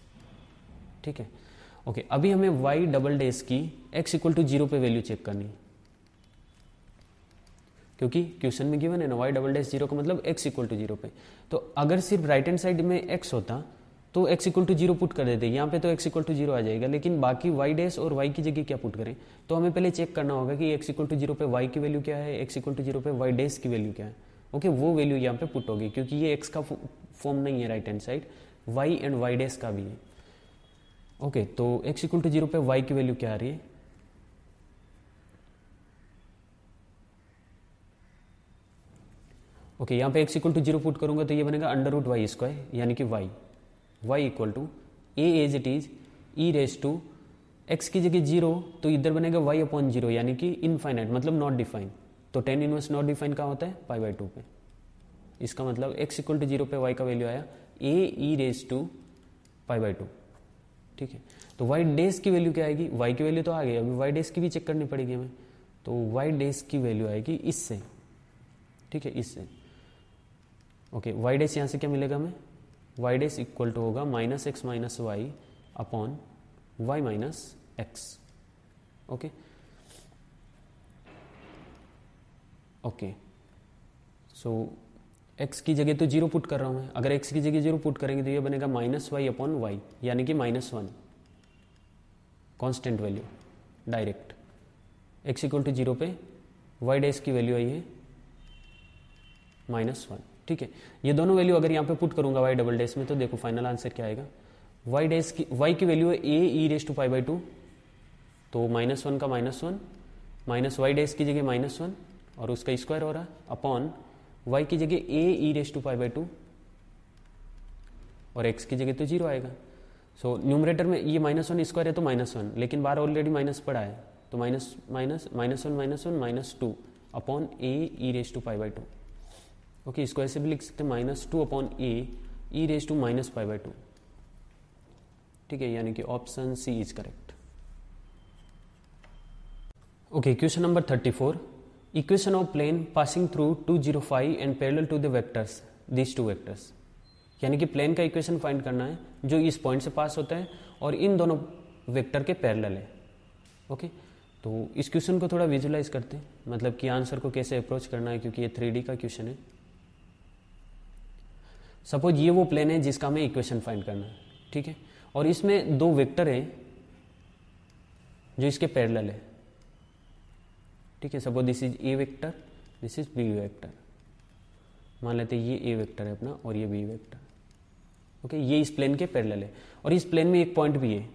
ठीक है okay okay, अभी हमें y double dash की x equal to zero पे value check करनी क्योंकि क्वेश्चन में गिवन है ना वाई डबल डेस जीरो का मतलब एक्स इक्वल टू जीरो पे तो अगर सिर्फ राइट हैंड साइड में एक्स होता तो x equal to zero put कर देते यहाँ पे तो एक्स इक्वल टू जीरो आ जाएगा लेकिन बाकी वाई डेस और वाई की जगह क्या पुट करें तो हमें पहले चेक करना होगा कि एक्स इक्वल टू जीरो पे वाई की वैल्यू क्या है एक्स इक्वल टू जीरो पे वाई डेस की वैल्यू क्या है ओके okay, वो वैल्यू यहाँ पे पुट होगी क्योंकि ये एक्स का फॉर्म नहीं है right hand side y and y dash का भी है ओके okay, तो एक्स इक्वल टू जीरो पे वाई की वैल्यू क्या आ रही है ओके okay, यहाँ पे x equal to zero put करूंगा तो ये बनेगा अंडर रूट वाई स्क्वायर यानी कि y y equal to a as it is e raise to x की जगह जीरो तो इधर बनेगा वाई अपॉन जीरो यानी कि इनफाइनाइट मतलब नॉट डिफाइंड तो टेन इनवर्स नॉट डिफाइन कहाँ होता है पाई बाई टू पे इसका मतलब एक्स इक्वल टू जीरो पे वाई का वैल्यू आया a e raise to pi by two ठीक है तो वाई डेज की वैल्यू क्या आएगी वाई की वैल्यू तो आ गई अभी वाई डेज की भी चेक करनी पड़ेगी हमें तो वाई डेज की वैल्यू आएगी इससे ठीक है इससे ओके वाई डेज यहाँ से क्या मिलेगा हमें वाई डेज इक्वल टू होगा minus x minus y upon y minus x okay okay so x की जगह तो जीरो पुट कर रहा हूँ मैं अगर एक्स की जगह जीरो पुट करेंगे तो ये बनेगा माइनस वाई अपॉन वाई यानी कि minus one constant value direct x equal to zero पे वाई डेस की वैल्यू आई है माइनस वन ठीक है ये दोनों वैल्यू अगर यहाँ पे पुट करूंगा वाई डबल डेस में तो देखो फाइनल आंसर क्या आएगा वाई डेस की वाई की वैल्यू है a e raise to five by two तो माइनस वन का minus one minus y dash की जगह माइनस वन और उसका स्क्वायर हो रहा है अपॉन वाई की जगह a e raise to five by two और एक्स की जगह तो जीरो आएगा सो so, न्यूमरेटर में ये माइनस वन स्क्वायर है तो माइनस वन लेकिन बार ऑलरेडी माइनस पड़ा है तो minus minus minus one minus one minus two upon a e raise to five by two okay square से भी लिख सकते हैं minus two upon a e raise to minus five by two ठीक है यानी कि option C is correct okay question number thirty four equation of plane passing through 205 and parallel to the vectors these two vectors यानी कि plane का equation find करना है जो इस पॉइंट से पास होता है और इन दोनों वेक्टर के पैरल है ओके तो इस क्वेश्चन को थोड़ा विजुलाइज करते हैं मतलब कि आंसर को कैसे अप्रोच करना है क्योंकि ये थ्री का क्वेश्चन है सपोज ये वो प्लेन है जिसका हमें इक्वेशन फाइंड करना है ठीक है और इसमें दो वेक्टर हैं जो इसके पैरल है ठीक है suppose this is a vector this is b vector मान लेते हैं ये ए वेक्टर है अपना और ये बी वेक्टर ओके ये इस प्लेन के पैरेलल है और इस प्लेन में एक पॉइंट भी है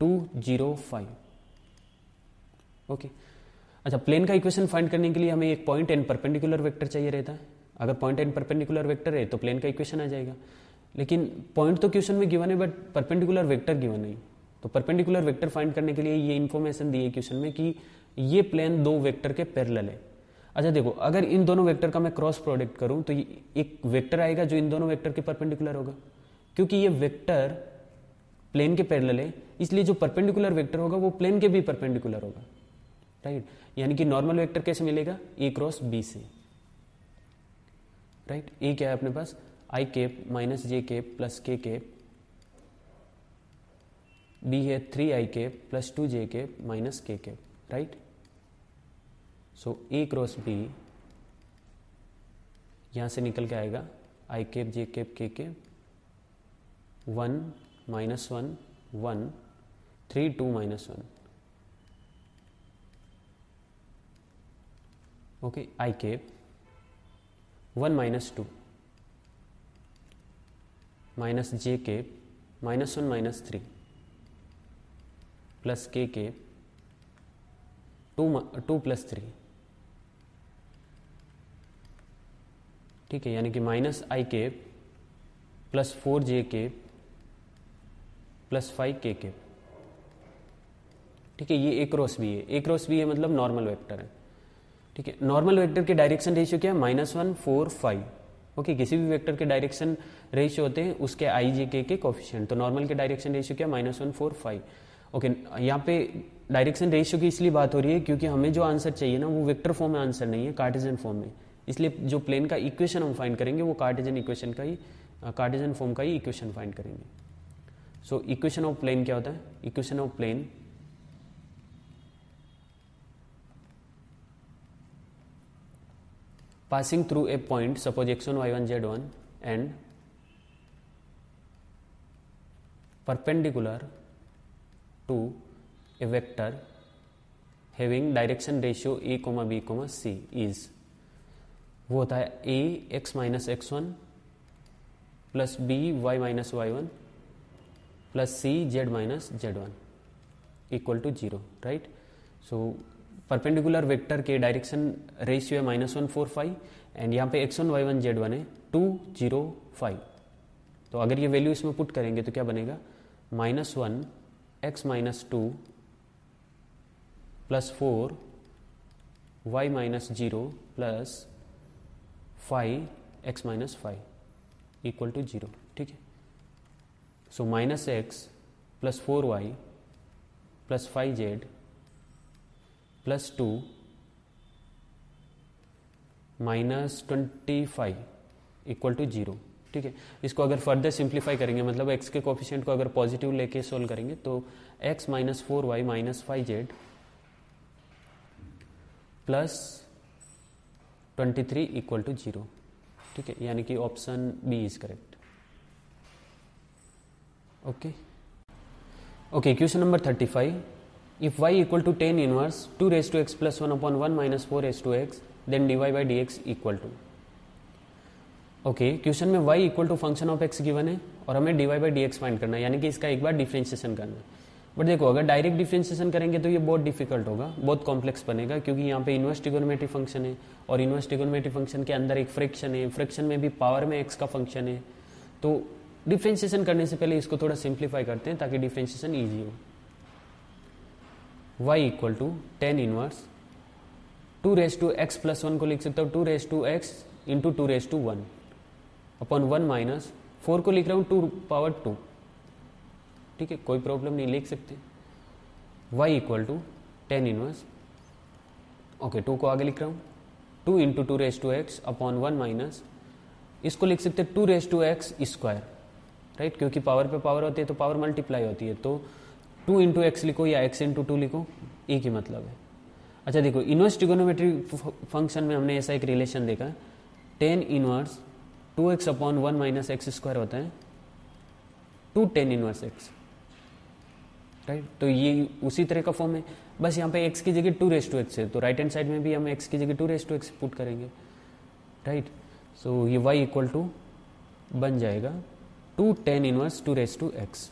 टू जीरो फाइव ओके अच्छा प्लेन का इक्वेशन फाइंड करने के लिए हमें एक पॉइंट एंड परपेंडिकुलर वेक्टर चाहिए रहता है अगर पॉइंट एंड परपेंडिकुलर वेक्टर है तो प्लेन का इक्वेशन आ जाएगा लेकिन पॉइंट तो क्वेश्चन में गिवन है बट परपेंडिकुलर वेक्टर गिवन नहीं तो परपेंडिकुलर वेक्टर फाइंड करने के लिए ये इन्फॉर्मेशन दी है क्वेश्चन में कि ये प्लेन दो वेक्टर के पैरेलल है अच्छा देखो अगर इन दोनों वेक्टर का मैं क्रॉस प्रोडक्ट करूं तो एक वेक्टर आएगा जो इन दोनों वेक्टर के परपेंडिकुलर होगा क्योंकि ये वेक्टर प्लेन के पैरेलल है इसलिए जो परपेंडिकुलर वेक्टर होगा वो प्लेन के भी परपेंडिकुलर होगा राइट यानी कि नॉर्मल वेक्टर कैसे मिलेगा ए क्रॉस बी से राइट ए क्या है अपने पास i cap minus j cap plus k cap b है three i cap plus two j cap minus k cap right right? So a cross b यहाँ से निकल के आएगा आई cap j cap k k one minus one one three two minus one okay i cap one minus two minus j cap minus one minus three plus k cap two two plus three ठीक है यानी कि minus आई के plus four जे के plus five k के ठीक है ये एक रोस भी है एक रोस भी है मतलब नॉर्मल वेक्टर है ठीक है नॉर्मल वेक्टर के डायरेक्शन रेशियो क्या है minus one four five okay किसी भी वेक्टर के डायरेक्शन रेशियो होते हैं उसके आई जे के तो के कॉफिशियंट तो नॉर्मल के डायरेक्शन रेशियो क्या minus one four five okay यहाँ पे डायरेक्शन रेशियो की इसलिए बात हो रही है क्योंकि हमें जो आंसर चाहिए ना वो वेक्टर फॉर्म में आंसर नहीं है कार्टिजन फॉर्म में इसलिए जो प्लेन का इक्वेशन हम फाइंड करेंगे वो कार्टेजन इक्वेशन का ही कार्टेजन फॉर्म का ही इक्वेशन फाइंड करेंगे सो इक्वेशन ऑफ प्लेन क्या होता है equation of plane passing through a point suppose x one y one z one and perpendicular to a vector having direction ratio a comma B comma c is वो होता है a x minus x one plus b y minus y one plus c z minus z one equal to zero right so perpendicular vector के direction ratio है minus one four five and यहाँ पे x one y one z one है two zero five तो अगर ये value इसमें put करेंगे तो क्या बनेगा minus one x minus two plus four y minus zero plus five x minus five equal to zero ठीक है so minus x plus four y plus five z plus two minus twenty five equal to zero ठीक है इसको अगर further simplify करेंगे मतलब x के coefficient को अगर पॉजिटिव लेके सोल्व करेंगे तो x minus four y minus five z plus twenty three equal to zero ठीक है यानी कि option B is correct okay okay question number thirty five y equal to tan inverse two raise to x plus one upon one minus four 4 two x then d y by D x equal to okay question में y equal to function of x given है और हमें D Y by D x find करना है यानी कि इसका एक बार डिफ्रेंशिएशन करना है बट देखो अगर डायरेक्ट डिफ्रेंसिएशन करेंगे तो ये बहुत डिफिकल्ट होगा बहुत कॉम्प्लेक्स बनेगा क्योंकि यहाँ पे इन्वर्स ट्रिगोनोमेट्रिक फंक्शन है और इन्वर्स ट्रिगोनोमेट्रिक फंक्शन के अंदर एक फ्रैक्शन है फ्रैक्शन में भी पावर में एक्स का फंक्शन है तो डिफ्रेंशिएशन करने से पहले इसको थोड़ा सिंप्लीफाई करते हैं ताकि डिफ्रेंशिएशन ईजी हो y equal to tan inverse two raise to x plus one को लिख सकता हूँ two raise to x into two raise to one upon one minus four को लिख रहा हूँ टू पावर टू ठीक है कोई प्रॉब्लम नहीं लिख सकते y equal to tan inverse okay two को आगे लिख रहा हूं two into two raise to x upon one minus इसको लिख सकते two raise to x square right क्योंकि पावर पे पावर होती है तो पावर मल्टीप्लाई होती है तो टू इंटू एक्स लिखो या एक्स इंटू टू लिखो एक ही मतलब है अच्छा देखो इनवर्स ट्रिगोनोमेट्री फंक्शन में हमने ऐसा एक रिलेशन देखा tan inverse two x upon one minus x square होता है two tan inverse x right तो ये उसी तरह का फॉर्म है बस यहाँ पे एक्स की जगह टू रेस टू एक्स है तो राइट हैंड साइड में भी हम एक्स की जगह two raise to x put करेंगे राइट सो so, ये वाई इक्वल टू बन जाएगा two tan inverse two raise to x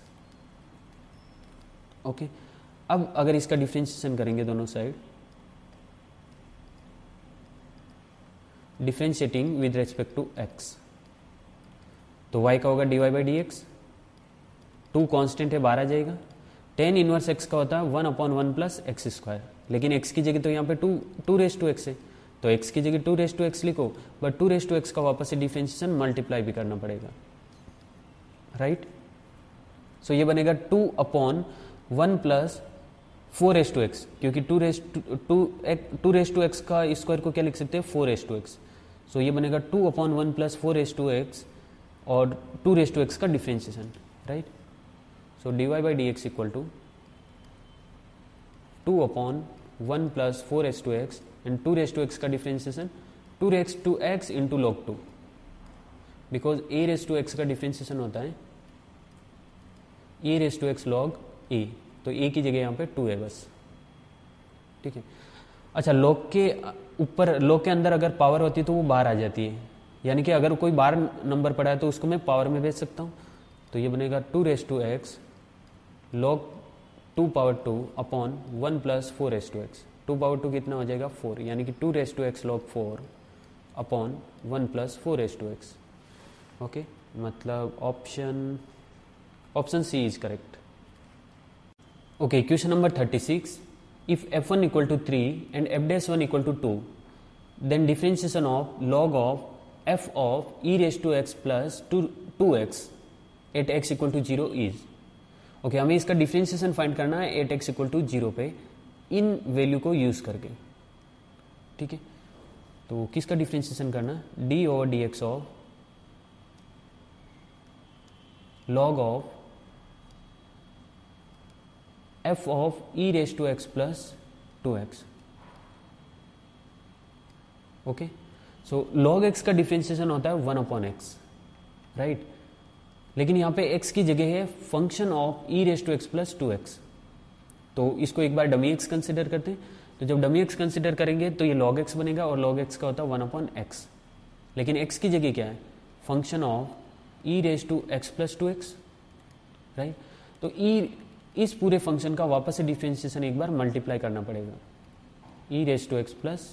okay अब अगर इसका डिफ्रेंशिएशन करेंगे दोनों side differentiating with respect to x तो वाई का होगा d Y by D x two constant है बारह जाएगा टेन इनवर्स एक्स का होता है one upon one plus x square लेकिन एक्स की जगह तो यहाँ पे two two raise to x है तो एक्स की जगह टू रेस टू एक्स लिखो but two raise to x का वापस से डिफ्रेंशिएशन मल्टीप्लाई भी करना पड़ेगा राइट right? सो so, ये बनेगा two upon one plus four raise to X क्योंकि two raise to two raise to x का स्क्वायर को क्या लिख सकते हैं four raise to X so ये बनेगा two upon one plus four raise to X और टू रेस टू एक्स का differentiation right D Y by D x equal to two upon one plus four S to x and two raise to x का differentiation two raise to x into log two because a raise to x का differentiation होता है a raise to x log a तो a की जगह यहां पे to है बस ठीक है अच्छा लॉक के ऊपर लॉक के अंदर अगर पावर होती है तो वो बाहर आ जाती है यानी कि अगर कोई बार नंबर पड़ा है तो उसको मैं पावर में भेज सकता हूँ तो ये बनेगा two raise to x log two power two upon one plus four S to x two power two कितना हो जाएगा फोर यानी कि two raise to x log four upon one plus four S to x okay मतलब option option C is correct okay question number thirty six if f one equal to three and f dash one equal to two then differentiation of log of f of e raise to x plus two two x at x equal to zero is okay okay, हमें इसका differentiation find करना है at x equal to zero पे इन value को use करके ठीक है तो किसका डिफ्रेंशिएशन करना है d over d x of log of f of e raise to x plus two x okay so log x का डिफ्रेंशिएशन होता है वन अपॉन एक्स राइट लेकिन यहां पे एक्स की जगह है function of e raise to x plus two x तो इसको एक बार डमी एक्स कंसिडर करते हैं तो जब डमी एक्स कंसिडर करेंगे तो ये लॉग एक्स बनेगा और लॉग एक्स का होता है वन अपॉन एक्स लेकिन एक्स की जगह क्या है function of e raise to x plus two x right तो ई e, इस पूरे फंक्शन का वापस से डिफ्रेंशिएशन एक बार मल्टीप्लाई करना पड़ेगा e raise to x plus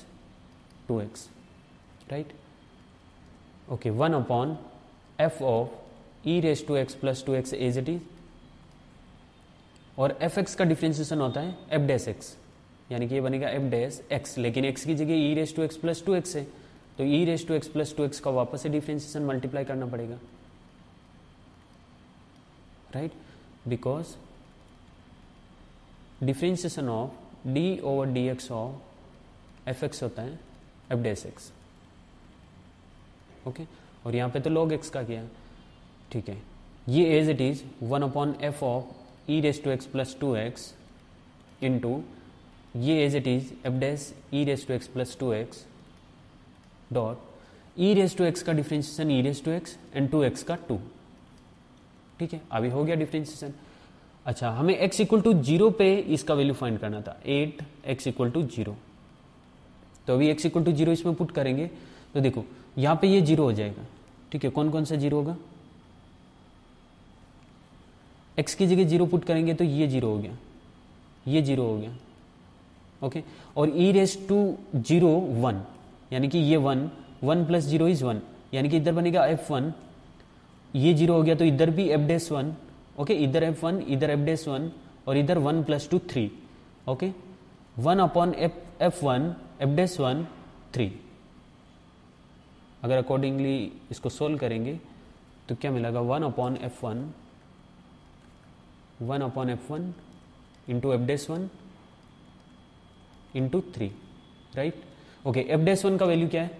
two x right okay one upon f of e raise to x plus two x as it is और एफ एक्स का डिफ्रेंशिएशन होता है एफ डैस एक्स यानी कि ये बनेगा एफ डैस एक्स लेकिन x की जगह e raise to x plus two x है तो e raise to x plus two x का वापस से डिफ्रेंशिएशन मल्टीप्लाई करना पड़ेगा right because differentiation of d over d x of f x होता है एफ डैस एक्स ओके और यहां पे तो लॉग एक्स का किया है ठीक है ये as it is one upon f of e raise to x plus two x into ये as it is f dash e raise to x plus two x dot e raise to x का differentiation e raise to x and two x का two ठीक है अभी हो गया differentiation अच्छा हमें एक्स इक्वल टू जीरो पे इसका वैल्यू फाइंड करना था at x equal to zero तो अभी एक्स इक्वल टू जीरो इसमें पुट करेंगे तो देखो यहाँ पे ये जीरो हो जाएगा ठीक है कौन कौन सा जीरो होगा एक्स की जगह जीरो पुट करेंगे तो ये जीरो हो गया ये जीरो हो गया ओके और e raise to zero one यानी कि ये one one plus zero is one यानी कि इधर बनेगा एफ वन ये जीरो हो गया तो इधर भी एफ डेस वन ओके इधर एफ वन इधर एफ डेस वन और इधर one plus two three okay one upon f f one f dash one three अगर अकॉर्डिंगली इसको सोल्व करेंगे तो क्या मिलेगा one upon f one one upon f one into f dash one into three right okay f dash one का value क्या है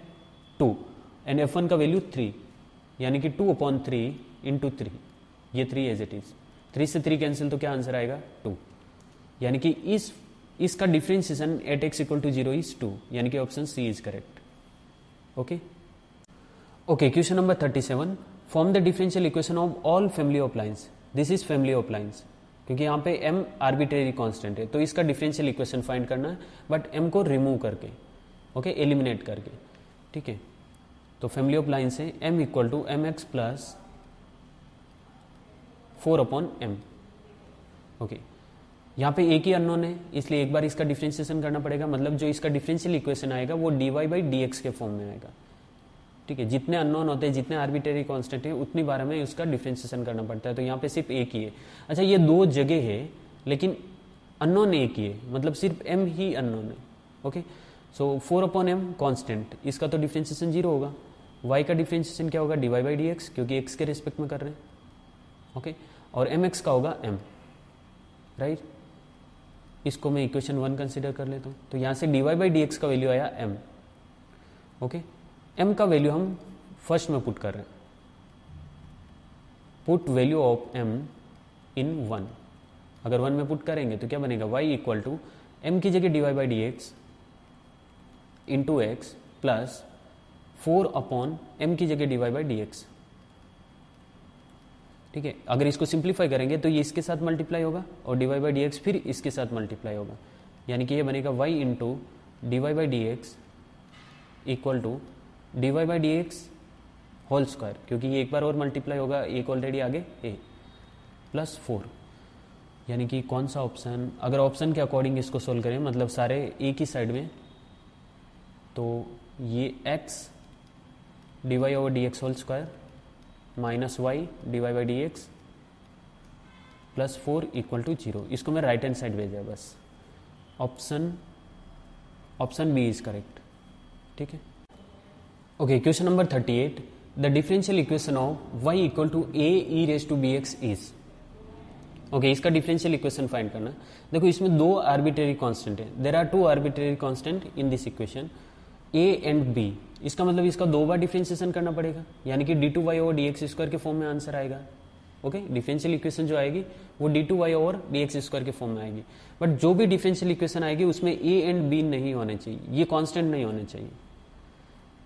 two and f one का वैल्यू थ्री यानी कि two upon three into three ये three as it is three से three cancel तो क्या आंसर आएगा टू यानी कि इस इसका differentiation at x equal to zero is two यानी कि option C is correct okay okay question number thirty seven form the differential equation of all family of lines this is family of lines क्योंकि यहाँ पे M arbitrary constant है तो इसका differential equation find करना है बट एम को remove करके ओके okay, एलिमिनेट करके ठीक है तो फैमिली ऑफ लाइन्स है m equal to m x plus four upon m okay यहाँ पे एक ही अननोन है इसलिए एक बार इसका डिफ्रेंशिएशन करना पड़ेगा मतलब जो इसका डिफरेंशियल इक्वेशन आएगा वो d Y by D x के फॉर्म में आएगा ठीक है जितने अननोन होते हैं जितने आर्बिटरी कांस्टेंट है उतनी बारे में उसका डिफ्रेंसिएशन करना पड़ता है तो यहाँ पे सिर्फ एक ही है अच्छा ये दो जगह है लेकिन अननोन एक ही है मतलब सिर्फ एम ही अननोन है okay so four upon m constant इसका तो डिफ्रेंसिएशन जीरो होगा वाई का डिफ्रेंसिएशन क्या होगा डीवाई बाई डी एक्स क्योंकि एक्स के रिस्पेक्ट में कर रहे हैं ओके और एम एक्स का होगा एम राइट इसको मैं इक्वेशन वन कंसिडर कर लेता हूँ तो यहाँ से डीवाई बाई डी एक्स का वैल्यू आया एम ओके okay? एम का वैल्यू हम फर्स्ट में पुट कर रहे हैं put value of m in one अगर वन में पुट करेंगे तो क्या बनेगा वाई इक्वल टू एम की जगह d y by D x into x plus four upon m की जगह डीवाई बाई डी एक्स ठीक है अगर इसको सिंप्लीफाई करेंगे तो ये इसके साथ मल्टीप्लाई होगा और डीवाई बाई डी एक्स फिर इसके साथ मल्टीप्लाई होगा यानी कि ये बनेगा y into d y by D x equal to d Y by D x whole square क्योंकि ये एक बार और मल्टीप्लाई होगा एक ऑलरेडी आगे ए प्लस फोर यानी कि कौन सा ऑप्शन अगर ऑप्शन के अकॉर्डिंग इसको सोल्व करें मतलब सारे एक ही साइड में तो ये x d y over d x whole square minus y d Y by D x plus four equal to zero इसको मैं राइट हैंड साइड भेजा बस option option b is correct ठीक है Okay, number thirty 38. The differential equation of y equal to a raise to B x is okay इसका differential equation find करना देखो इसमें दो आर्बिटरी कांस्टेंट है there are to arbitrary constant in this equation a and b इसका मतलब इसका दो बार डिफ्रेंशिएशन करना पड़ेगा यानी कि डी टू वाई और डी एक्स स्क्वायर के फॉर्म में आंसर आएगा ओके डिफरेंशियल इक्वेशन जो आएगी वो डी टू वाई और डी एक्स स्क्वायर के फॉर्म में आएगी बट जो भी डिफरेंशियल इक्वेशन आएगी उसमें ए एंड बी नहीं होने चाहिए ये कॉन्स्टेंट नहीं होने चाहिए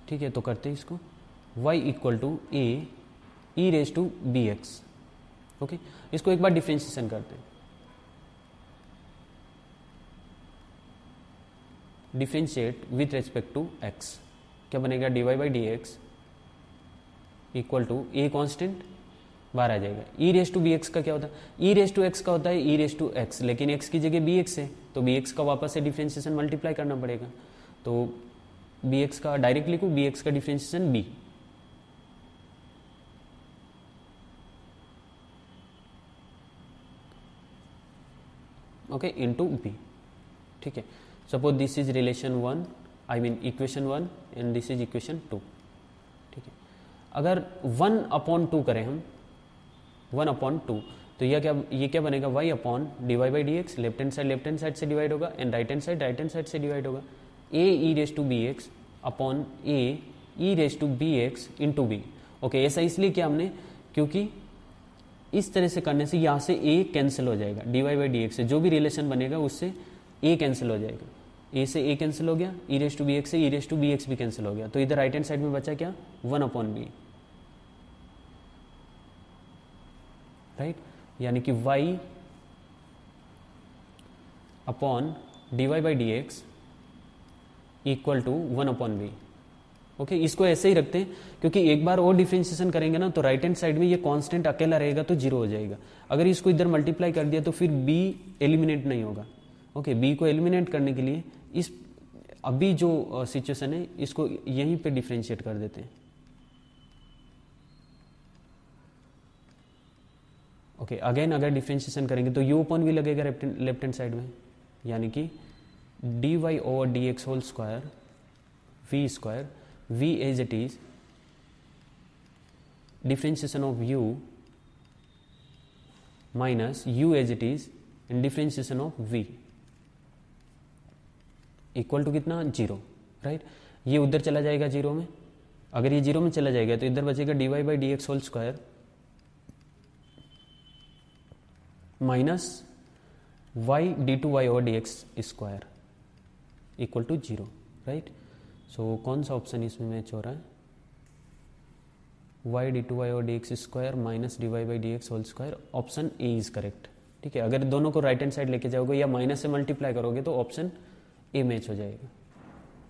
ठीक है तो करते हैं इसको y equal to a e raise to B x okay इसको एक बार डिफ्रेंशिएशन करते हैं differentiate with respect to x क्या बनेगा dy by D x equal to a constant बाहर आ जाएगा e raise to B x का क्या होता है ई रेस टू एक्स का होता है ई रेस टू एक्स लेकिन एक्स की जगह बी एक्स है तो बी एक्स का वापस से डिफ्रेंशिएशन मल्टीप्लाई करना पड़ेगा तो बी एक्स का डायरेक्ट लिखू बी एक्स का differentiation b okay into b ठीक है suppose this is relation one I mean equation one and this is equation two ठीक है अगर वन अपॉन टू करें हम वन अपॉन टू तो यह क्या ये क्या बनेगा y upon d y by D x left hand side left hand side से डिवाइड होगा and right hand side right hand side से डिवाइड होगा a e raised to bx upon a e raise to B x into b okay ऐसा इसलिए किया हमने क्योंकि इस तरह से करने से यहां से ए कैंसिल हो जाएगा d Y by D x से जो भी रिलेशन बनेगा उससे ए कैंसिल हो जाएगा ए से ए कैंसिल हो गया e raise to B x से e raise to B x भी कैंसिल हो गया तो इधर राइट हैंड साइड में बचा क्या वन अपॉन बी राइट यानी कि y upon d Y by D x equal to one upon b okay इसको ऐसे ही रखते हैं क्योंकि एक बार और डिफ्रेंशिएशन करेंगे ना तो राइट हैंड साइड में ये कांस्टेंट अकेला रहेगा तो जीरो हो जाएगा अगर इसको इधर मल्टीप्लाई कर दिया तो फिर बी एलिमिनेट नहीं होगा ओके बी को एलिमिनेट करने के लिए इस अभी जो सिचुएशन है इसको यहीं पे डिफ्रेंशिएट कर देते हैं ओके okay, अगेन अगर डिफ्रेंशिएशन करेंगे तो यू ओपन भी लगेगा लेफ्ट हैंड साइड में यानी कि d y over d x whole square v square v as it is differentiation of u minus u as it is and differentiation of v equal to कितना zero right ये उधर चला जाएगा zero में अगर ये जीरो में चला जाएगा तो इधर बचेगा d Y by D x whole square minus y d two y over d x square equal to zero right so कौन सा ऑप्शन इसमें मैच हो रहा है वाई डी टू वाई और d x square minus d Y by D x whole square option A is correct ठीक है अगर दोनों को राइट हैंड साइड लेके जाओगे या माइनस से मल्टीप्लाई करोगे तो ऑप्शन ए मैच हो जाएगा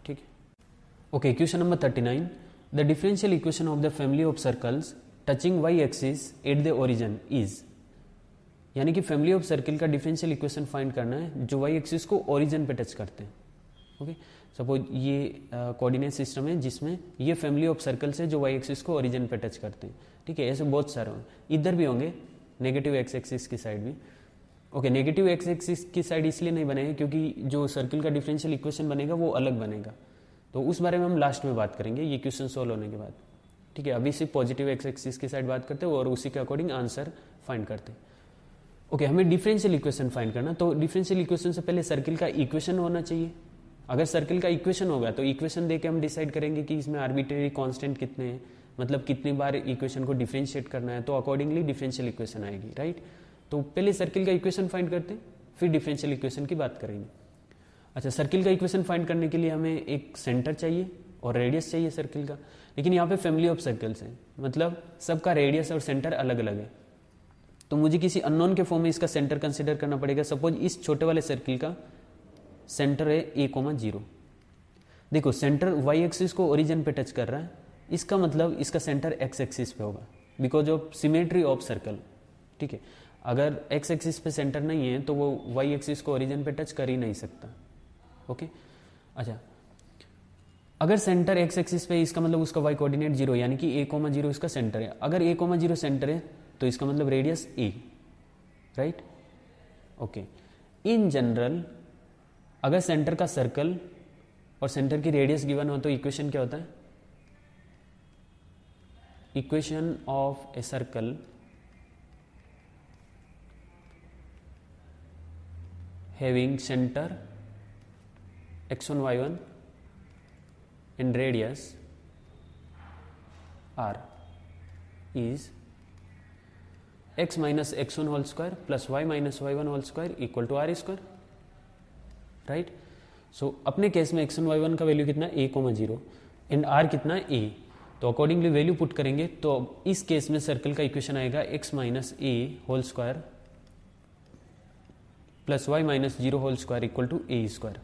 ठीक है okay question number thirty nine the differential equation of the family of circles touching y axis at the origin is यानी कि फैमिली ऑफ सर्किल का डिफरेंशियल इक्वेशन फाइंड करना है जो वाई एक्सिस को ओरिजन पे टच करते हैं ओके सपोज ये कोऑर्डिनेट uh, सिस्टम है जिसमें ये फैमिली ऑफ सर्कल्स है जो वाई एक्सिस को ओरिजिन पे टच करते हैं ठीक है ऐसे बहुत सारे होंगे इधर भी होंगे नेगेटिव एक्स एक्सिस की साइड भी ओके नेगेटिव एक्स एक्सिस की साइड इसलिए नहीं बनेगा क्योंकि जो सर्कल का डिफरेंशियल इक्वेशन बनेगा वो अलग बनेगा तो उस बारे में हम लास्ट में बात करेंगे ये क्वेश्चन सोल्व होने के बाद ठीक है अभी सिर्फ पॉजिटिव एक्स एक्सिस की साइड बात करते हैं और उसी के अकॉर्डिंग आंसर फाइंड करते हैं ओके okay, हमें डिफरेंशियल इक्वेशन फाइंड करना तो डिफरेंशियल इक्वेशन से पहले सर्किल का इक्वेशन होना चाहिए अगर सर्कल का इक्वेशन होगा तो इक्वेशन देके हम डिसाइड करेंगे कि इसमें आर्बिट्रेरी कांस्टेंट कितने हैं मतलब कितनी बार इक्वेशन को डिफ्रेंशिएट करना है तो अकॉर्डिंगली डिफरेंशियल इक्वेशन आएगी राइट तो पहले सर्किल का इक्वेशन फाइंड करते हैं फिर डिफरेंशियल इक्वेशन की बात करेंगे अच्छा सर्किल का इक्वेशन फाइंड करने के लिए हमें एक सेंटर चाहिए और रेडियस चाहिए सर्किल का लेकिन यहाँ पे फैमिली ऑफ सर्कल्स है मतलब सबका रेडियस और सेंटर अलग अलग है तो मुझे किसी अननोन के फॉर्म में इसका सेंटर कंसिडर करना पड़ेगा सपोज इस छोटे वाले सर्किल का सेंटर है ए कोमा जीरो देखो सेंटर वाई एक्सिस को ओरिजिन पे टच कर रहा है इसका मतलब इसका सेंटर एक्स एक्सिस पे होगा because of symmetry of circle ठीक है अगर एक्स एक्सिस पे सेंटर नहीं है तो वो वाई एक्सिस को ओरिजिन पे टच कर ही नहीं सकता ओके अच्छा अगर सेंटर एक्स एक्सिस पे इसका मतलब उसका वाई कोऑर्डिनेट जीरो यानी कि ए कोमा जीरो इसका सेंटर है अगर ए कोमा जीरो सेंटर है तो इसका मतलब radius a right okay in general अगर सेंटर का सर्कल और सेंटर की रेडियस गिवन हो तो इक्वेशन क्या होता है equation of a circle having centre x one y one and radius r is x minus x one whole square plus y minus y one whole square equal to r square right so अपने case में x and y one का value कितना a comma zero and r कितना a तो accordingly value put करेंगे तो इस case में सर्कल का इक्वेशन आएगा x minus a whole square plus y minus zero whole square equal to a square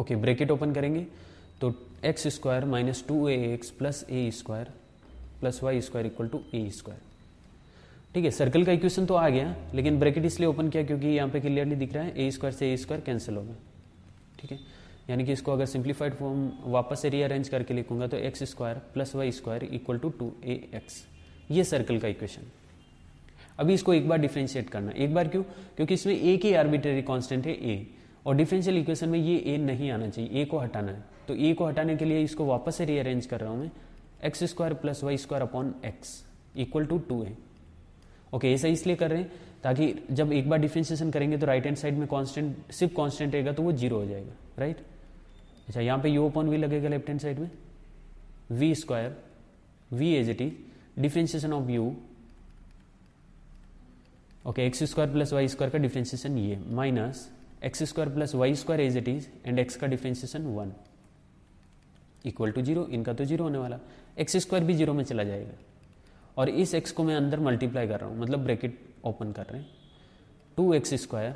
okay bracket open करेंगे तो x square minus two a x plus a square plus y square equal to a square ठीक है circle का equation तो आ गया लेकिन bracket इसलिए open किया क्योंकि यहाँ पे क्लियरली दिख रहा है ए स्क्वायर से ए स्क्वायर कैंसिल होगा ठीक है यानी कि इसको अगर सिंप्लीफाइड फॉर्म वापस से रीअरेंज करके लिखूंगा तो x square plus y square equal to two a x ये सर्कल का इक्वेशन अभी इसको एक बार डिफ्रेंशिएट करना एक बार क्यों क्योंकि इसमें ए की आर्बिटरी कॉन्स्टेंट है ए और डिफरेंशियल इक्वेशन में ये ए नहीं आना चाहिए ए को हटाना है तो ए को हटाने के लिए इसको वापस से रीअरेंज कर रहा हूँ मैं x square plus y square upon x equal to two है ओके ऐसा इसलिए कर रहे हैं ताकि जब एक बार डिफ्रेंशिएशन करेंगे तो राइट हैंड साइड में कांस्टेंट सिर्फ कांस्टेंट रहेगा तो वो जीरो हो जाएगा राइट अच्छा यहाँ पे यू ओपन वी लगेगा लेफ्ट हैंड साइड में v square v as it is differentiation of u okay x square plus y square का डिफ्रेंशिएशन ये minus x square plus y square as it is and x का differentiation one equal to zero इनका तो zero होने वाला x square भी zero में चला जाएगा और इस एक्स को मैं अंदर मल्टीप्लाई कर रहा हूँ मतलब ब्रैकेट ओपन कर रहे हैं two x square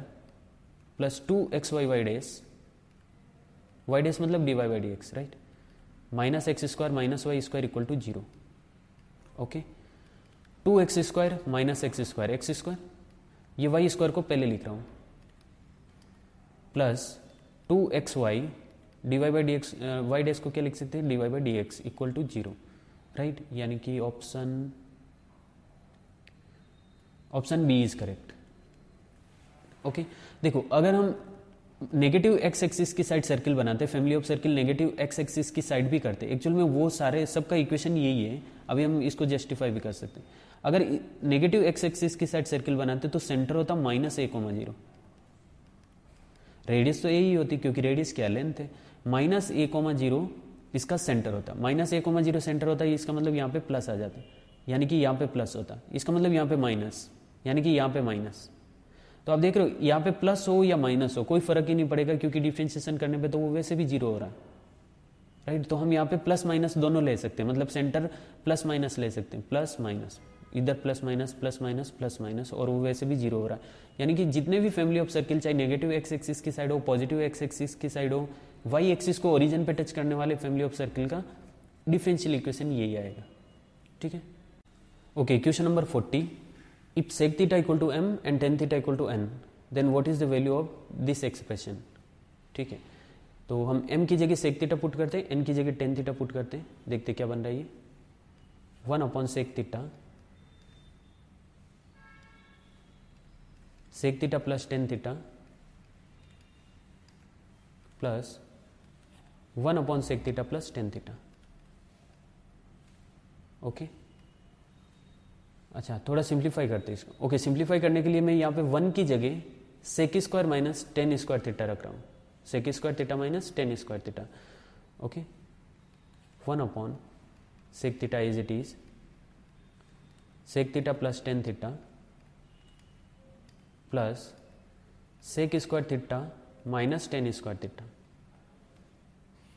plus two x y y dash y dash मतलब d y y d x right minus x square minus y square equal to zero okay two x square minus x square x square ये y square को पहले लिख रहा हूँ plus two x y d Y by D x y dash को क्या लिख सकते हैं d Y by D x equal to zero right यानी कि option option B is correct okay देखो अगर हम नेगेटिव एक्स एक्सिस की साइड सर्किल बनाते family of circle negative x axis की साइड भी करते एक्चुअल में वो सारे सबका इक्वेशन यही है अभी हम इसको जस्टिफाई भी कर सकते हैं अगर नेगेटिव एक्स एक्सिस की साइड सर्किल बनाते तो सेंटर होता minus a comma zero radius तो यही होती क्योंकि रेडियस क्या लेंथ है माइनस ए कोमा जीरो इसका सेंटर होता minus a comma zero centre होता है इसका मतलब यहाँ पे प्लस आ जाता यानी कि यहां पे प्लस होता इसका मतलब यहां पे माइनस यानी कि यहाँ पे माइनस तो आप देख रहे हो यहाँ पे प्लस हो या माइनस हो कोई फर्क ही नहीं पड़ेगा क्योंकि डिफ्रेंशिएशन करने पे तो वो वैसे भी जीरो हो रहा है राइट तो हम यहाँ पे प्लस माइनस दोनों ले सकते हैं मतलब सेंटर प्लस माइनस ले सकते हैं प्लस माइनस इधर plus minus plus minus plus minus और वो वैसे भी जीरो हो रहा है यानी कि जितने भी फैमिली ऑफ सर्किल चाहे नेगेटिव एक्स एक्सिस की साइड हो पॉजिटिव एक्स एक्सिस की साइड हो वाई एक्सिस को ओरिजिन पे टच करने वाले फैमिली ऑफ सर्किल का डिफरेंशियल इक्वेशन यही आएगा ठीक है okay question number forty if sec theta equal to m and tan theta equal to n then what is the value of this expression ठीक है तो हम m की जगह सेक थीटा पुट करते हैं n की जगह टेन थीटा पुट करते हैं देखते क्या बन रहा है ये one upon sec theta sec theta plus tan theta plus one upon sec theta plus tan theta okay okay? अच्छा थोड़ा सिंप्लीफाई करते हैं इसको ओके सिंप्लीफाई करने के लिए मैं यहाँ पे वन की जगह sec square minus tan square theta रख रहा हूँ sec square theta minus tan square theta okay one upon sec theta is it is sec theta plus tan theta plus sec square theta minus tan square theta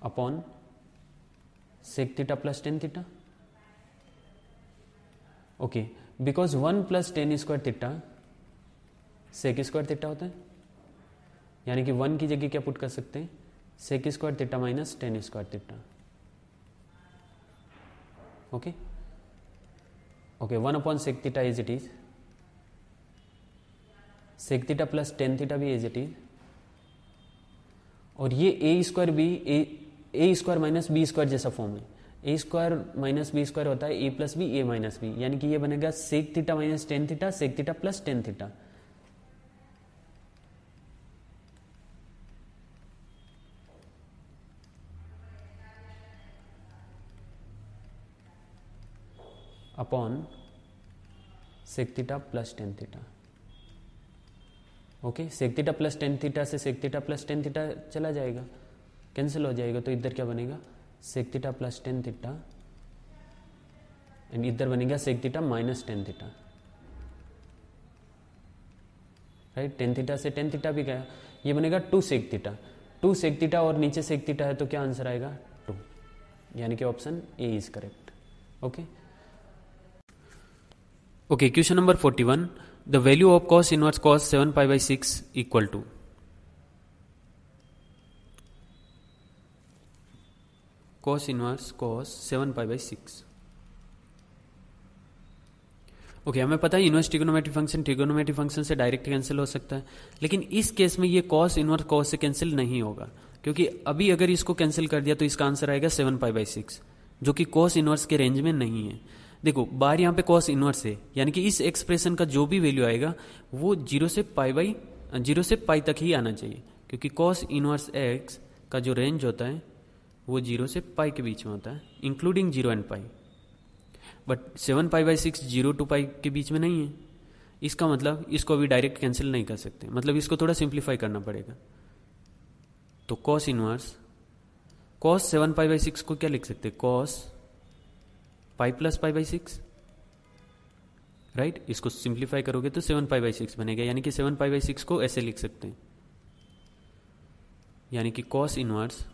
upon sec theta plus tan theta okay okay. Because one plus ten square theta sec square theta होता है यानी कि one की जगह क्या put कर सकते हैं sec square theta minus tan square theta okay okay one upon sec theta as it is sec theta plus tan theta भी एज इट इज और ये a square b a square minus b square जैसा form है a square minus b square होता है a plus b a minus b यानी कि ये बनेगा sec theta minus tan theta sec theta plus tan theta upon sec theta plus tan theta okay sec theta plus tan theta से sec theta plus tan theta चला जाएगा cancel हो जाएगा तो इधर क्या बनेगा sec theta plus tan theta and इधर बनेगा sec theta minus tan theta right tan theta से टेन थीटा भी गया ये बनेगा two sec theta two sec theta और नीचे सेक थीटा है तो क्या आंसर आएगा टू यानी कि option A is correct okay okay question number forty one the value of cos inverse cos seven five by six equal to cos inverse cos seven pi by six okay हमें पता है inverse trigonometric function trigonometric function से direct cancel हो सकता है लेकिन इस case में ये कॉस इनवर्स कॉस से कैंसिल नहीं होगा क्योंकि अभी अगर इसको कैंसिल कर दिया तो इसका आंसर आएगा सेवन पाई बाई सिक्स जो कि कॉस इनवर्स के रेंज में नहीं है देखो बाहर यहां पे कॉस इनवर्स है यानी कि इस एक्सप्रेशन का जो भी वैल्यू आएगा वो जीरो से पाई बाई जीरो से पाई तक ही आना चाहिए क्योंकि कॉस इनवर्स एक्स का जो रेंज होता है वो जीरो से पाई के बीच में होता है including zero and pi but seven pi by six zero to pi के बीच में नहीं है इसका मतलब इसको अभी डायरेक्ट कैंसिल नहीं कर सकते मतलब इसको थोड़ा सिंप्लीफाई करना पड़ेगा तो cos inverse cos seven pi by six को क्या लिख सकते cos pi plus pi by six right इसको सिंप्लीफाई करोगे तो सेवन पाई बाई सिक्स बनेगा यानी कि सेवन पाई बाई सिक्स को ऐसे लिख सकते हैं यानी कि cos inverse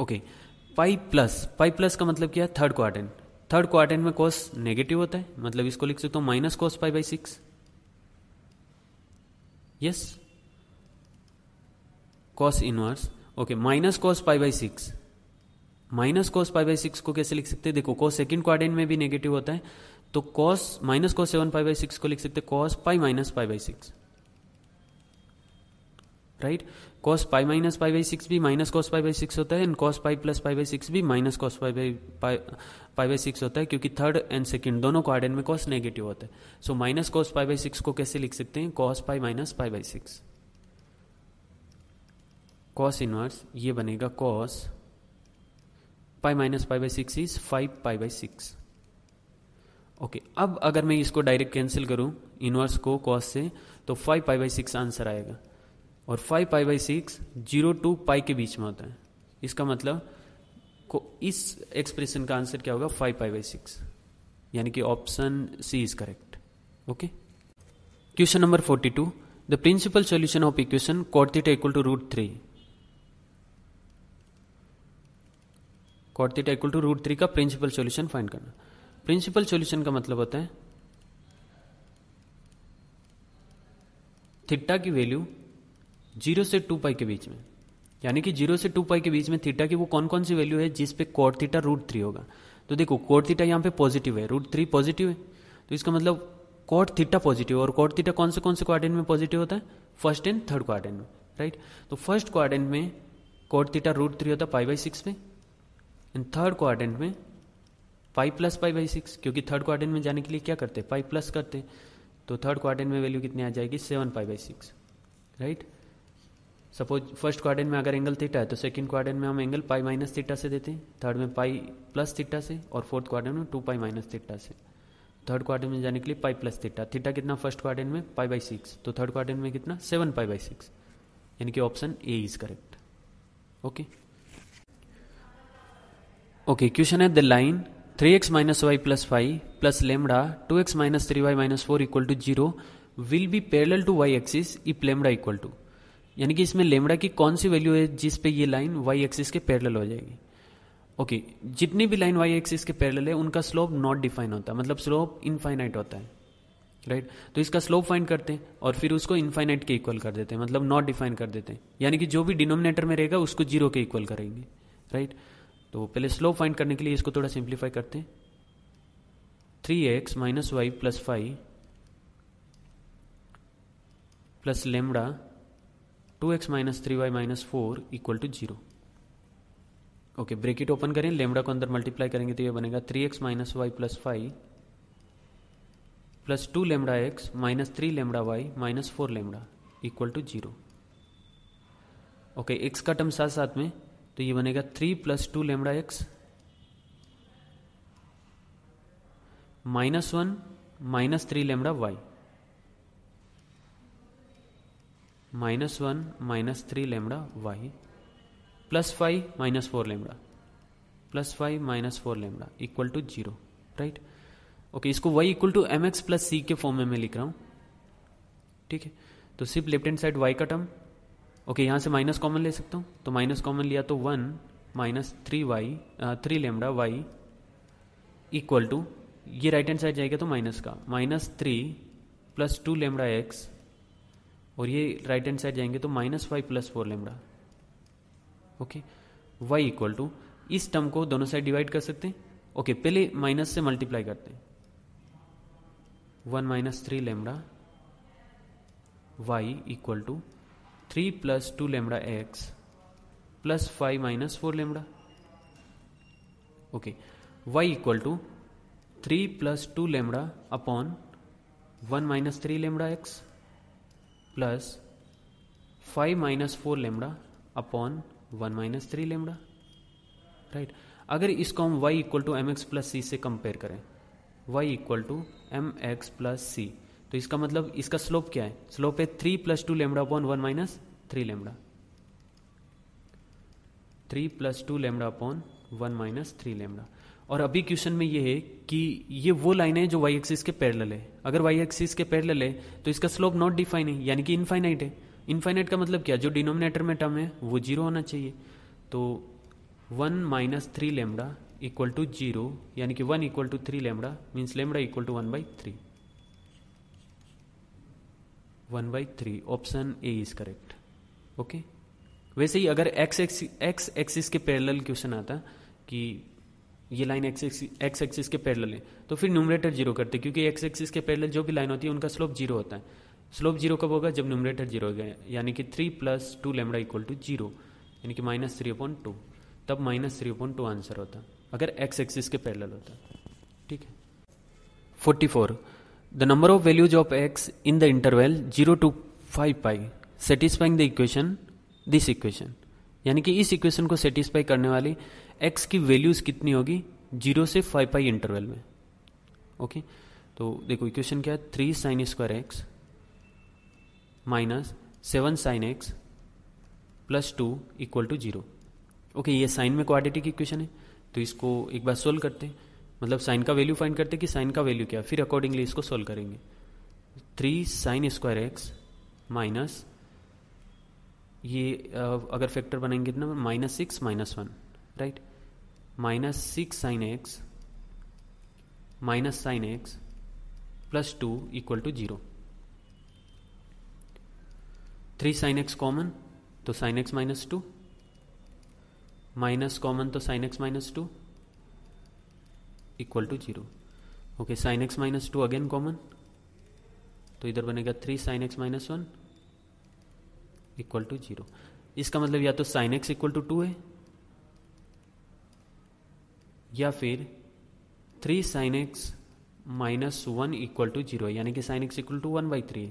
okay pi plus pi plus का मतलब क्या है थर्ड क्वार्टन थर्ड क्वार्टन में कॉस नेगेटिव होता है मतलब इसको लिख सकते हो minus cos pi by six yes cos inverse okay minus cos pi by six minus cos pi by six को कैसे लिख सकते हैं देखो कॉस सेकंड क्वार्टन में भी नेगेटिव होता है तो cos minus cos seven pi by six को लिख सकते हैं cos pi minus pi by six right cos pi minus pi by six भी minus cos pi by six होता है and cos pi plus pi by six भी minus cos pi by pi by six होता है क्योंकि third and second दोनों quadrant में cos negative होता है so minus cos pi by six को कैसे लिख सकते हैं cos pi minus pi by six cos inverse ये बनेगा cos pi minus pi by six is five pi by six okay अब अगर मैं इसको डायरेक्ट कैंसिल करूं इनवर्स को कॉस से तो five pi by six answer आएगा और five pi by six zero to pi के बीच में होता है इसका मतलब को इस एक्सप्रेशन का आंसर क्या होगा फाइव पाई बाई सिक्स यानी कि option C is correct okay question number forty two the principal solution of equation cot theta equal to root three cot theta equal to root three का principal solution find करना principal solution का मतलब होता है theta की value zero से two pi के बीच में यानी कि जीरो से टू पाई के बीच में थीटा की वो कौन कौन सी वैल्यू है जिस पे कोट थीटा रूट थ्री होगा तो देखो कोट थीटा यहाँ पे पॉजिटिव है रूट थ्री पॉजिटिव है तो इसका मतलब कोट थीटा पॉजिटिव और कोट थीटा कौन से कौन से क्वार्टेंट में पॉजिटिव होता है फर्स्ट एंड थर्ड क्वार्टन में राइट तो फर्स्ट क्वार्टेंट में कोट थीटा रूट थ्री होता है पाई बाई सिक्स पे एंड थर्ड क्वार्टेंट में pi plus pi by six क्योंकि थर्ड क्वार्टेंट में जाने के लिए क्या करते हैं पाई प्लस करते हैं तो थर्ड क्वार्टेंट में वैल्यू कितनी आ जाएगी seven pi by six right suppose first क्वार्टन में अगर एंगल थीटा है तो सेकंड क्वार्टन में हम एंगल पाई माइनस थीटा से देते हैं थर्ड में पाई प्लस थीटा से और फोर्थ क्वाड्रेंट में टू पाई माइनस थीटा से थर्ड क्वार्टन में जाने के लिए पाई प्लस थीटा थीटा कितना फर्स्ट क्वार्टन में पाई बाई सिक्स तो थर्ड क्वार्टन में कितना सेवन पाई बाई सिक्स यानी कि option A is correct okay okay question है the line three x minus y plus five plus lambda two x minus three y minus four equal to zero will B पेरल to y axis if lambda equal to यानी कि इसमें lambda की कौन सी value है जिस पे ये लाइन वाई एक्सिस के पैरेलल हो जाएगी ओके okay, जितनी भी लाइन वाई एक्सिस के पैरेलल है उनका स्लोप नॉट डिफाइन होता है मतलब स्लोप इनफाइनाइट होता है राइट right? तो इसका स्लोप फाइंड करते हैं और फिर उसको इनफाइनाइट के इक्वल कर देते हैं मतलब नॉट डिफाइन कर देते हैं यानी कि जो भी डिनोमिनेटर में रहेगा उसको जीरो के इक्वल करेंगे राइट right? तो पहले स्लोप फाइंड करने के लिए इसको थोड़ा सिंप्लीफाई करते हैं three x minus y plus five plus lambda two x minus three y minus four equal to zero okay bracket open करें लेमडा को अंदर मल्टीप्लाई करेंगे तो ये बनेगा three x minus y plus five plus two lambda x minus three lambda y minus four lambda equal to zero okay x का term साथ साथ में तो ये बनेगा three plus two lambda x minus one minus three lambda y minus one minus three lambda y plus five minus four lambda plus five minus four lambda equal to zero right okay इसको y equal to m x plus c के form में मैं लिख रहा हूँ ठीक है तो सिर्फ लेफ्ट हैंड साइड वाई का टर्म ओके यहाँ से माइनस कॉमन ले सकता हूँ तो माइनस कॉमन लिया तो one minus three y three lambda y equal to ये राइट हैंड साइड जाएगा तो माइनस का minus three plus two lambda x और ये राइट हैंड साइड जाएंगे तो minus y plus four lambda okay y equal to इस term को दोनों साइड डिवाइड कर सकते हैं ओके okay, पहले माइनस से मल्टीप्लाई करते हैं one minus three lambda y equal to three plus two lambda x plus five minus four lambda okay y equal to three plus two lambda upon one minus three lambda x plus five minus four lambda upon one minus three lambda right अगर इसको हम y equal to m x plus c से compare करें y equal to m x plus c तो इसका मतलब इसका slope क्या है स्लोप है three plus two lambda upon one minus three lambda three plus two lambda upon one minus three lambda और अभी क्वेश्चन में ये है कि ये वो लाइन है जो वाई एक्सिस के पैरल है अगर वाई एक्सिस के पैरेलल है तो इसका स्लोप नॉट डिफाइन है यानी कि इनफाइनाइट है इनफाइनाइट का मतलब क्या जो डिनोमिनेटर में टर्म है वो जीरो होना चाहिए तो one minus three lambda equal to zero यानी कि one equal to three lambda means lambda equal to one by three one by three option A is correct okay वैसे ही अगर एक्स एक्स एक्स एक्सिस के parallel question आता कि ये line x x axis के पैरल है तो फिर न्यूमरेटर जीरो करते हैं क्योंकि एक्स एक्सिस के पैरल जो भी लाइन होती है उनका स्लोप जीरो होता है स्लोप जीरो कब होगा जब न्यूमरेटर जीरो हो गया यानी कि three plus two lambda equal to zero यानी कि माइनस थ्री पॉइंट टू तब minus three point two answer होता अगर एक्स एक्सिस के पैरल होता ठीक है forty four the number of values of x in the interval zero to five pi satisfying the equation this equation यानी कि इस इक्वेशन को सेटिस्फाई करने वाली एक्स की वैल्यूज़ कितनी होगी जीरो से फाइव पाई इंटरवल में ओके तो देखो इक्वेशन क्या है three sine square x minus seven sine x plus two equal to zero okay ये साइन में की इक्वेशन है तो इसको एक बार सोल्व करते हैं मतलब साइन का वैल्यू फाइंड करते हैं कि साइन का वैल्यू क्या है फिर अकॉर्डिंगली इसको सोल्व करेंगे three sine square x minus ये अगर फैक्टर बनाएंगे इतना minus six minus one right minus six sine x minus sine x plus two equal to zero three sine x common तो sine x minus two minus common तो sine x minus two equal to zero okay sine x minus two again common तो इधर बनेगा three sine x minus one equal to zero इसका मतलब या तो sine x equal to two है या फिर three sine x minus one equal to zero यानी कि sine x equal to one by three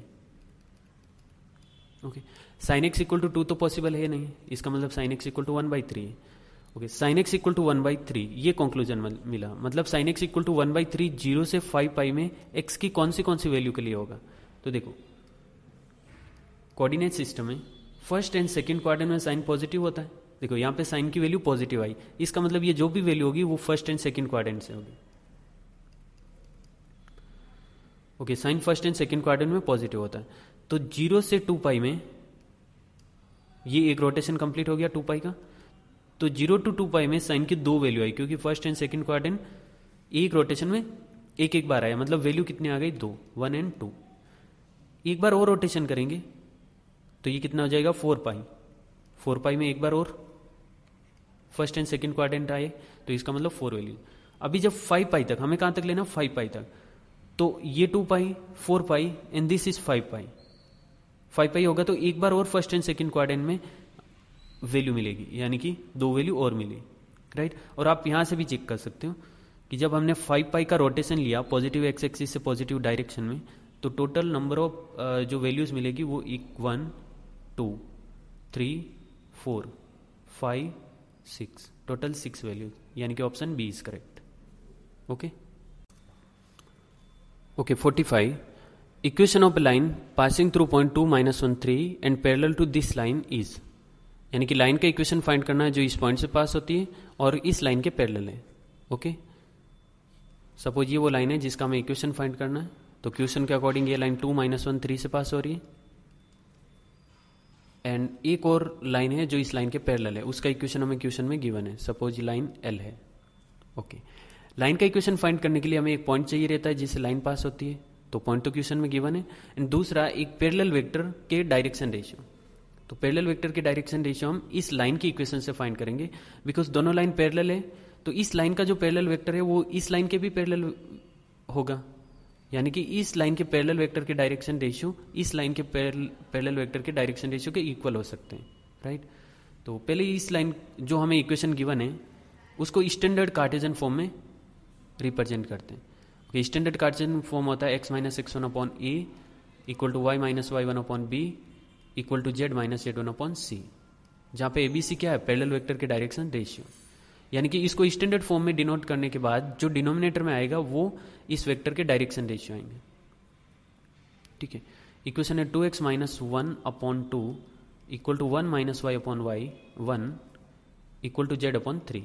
okay sine x equal to two तो पॉसिबल है नहीं इसका मतलब sine x equal to one by three okay sine x equal to one by three ये conclusion मिला मतलब sine x equal to one by three zero से five pi में एक्स की कौन सी कौन सी वैल्यू के लिए होगा तो देखो कोऑर्डिनेट सिस्टम में फर्स्ट एंड सेकेंड क्वार्टर में साइन पॉजिटिव होता है देखो यहां पे साइन की वैल्यू पॉजिटिव आई इसका मतलब ये जो भी वैल्यू होगी वो फर्स्ट एंड सेकेंड क्वार्टेंट से होगी okay sine first and second quadrant में पॉजिटिव होता है तो जीरो से टू पाई में ये एक रोटेशन कंप्लीट हो गया टू पाई का तो जीरो टू टू पाई में साइन की दो वैल्यू आई क्योंकि फर्स्ट एंड सेकेंड क्वार्टेंट एक रोटेशन में एक एक बार आया मतलब वैल्यू कितनी आ गई दो वन एंड टू एक बार और रोटेशन करेंगे तो ये कितना हो जाएगा फोर पाई फोर पाई में एक बार और फर्स्ट एंड सेकेंड क्वाड्रेंट आए तो इसका मतलब फोर वैल्यू अभी जब फाइव पाई तक हमें कहां तक लेना फाइव पाई तक तो ये two pi four pi and this is five pi five pi होगा तो एक बार और फर्स्ट एंड सेकेंड क्वाड्रेंट में वैल्यू मिलेगी यानी कि दो वैल्यू और मिली राइट और आप यहां से भी चेक कर सकते हो कि जब हमने फाइव पाई का रोटेशन लिया पॉजिटिव एक्स एक्सिस से पॉजिटिव डायरेक्शन में तो टोटल नंबर ऑफ जो वैल्यूज मिलेगी वो एक one two three four five six total six value यानी कि option B is correct okay okay forty five equation of line passing through point two minus one three and parallel to this line is यानी कि line का equation find करना है जो इस point से पास होती है और इस लाइन के पैरल है ओके सपोज ये वो लाइन है जिसका हमें इक्वेशन फाइंड करना है तो क्वेश्चन के अकॉर्डिंग ये line two minus one three से पास हो रही है एंड एक और लाइन है जो इस लाइन के पैरेलल है उसका इक्वेशन हमें क्वेश्चन में गिवन है सपोज लाइन एल है ओके लाइन का इक्वेशन फाइंड करने के लिए हमें एक पॉइंट चाहिए रहता है जिससे लाइन पास होती है तो पॉइंट तो क्वेश्चन में गिवन है एंड दूसरा एक पैरेलल वेक्टर के डायरेक्शन रेशियो तो पैरेलल वेक्टर के डायरेक्शन रेशियो हम इस लाइन की इक्वेशन से फाइंड करेंगे बिकॉज दोनों लाइन पैरेलल है तो इस लाइन का जो पैरेलल वेक्टर है वो इस लाइन के भी पैरेलल होगा यानी कि इस लाइन के पैरेलल वेक्टर के डायरेक्शन रेशियो इस लाइन के पैरेलल वेक्टर के डायरेक्शन रेशियो के इक्वल हो सकते हैं राइट तो पहले इस लाइन जो हमें इक्वेशन गिवन है उसको स्टैंडर्ड कार्टेजन फॉर्म में रिप्रेजेंट करते हैं स्टैंडर्ड कार्टेजन फॉर्म होता है x minus x one upon a equal to y minus y one upon b equal to z minus z one upon c जहाँ पे a B c क्या है parallel vector के direction ratio यानी कि इसको स्टैंडर्ड फॉर्म में denote करने के बाद जो डिनोमिनेटर में आएगा वो इस वेक्टर के डायरेक्शन रेशियो आएंगे ठीक है इक्वेशन है two x minus one upon two equal to one minus y upon y one equal to z upon three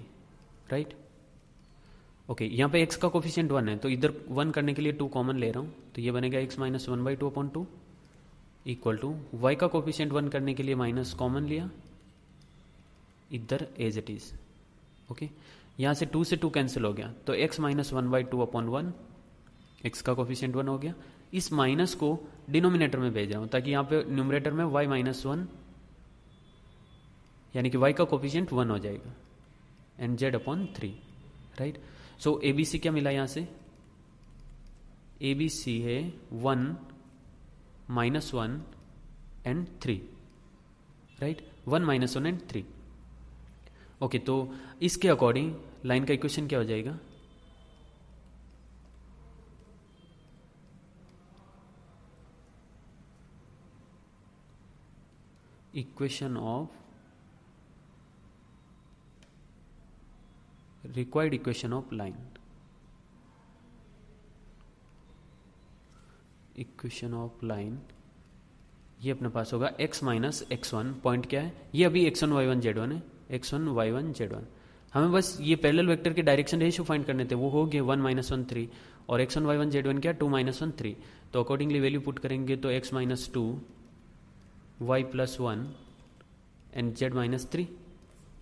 right okay यहाँ पे एक्स का कोफिशियंट वन है तो इधर वन करने के लिए टू कॉमन ले रहा हूं तो ये बनेगा x minus one by two upon two equal to y का कोफिशियंट वन करने के लिए माइनस कॉमन लिया इधर एज इट इज़ ओके यहाँ से टू से टू कैंसिल हो गया तो x minus one by two upon one x का कोफिशियंट वन हो गया इस माइनस को डिनोमिनेटर में भेज रहा हूँ ताकि यहाँ पे न्यूमरेटर में वाई माइनस वन यानी कि वाई का कोफिशियंट वन हो जाएगा and z upon three right so a B c क्या मिला यहाँ से ए बी सी है one minus one and three right one minus one and three okay तो इसके अकॉर्डिंग लाइन का इक्वेशन क्या हो जाएगा equation of required equation of line equation of line ये अपने पास होगा x minus x one point क्या है ये अभी x one y one z one है x one y one z one हमें बस ये पैरेलल वेक्टर के डायरेक्शन रेशियो फाइंड करने थे वो हो गए वन माइनस वन थ्री और x one y one z one क्या टू माइनस वन थ्री तो अकॉर्डिंगली वैल्यू पुट करेंगे तो x minus two y plus one and z minus three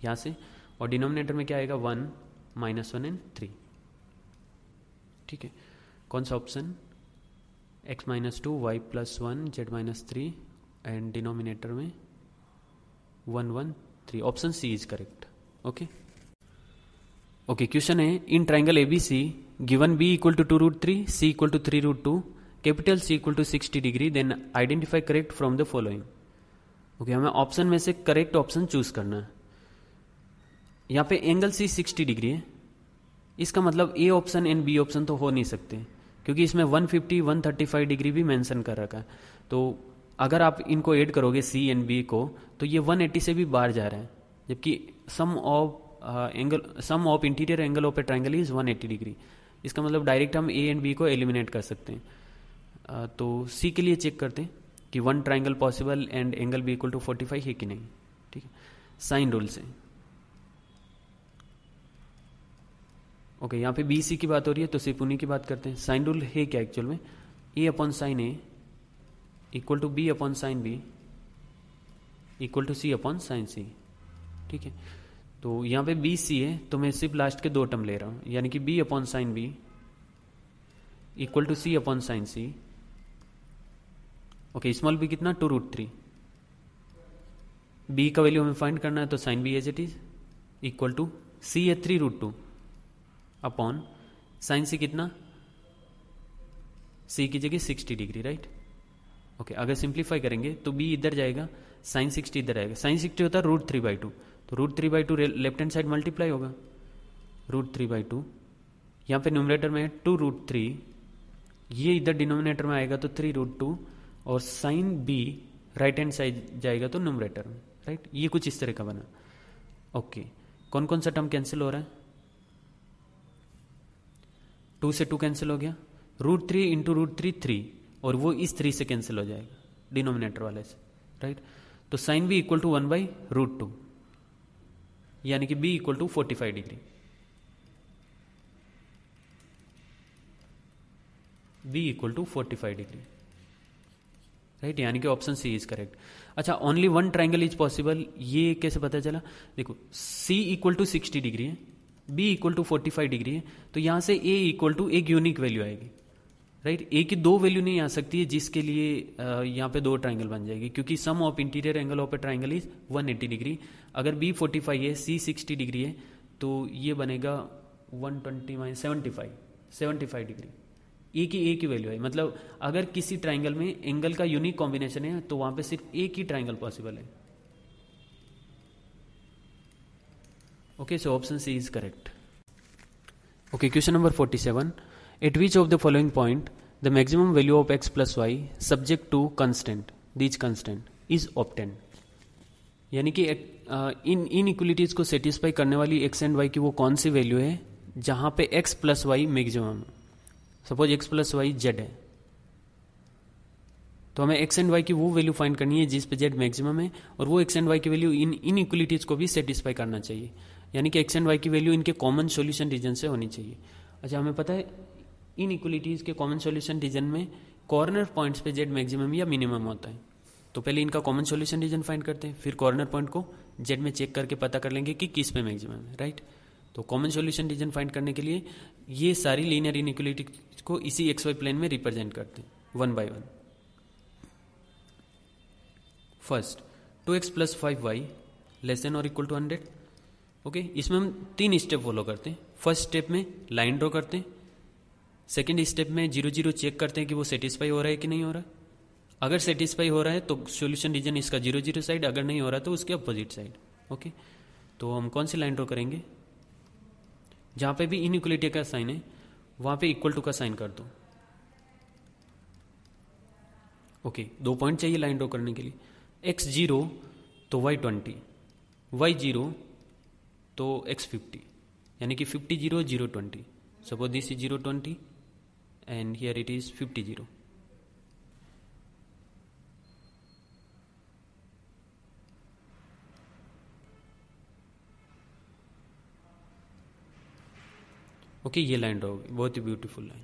यहाँ से और डिनोमिनेटर में क्या आएगा one minus one and three ठीक है कौन सा option x minus two y plus one z minus three and denominator में one one three option C is correct okay okay question है in triangle ABC given b equal to two root three c equal to three root two capital C equal to sixty degree then identify correct from the following okay हमें option में से correct option choose करना है यहाँ पे angle C sixty degree है इसका मतलब A option and B option तो हो नहीं सकते क्योंकि इसमें 150, 135 डिग्री भी मेंशन कर रखा है तो अगर आप इनको ऐड करोगे सी एंड बी को तो ये 180 से भी बाहर जा रहे हैं जबकि sum of angle sum of interior angle of a triangle is 180 degree इसका मतलब डायरेक्ट हम ए एंड बी को एलिमिनेट कर सकते हैं uh, तो सी के लिए चेक करते हैं कि one triangle possible and angle B equal to forty five है कि नहीं ठीक है साइन रूल से ओके यहाँ पे बी सी की बात हो रही है तो सिर्फ उन्हीं की बात करते हैं साइन रूल है क्या एक्चुअल में a upon sine A equal to b upon sine B equal to c upon sine C ठीक है तो यहां पे बी सी है तो मैं सिर्फ लास्ट के दो टर्म ले रहा हूं यानी कि b upon sine B equal to c upon sine C okay small b कितना टू रूट थ्री बी का वैल्यू हमें फाइंड करना है तो sine B as it is equal to c है three root two upon sine C कितना C की जगह सिक्सटी डिग्री राइट ओके अगर सिंप्लीफाई करेंगे तो बी इधर जाएगा साइन सिक्सटी इधर आएगा साइन सिक्सटी होता है रूट थ्री बाई टू तो root three by two left hand side multiply होगा रूट थ्री बाई टू यहाँ पे न्यूमरेटर में टू रूट थ्री ये इधर डिनोमिनेटर में आएगा तो थ्री रूट टू और sine B right hand side जाएगा तो न्यूमरेटर में राइट ये कुछ इस तरह का बना ओके कौन कौन सा टर्म कैंसिल हो रहा है टू से टू कैंसिल हो गया root three into root three three और वो इस थ्री से कैंसिल हो जाएगा डिनोमिनेटर वाले से राइट तो sine B equal to one by root two यानी कि B equal to forty five degree B equal to forty five degree right यानी कि ऑप्शन सी इज करेक्ट अच्छा only one triangle is possible ये कैसे पता चला देखो C equal to sixty degree है B equal to forty five degree है तो यहां से ए इक्वल टू एक यूनिक वैल्यू आएगी राइट ए की दो वैल्यू नहीं आ सकती है जिसके लिए यहाँ पे दो ट्राइंगल बन जाएगी क्योंकि sum of interior angle of a triangle is 180 degree अगर बी 45 है सी 60 डिग्री है तो ये बनेगा 120 twenty minus seventy five five degree A की ए की वैल्यू है मतलब अगर किसी ट्राइंगल में एंगल का यूनिक कॉम्बिनेशन है तो वहां पे सिर्फ एक ही ट्राइंगल पॉसिबल है okay so option C is correct okay question number forty seven At which of the following point the maximum value of x plus y subject to constant, these constant is obtained. यानी कि इन inequalities को satisfy करने वाली x and y की वो कौन सी value है जहां पे x plus y maximum suppose x plus y z है तो हमें एक्स एंड वाई की वो वैल्यू फाइंड करनी है जिस पे जेड मैक्सिमम है और वो एक्स एंड वाई की वैल्यू इन इन इक्वलिटीज को भी सेटिस्फाई करना चाहिए यानी कि एक्स एंड वाई की वैल्यू इनके कॉमन सोल्यूशन रीजन से होनी चाहिए अच्छा हमें पता है इन इक्वलिटीज के कॉमन सोल्यूशन रीजन में कॉर्नर पॉइंट्स पे जेड मैक्सिमम या मिनिमम होता है तो पहले इनका कॉमन सोल्यूशन रीजन फाइंड करते हैं फिर कॉर्नर पॉइंट को जेड में चेक करके पता कर लेंगे कि किस पे मैक्सिमम है राइट तो कॉमन सोल्यूशन रीजन फाइंड करने के लिए ये सारी लीनियर इन को इसी एक्स वाई प्लेन में रिप्रेजेंट करते हैं one by one first two x plus five y less than और इक्वल टू हंड्रेड ओके इसमें हम तीन स्टेप फॉलो करते हैं फर्स्ट स्टेप में लाइन ड्रॉ करते हैं सेकेंड स्टेप में जीरो जीरो चेक करते हैं कि वो सेटिस्फाई हो रहा है कि नहीं हो रहा अगर सेटिस्फाई हो रहा है तो सोल्यूशन रीजन इसका जीरो जीरो साइड अगर नहीं हो रहा तो उसके अपोजिट साइड ओके तो हम कौन सी लाइन ड्रॉ करेंगे जहाँ पे भी इनइक्वलिटी का साइन है वहाँ पे इक्वल टू का साइन कर दो ओके दो पॉइंट चाहिए लाइन ड्रॉ करने के लिए एक्स जीरो तो वाई ट्वेंटी वाई जीरो तो एक्स फिफ्टी यानी कि fifty zero zero twenty suppose this is zero twenty and here it is 50 zero. okay, ये लाइन ड्रॉ बहुत ही beautiful line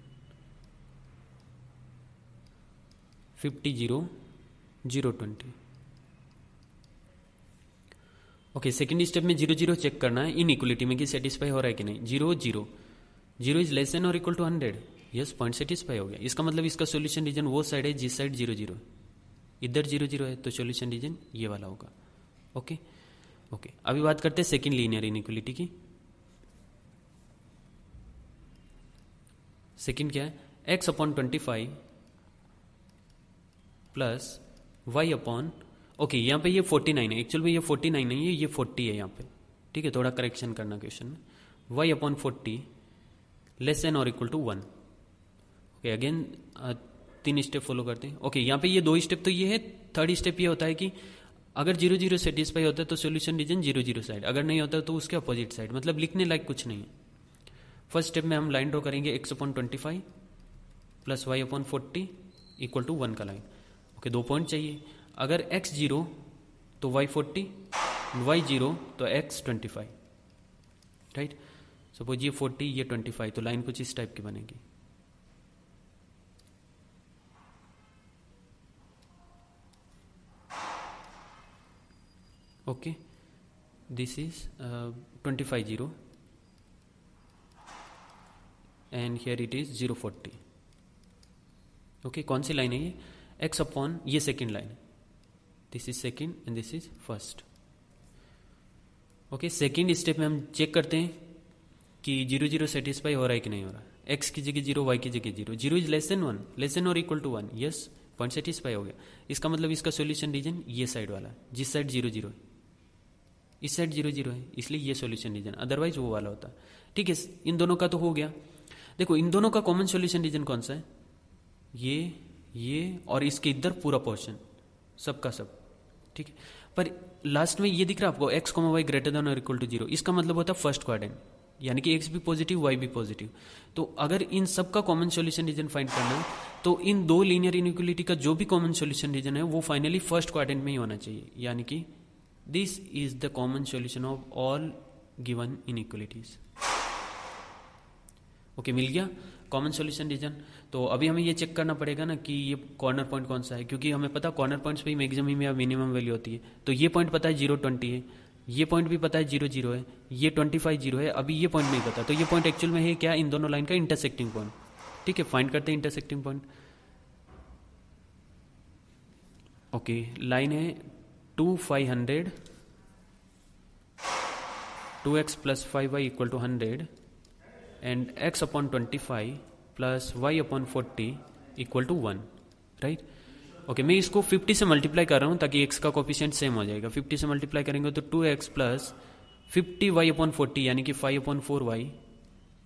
fifty zero zero twenty okay second step में zero zero check करना है इन equality में कि सेटिस्फाई हो रहा है कि नहीं zero zero zero is less than और equal to hundred yes point satisfy हो गया इसका मतलब इसका सोल्यूशन रीजन वो साइड है जिस साइड जीरो जीरो इधर जीरो जीरो है तो सोल्यूशन रीजन ये वाला होगा ओके ओके अभी बात करते हैं सेकेंड लीनियर इनिक्वलिटी की सेकेंड क्या है x upon twenty five plus y upon okay यहाँ पे ये फोर्टी नाइन है एक्चुअल में ये फोर्टी नाइन नहीं है ये फोर्टी है यहाँ पे ठीक है थोड़ा करेक्शन करना क्वेश्चन में y upon forty less than और equal to one okay again uh, तीन स्टेप फॉलो करते हैं ओके यहाँ पे ये दो स्टेप तो ये है थर्ड स्टेप ये होता है कि अगर जीरो जीरो सेटिस्फाई होता है तो solution region zero zero side अगर नहीं होता तो उसके अपोजिट साइड मतलब लिखने लायक कुछ नहीं है फर्स्ट स्टेप में हम लाइन ड्रॉ करेंगे x upon twenty five plus y upon forty equal to one का लाइन ओके दो पॉइंट चाहिए अगर एक्स जीरो तो वाई फोर्टी वाई जीरो तो x twenty five right suppose ये फोर्टी ये ट्वेंटी फाइव तो लाइन कुछ इस टाइप की बनेगी okay this is twenty five zero and here it is zero forty okay कौन सी लाइन है ये एक्स अपॉन ये सेकेंड लाइन है this is second and this is first okay second step में हम चेक करते हैं कि जीरो जीरो सेटिस्फाई हो रहा है कि नहीं हो रहा एक्स की जगह जीरो वाई की जगह zero zero is less than one less than और equal to one yes point satisfy हो गया इसका मतलब इसका सोल्यूशन रीजन ये साइड वाला जिस साइड जीरो जीरो है इस साइड जीरो जीरो है इसलिए ये सोल्यूशन रीजन अदरवाइज वो वाला होता ठीक है इन दोनों का तो हो गया देखो इन दोनों का कॉमन सोल्यूशन रीजन कौन सा है ये ये और इसके इधर पूरा पोर्शन सबका सब ठीक है पर लास्ट में ये दिख रहा है आपको x comma y greater than और इक्वल टू जीरो इसका मतलब होता है फर्स्ट क्वाड्रेंट यानी कि एक्स भी पॉजिटिव वाई भी पॉजिटिव तो अगर इन सब का कॉमन सोल्यूशन रीजन फाइंड करना है तो इन दो लीनियर इनिक्वलिटी का जो भी कॉमन सोल्यूशन रीजन है वो फाइनली फर्स्ट क्वाड्रेंट में ही होना चाहिए यानी कि This is the common solution of all given inequalities. Okay okay, मिल गया कॉमन सॉल्यूशन रीजन तो अभी हमें ये चेक करना पड़ेगा ना कि ये कॉर्नर पॉइंट कौन सा है क्योंकि हमें पता कॉर्नर पॉइंट्स पे मैगजिम ही मिनिमम वैल्यू होती है तो ये पॉइंट पता है जीरो ट्वेंटी है ये पॉइंट भी पता है जीरो जीरो है ये ट्वेंटी फाइव जीरो है अभी ये पॉइंट नहीं पता तो ये पॉइंट एक्चुअल में है क्या इन दोनों लाइन का इंटरसेक्टिंग पॉइंट ठीक है फाइंड करते हैं इंटरसेक्टिंग पॉइंट ओके लाइन है two five hundred two x plus five y equal to hundred and x upon twenty five plus y upon forty equal to one right okay मैं इसको fifty से multiply कर रहा हूँ ताकि x का coefficient same हो जाएगा फिफ्टी से मल्टीप्लाई करेंगे तो two x plus fifty y upon forty यानी कि five upon four y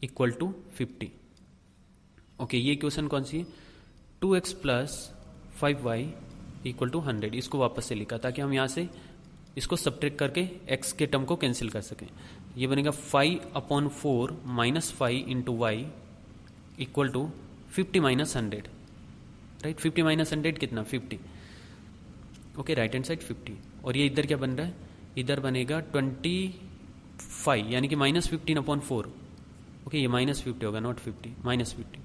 equal to fifty okay ये क्वेश्चन कौन सी है two x plus five y equal to hundred इसको वापस से लिखा ताकि हम यहाँ से इसको सब्ट्रेक करके एक्स के टर्म को कैंसिल कर सकें ये बनेगा five upon four minus five into y equal to fifty minus hundred right fifty minus hundred कितना fifty okay right hand side fifty और ये इधर क्या बन रहा है इधर बनेगा ट्वेंटी फाइव यानी कि minus fifteen upon four okay ये माइनस फिफ्टी होगा नॉट फिफ्टी माइनस फिफ्टी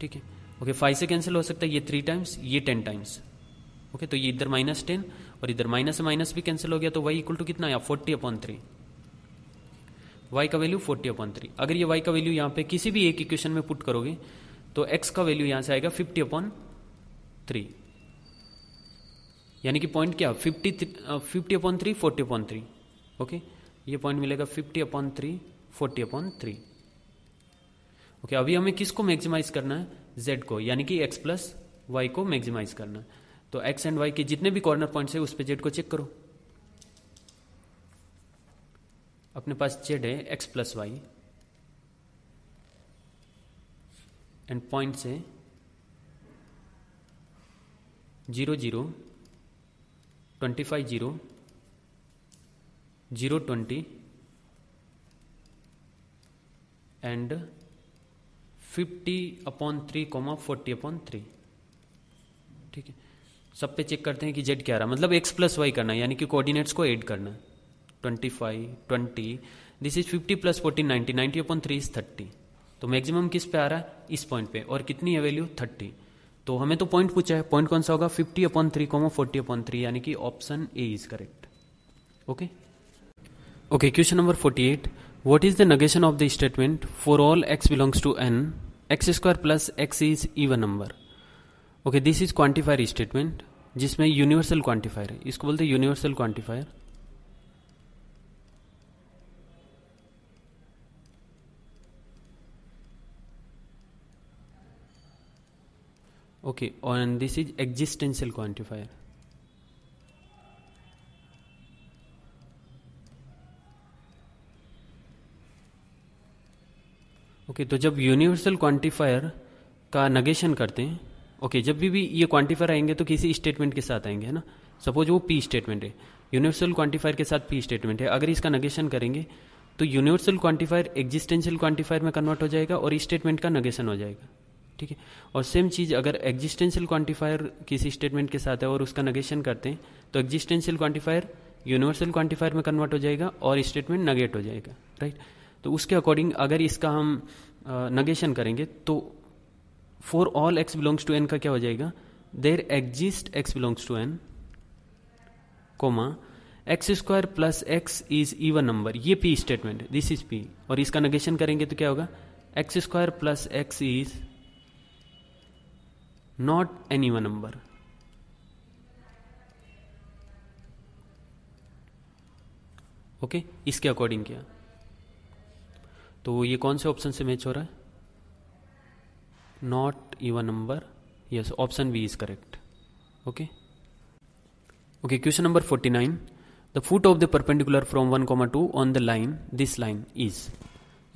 ठीक है ओके फाइव से कैंसिल हो सकता है ये थ्री टाइम्स ये टेन टाइम्स ओके तो ये इधर माइनस टेन और इधर माइनस से माइनस भी कैंसिल हो गया तो वाई इक्वल टू कितना आया फोर्टी अपॉन थ्री वाई का वैल्यू फोर्टी अपॉन थ्री अगर ये वाई का वैल्यू यहां पे किसी भी एक इक्वेशन में पुट करोगे तो एक्स का वैल्यू यहां से आएगा फिफ्टी अपॉन थ्री यानी कि पॉइंट क्या fifty fifty upon three forty upon three okay ये पॉइंट मिलेगा fifty upon three forty upon three okay अभी हमें किसको मैक्सिमाइज करना है जेड को यानी कि एक्स प्लस वाई को मैक्सिमाइज करना है तो एक्स एंड वाई के जितने भी कॉर्नर पॉइंट्स है उस पर जेड को चेक करो अपने पास जेड है x plus y and points है zero zero twenty five zero zero twenty and fifty upon three comma forty upon three सब पे चेक करते हैं कि जेड क्या रहा मतलब एक्स प्लस वाई करना है यानी कि कोऑर्डिनेट्स को ऐड करना है twenty five twenty this is fifty plus fourteen ninety ninety upon three is thirty तो मैक्सिमम किस पे आ रहा है इस पॉइंट पे और कितनी है वैल्यू थर्टी तो हमें तो पॉइंट पूछा है पॉइंट कौन सा होगा fifty upon three comma forty upon three यानी कि option A is correct okay okay question number forty eight what is the negation of the statement for all x belongs to N x square plus x is even number okay this is quantifier statement जिसमें universal quantifier है इसको बोलते हैं universal quantifier okay और this is existential quantifier okay तो जब universal quantifier का negation करते हैं ओके जब भी भी ये क्वांटिफायर आएंगे तो किसी स्टेटमेंट के साथ आएंगे है ना सपोज वो पी स्टेटमेंट है यूनिवर्सल क्वांटिफायर के साथ पी स्टेटमेंट है अगर इसका नगेशन करेंगे तो यूनिवर्सल क्वांटिफायर एग्जिस्टेंशियल क्वांटिफायर में कन्वर्ट हो जाएगा और स्टेटमेंट का नगेशन हो जाएगा ठीक है और सेम चीज़ अगर एग्जिस्टेंशियल क्वांटिफायर किसी स्टेटमेंट के साथ है और उसका नगेशन करते हैं तो एग्जिस्टेंशियल क्वांटिफायर यूनिवर्सल क्वांटिफायर में कन्वर्ट हो जाएगा और स्टेटमेंट नगेट हो जाएगा राइट तो उसके अकॉर्डिंग अगर इसका हम नगेशन करेंगे तो for all x belongs to N का क्या हो जाएगा there exist x belongs to N comma x square plus x is even number ये P statement this is P और इसका नगेशन करेंगे तो क्या होगा x square plus x is not an even number okay इसके अकॉर्डिंग क्या तो ये कौन से ऑप्शन से मैच हो रहा है not even number yes option B is correct okay okay question number forty nine the foot of the perpendicular from one comma two on the line this line is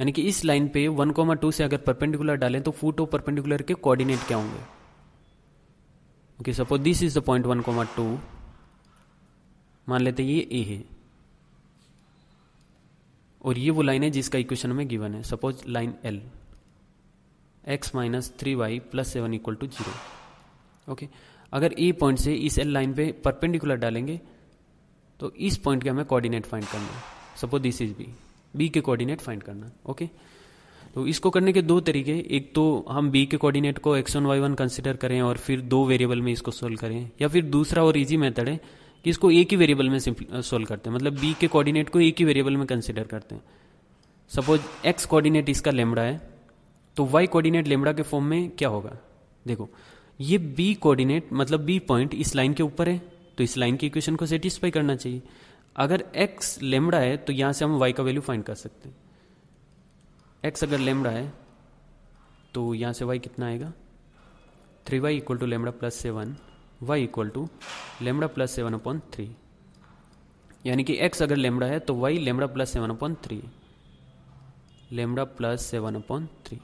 यानी कि इस line पे one comma to से अगर perpendicular डालें तो foot of perpendicular के coordinate क्या होंगे okay suppose this is the point one comma two मान लेते ये ए है और ये वो लाइन है जिसका इक्वेशन हमें गिवन है suppose line L x minus three y plus seven equal to zero okay अगर ई e पॉइंट से इस एल लाइन पे परपेंडिकुलर डालेंगे तो इस पॉइंट के हमें कोऑर्डिनेट फाइंड करना है suppose this is B B के कोऑर्डिनेट फाइंड करना है ओके तो इसको करने के दो तरीके एक तो हम बी के कोऑर्डिनेट को x one y one consider करें और फिर दो वेरिएबल में इसको सोल्व करें या फिर दूसरा और इजी मेथड है कि इसको एक ही वेरिएबल में सोल्व करते हैं मतलब बी के कोऑर्डिनेट को एक ही वेरिएबल में कंसिडर करते हैं सपोज एक्स कोऑर्डिनेट इसका लेमड़ा है तो वाई कोऑर्डिनेट लेमड़ा के फॉर्म में क्या होगा देखो ये बी कोऑर्डिनेट मतलब बी पॉइंट इस लाइन के ऊपर है तो इस लाइन की इक्वेशन को सेटिस्फाई करना चाहिए अगर एक्स लेमड़ा है तो यहां से हम वाई का वैल्यू फाइंड कर सकते हैं एक्स अगर लेमड़ा है तो यहां से वाई कितना आएगा three y equal to lambda plus seven y equal to lambda plus seven upon three यानी कि एक्स अगर लेमड़ा है तो y lambda plus seven upon three lambda plus seven upon three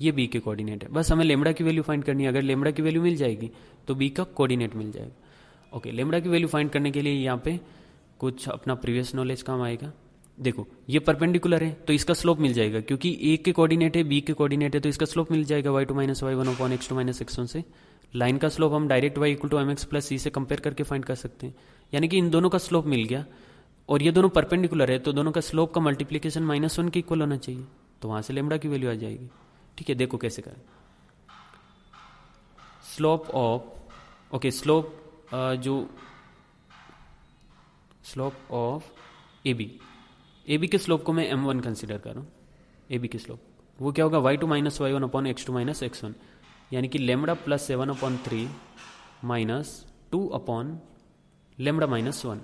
ये बी के कोऑर्डिनेट है बस हमें लेमड़ा की वैल्यू फाइंड करनी है अगर लेमड़ा की वैल्यू मिल जाएगी तो बी का कोऑर्डिनेट मिल जाएगा ओके लेमड़ा की वैल्यू फाइंड करने के लिए यहाँ पे कुछ अपना प्रीवियस नॉलेज काम आएगा देखो ये परपेंडिकुलर है तो इसका स्लोप मिल जाएगा क्योंकि ए के कोऑर्डिनेट है बी के कोऑर्डिनेट है तो इसका स्लोप मिल जाएगा y two minus y one upon x two minus x one से लाइन का स्लोप हम direct y equal to m x plus c से कंपेयर करके फाइंड कर सकते हैं यानी कि इन दोनों का स्लोप मिल गया और ये दोनों परपेंडिकुलर है तो दोनों का स्लोप का मल्टीप्लीकेशन माइनस वन के इक्वल होना चाहिए तो वहां से लेमड़ा की वैल्यू आ जाएगी ठीक है देखो कैसे करें स्लोप ऑफ ओके स्लोप जो slope of A B A B के स्लोप को मैं एम वन कंसिडर कर रहा हूं ए बी के स्लोप वो क्या होगा y two minus y one upon x two minus x one यानी कि lambda plus seven upon three minus two upon lambda minus one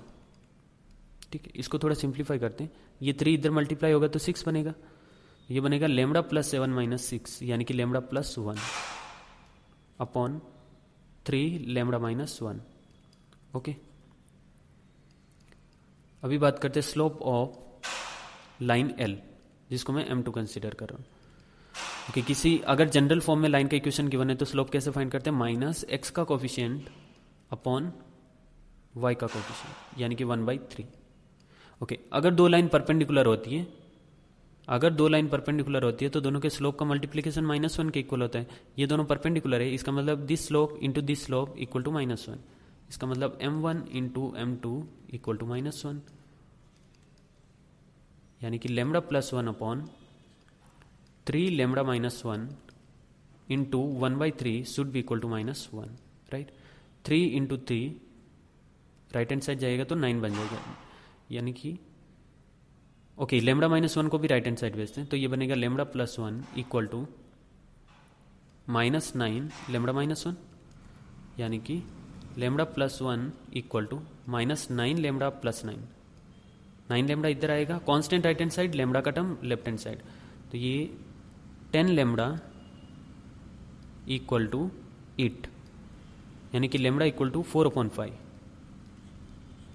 ठीक है इसको थोड़ा सिंप्लीफाई करते हैं ये थ्री इधर मल्टीप्लाई होगा तो सिक्स बनेगा ये बनेगा lambda plus seven minus six यानी कि lambda plus one upon three lambda minus one okay अभी बात करते हैं स्लोप ऑफ लाइन एल जिसको मैं एम टू कंसिडर कर रहा हूं ओके okay, किसी अगर जनरल फॉर्म में लाइन का इक्वेशन गिवन है तो स्लोप कैसे फाइंड करते हैं माइनस एक्स का कोफिशियंट अपॉन वाई का कोफिशियंट यानी कि वन बाई थ्री ओके अगर दो लाइन परपेंडिकुलर होती है अगर दो लाइन परपेंडिकुलर होती है तो दोनों के स्लोप का मल्टीप्लीकेशन माइनस वन के इक्वल होता है ये दोनों परपेंडिकुलर है इसका मतलब this slope into this slope equal to minus one इसका मतलब m one into m two equal to minus one यानी कि lambda plus one upon three lambda minus one into one by three should भी equal to minus one right three into three right hand side जाएगा तो nine बन जाएगा यानी कि okay lambda minus one को भी राइट हैंड साइड भेजते हैं तो ये बनेगा lambda plus one equal to minus nine lambda minus one यानी कि lambda plus one equal to minus nine lambda plus nine nine lambda इधर आएगा constant right hand side lambda का टर्म लेफ्ट हैंड साइड तो ये ten lambda equal to eight यानी कि lambda equal to four upon five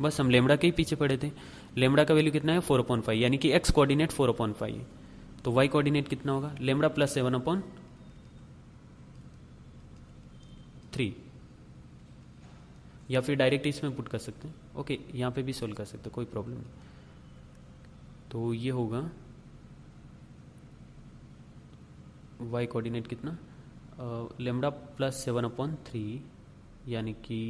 बस हम lambda के ही पीछे पड़े थे लेमड़ा का वैल्यू कितना है फोर अपॉन फाइव यानी कि x coordinate four upon five तो वाई कोऑर्डिनेट कितना होगा lambda plus seven upon three या फिर डायरेक्ट इसमें पुट कर सकते हैं ओके यहाँ पे भी सोल्व कर सकते हैं कोई प्रॉब्लम नहीं तो ये होगा वाई कोऑर्डिनेट कितना lambda plus seven upon three यानी कि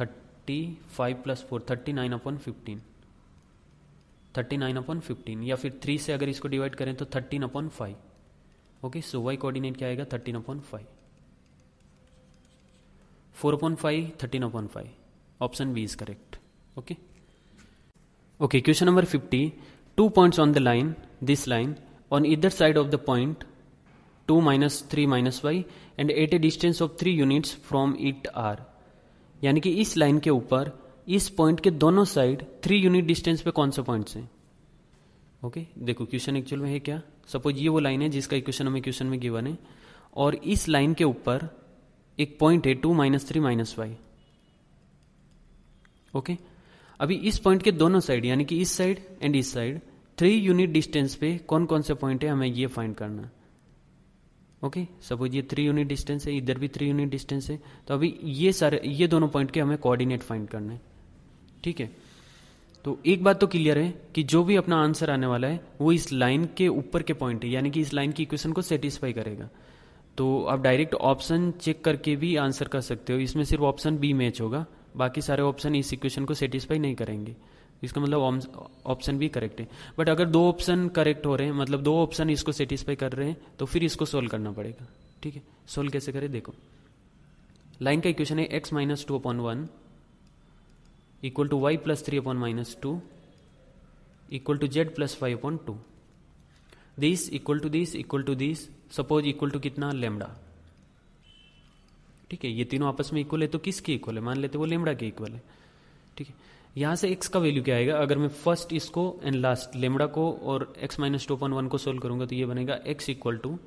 थर्ट thirty five plus four thirty nine upon fifteen thirty nine upon fifteen या फिर थ्री से अगर इसको डिवाइड करें तो thirteen upon five okay so y coordinate क्या आएगा thirteen upon five four upon five thirteen upon five option B is correct okay okay question number fifty two points on the line this line on इधर side of the point two minus three minus y and at a distance of three units from it are यानी कि इस line के ऊपर इस point के दोनों side three unit distance पे कौन से पॉइंट्स हैं ओके देखो क्वेश्चन एक्चुअल में है क्या सपोज ये वो लाइन है जिसका इक्वेशन हमें क्वेश्चन में गिवन है और इस लाइन के ऊपर एक पॉइंट है two minus three minus y okay अभी इस पॉइंट के दोनों साइड यानी कि इस साइड एंड इस साइड थ्री यूनिट डिस्टेंस पे कौन कौन से पॉइंट है हमें ये फाइंड करना ओके सपोज ये थ्री यूनिट डिस्टेंस है इधर भी थ्री यूनिट डिस्टेंस है तो अभी ये सारे ये दोनों पॉइंट के हमें कोऑर्डिनेट फाइंड करने हैं ठीक है तो एक बात तो क्लियर है कि जो भी अपना आंसर आने वाला है वो इस लाइन के ऊपर के पॉइंट है यानी कि इस लाइन की इक्वेशन को सेटिस्फाई करेगा तो आप डायरेक्ट ऑप्शन चेक करके भी आंसर कर सकते हो इसमें सिर्फ ऑप्शन बी मैच होगा बाकी सारे ऑप्शन इस इक्वेशन को सेटिस्फाई नहीं करेंगे इसका मतलब ऑप्शन भी करेक्ट है बट अगर दो ऑप्शन करेक्ट हो रहे हैं मतलब दो ऑप्शन इसको सेटिस्फाई कर रहे हैं तो फिर इसको सोल्व करना पड़ेगा ठीक है सोल्व कैसे करें देखो लाइन का इक्वेशन है x minus two upon one equal to y plus three upon minus two equal to z plus five upon two this equal to this equal to this suppose equal to कितना lambda ठीक है ये तीनों आपस में equal है तो किसके इक्वल है मान लेते वो लेमड़ा के इक्वल है ठीक है यहाँ से एक्स का वैल्यू क्या आएगा अगर मैं फर्स्ट इसको एंड लास्ट लेमड़ा को और x minus two point one को सोल्व करूंगा तो ये बनेगा x equal to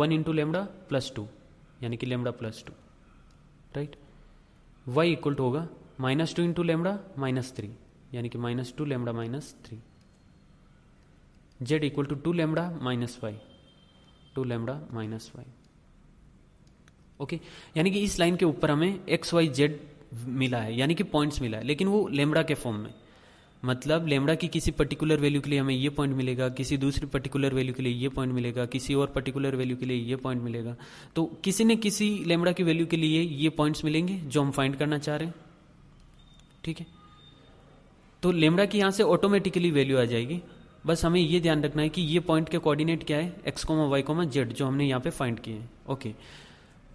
one into lambda plus two यानी कि lambda plus two right y equal to होगा minus two into lambda minus three यानी कि minus two lambda minus three z equal to two lambda minus y two lambda minus y okay यानी कि इस line के ऊपर हमें x y Z मिला है यानी कि पॉइंट्स मिला है लेकिन वो लेमड़ा के फॉर्म में मतलब लेमड़ा की किसी पर्टिकुलर वैल्यू के लिए हमें ये पॉइंट मिलेगा किसी दूसरी पर्टिकुलर वैल्यू के लिए ये पॉइंट मिलेगा किसी और पर्टिकुलर वैल्यू के लिए ये पॉइंट मिलेगा तो किसी ने किसी लेमड़ा की वैल्यू के लिए ये पॉइंट्स मिलेंगे जो हम फाइंड करना चाह रहे हैं ठीक है तो लेमड़ा की यहाँ से ऑटोमेटिकली वैल्यू आ जाएगी बस हमें ये ध्यान रखना है कि ये पॉइंट के कोऑर्डिनेट क्या है x comma Y comma z जो हमने यहाँ पे फाइंड किए हैं ओके okay.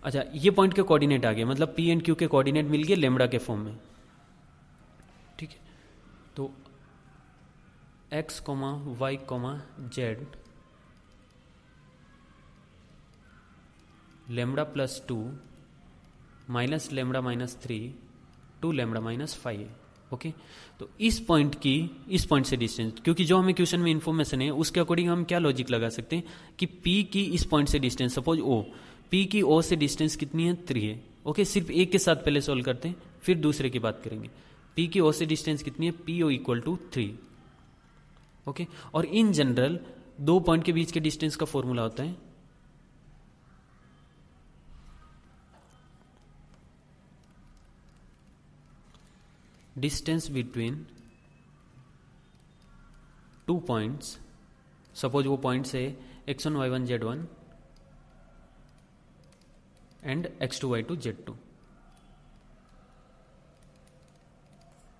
अच्छा ये पॉइंट के कोऑर्डिनेट आ गए मतलब पी एंड क्यू के कोऑर्डिनेट मिल गए लेमड़ा के फॉर्म में ठीक है तो x comma Y comma z lambda plus two minus lambda minus three two lambda minus five okay तो इस पॉइंट की इस पॉइंट से डिस्टेंस क्योंकि जो हमें क्वेश्चन में इंफॉर्मेशन है उसके अकॉर्डिंग हम क्या लॉजिक लगा सकते हैं कि पी की इस पॉइंट से डिस्टेंस सपोज ओ पी की ओ से डिस्टेंस कितनी है थ्री है ओके सिर्फ एक के साथ पहले सोल्व करते हैं फिर दूसरे की बात करेंगे पी की ओ से डिस्टेंस कितनी है P O equal to three okay और इन जनरल दो पॉइंट के बीच के डिस्टेंस का फॉर्मूला होता है distance between two points suppose वो पॉइंट्स है x one y one z one and x two y two z two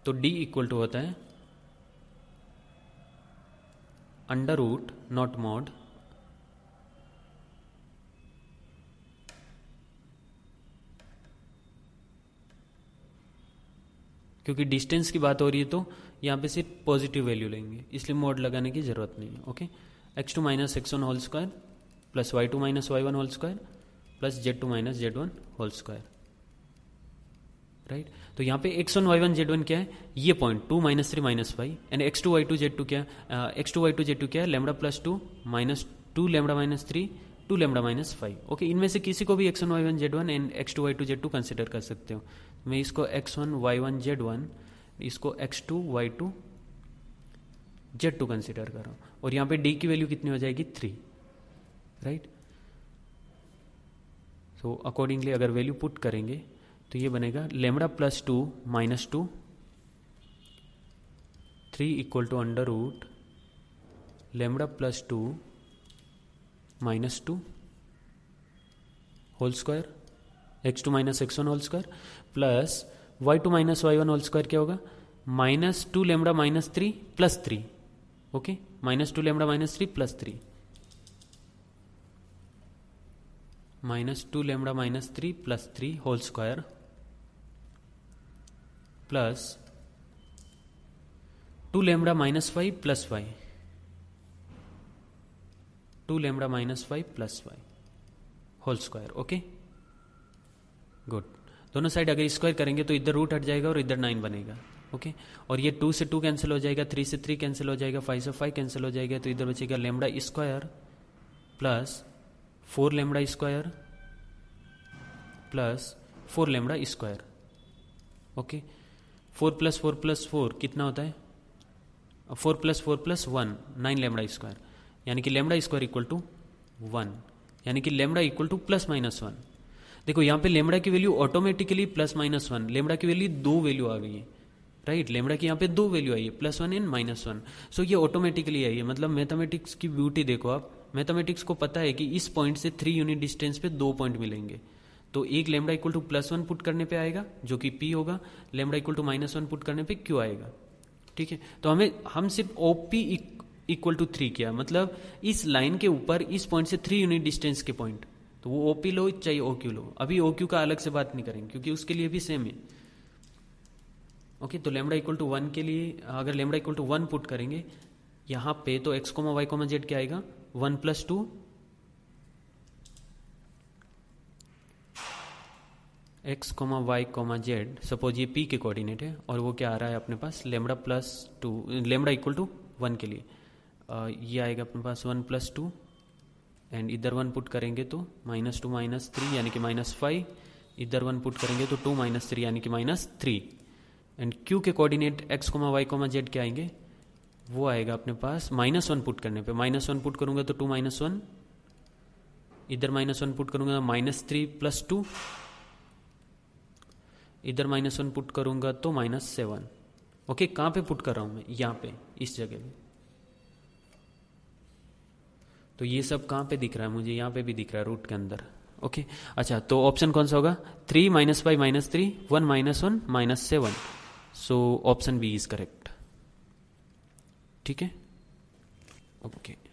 तो डी इक्वल टू होता है अंडर रूट नॉट मॉड क्योंकि डिस्टेंस की बात हो रही है तो यहां पे सिर्फ पॉजिटिव वैल्यू लेंगे इसलिए मोड लगाने की जरूरत नहीं है okay x two minus x one whole square plus y two minus y one whole square plus z two minus z one whole square right तो यहाँ पे x one y one z one क्या है ये point two minus three minus five and x two y two z two क्या x two y two z two क्या है lambda plus two minus two lambda minus three two lambda minus five okay इनमें से किसी को भी x one y one z one and x two y two z two consider कर सकते हो तो मैं इसको x one y one z one इसको x two y two z two consider कर रहा हूँ और यहाँ पे डी की वैल्यू कितनी हो जाएगी three right right? So accordingly अगर वैल्यू पुट करेंगे तो ये बनेगा lambda plus two minus two three equal to under root lambda plus two minus two whole square x two minus x one whole square plus y two minus y one whole square क्या होगा minus two lambda minus three plus three okay minus two lambda minus three plus three minus two lambda minus three plus three whole square plus two lambda minus five plus five two lambda minus five plus five whole square okay good दोनों side अगर square करेंगे तो इधर root हट जाएगा और इधर nine बनेगा ओके okay? और ये टू से टू कैंसिल हो जाएगा थ्री से थ्री कैंसिल हो जाएगा फाइव से फाइव कैंसिल हो जाएगा तो इधर बचेगा lambda square plus four lambda square plus four lambda square okay four plus four plus four कितना होता है four plus four plus one nine lambda square यानी कि lambda square equal to one यानी कि lambda equal to plus minus one देखो यहाँ पे लेमड़ा की value automatically plus minus one lambda की वैल्यू दो वैल्यू आ गई है राइट लेमड़ा की यहाँ पे दो वैल्यू आई है plus one and minus one so ये ऑटोमेटिकली आई है मतलब मैथमेटिक्स की ब्यूटी देखो आप मैथमेटिक्स को पता है कि इस पॉइंट से थ्री यूनिट डिस्टेंस पे दो पॉइंट मिलेंगे तो एक lambda equal to plus one put करने पे आएगा जो कि पी होगा lambda equal to minus one put करने पे क्यू आएगा ठीक है तो हमें हम सिर्फ O P equal to three किया मतलब इस लाइन के ऊपर इस पॉइंट से थ्री यूनिट डिस्टेंस के पॉइंट तो वो ओपी लो चाहे ओ क्यू लो अभी ओ क्यू का अलग से बात नहीं करेंगे क्योंकि उसके लिए भी सेम है ओके तो लेमडा इक्वल टू वन के लिए अगर lambda equal to one put करेंगे यहाँ पे तो x comma Y comma Z क्या आएगा one plus two X comma Y comma Z suppose ये पी के कोऑर्डिनेट है और वो क्या आ रहा है अपने पास lambda plus two lambda equal to one के लिए आ, ये आएगा अपने पास वन प्लस टू एंड इधर वन पुट करेंगे तो माइनस टू माइनस थ्री यानी कि माइनस फाइव इधर वन पुट करेंगे तो टू माइनस थ्री यानी कि माइनस थ्री एंड क्यू के coordinate x comma Y comma Z के आएंगे वो आएगा अपने पास माइनस वन पुट करने पे माइनस वन पुट करूंगा तो टू माइनस वन इधर माइनस वन पुट करूंगा माइनस थ्री प्लस टू इधर माइनस वन पुट करूंगा तो माइनस सेवन ओके कहाँ पे पुट कर रहा हूँ मैं यहाँ पे इस जगह पे तो ये सब कहाँ पे दिख रहा है मुझे यहाँ पे भी दिख रहा है रूट के अंदर ओके अच्छा तो ऑप्शन कौन सा होगा three minus five minus three one minus one minus seven so option B is correct ठीक है ओके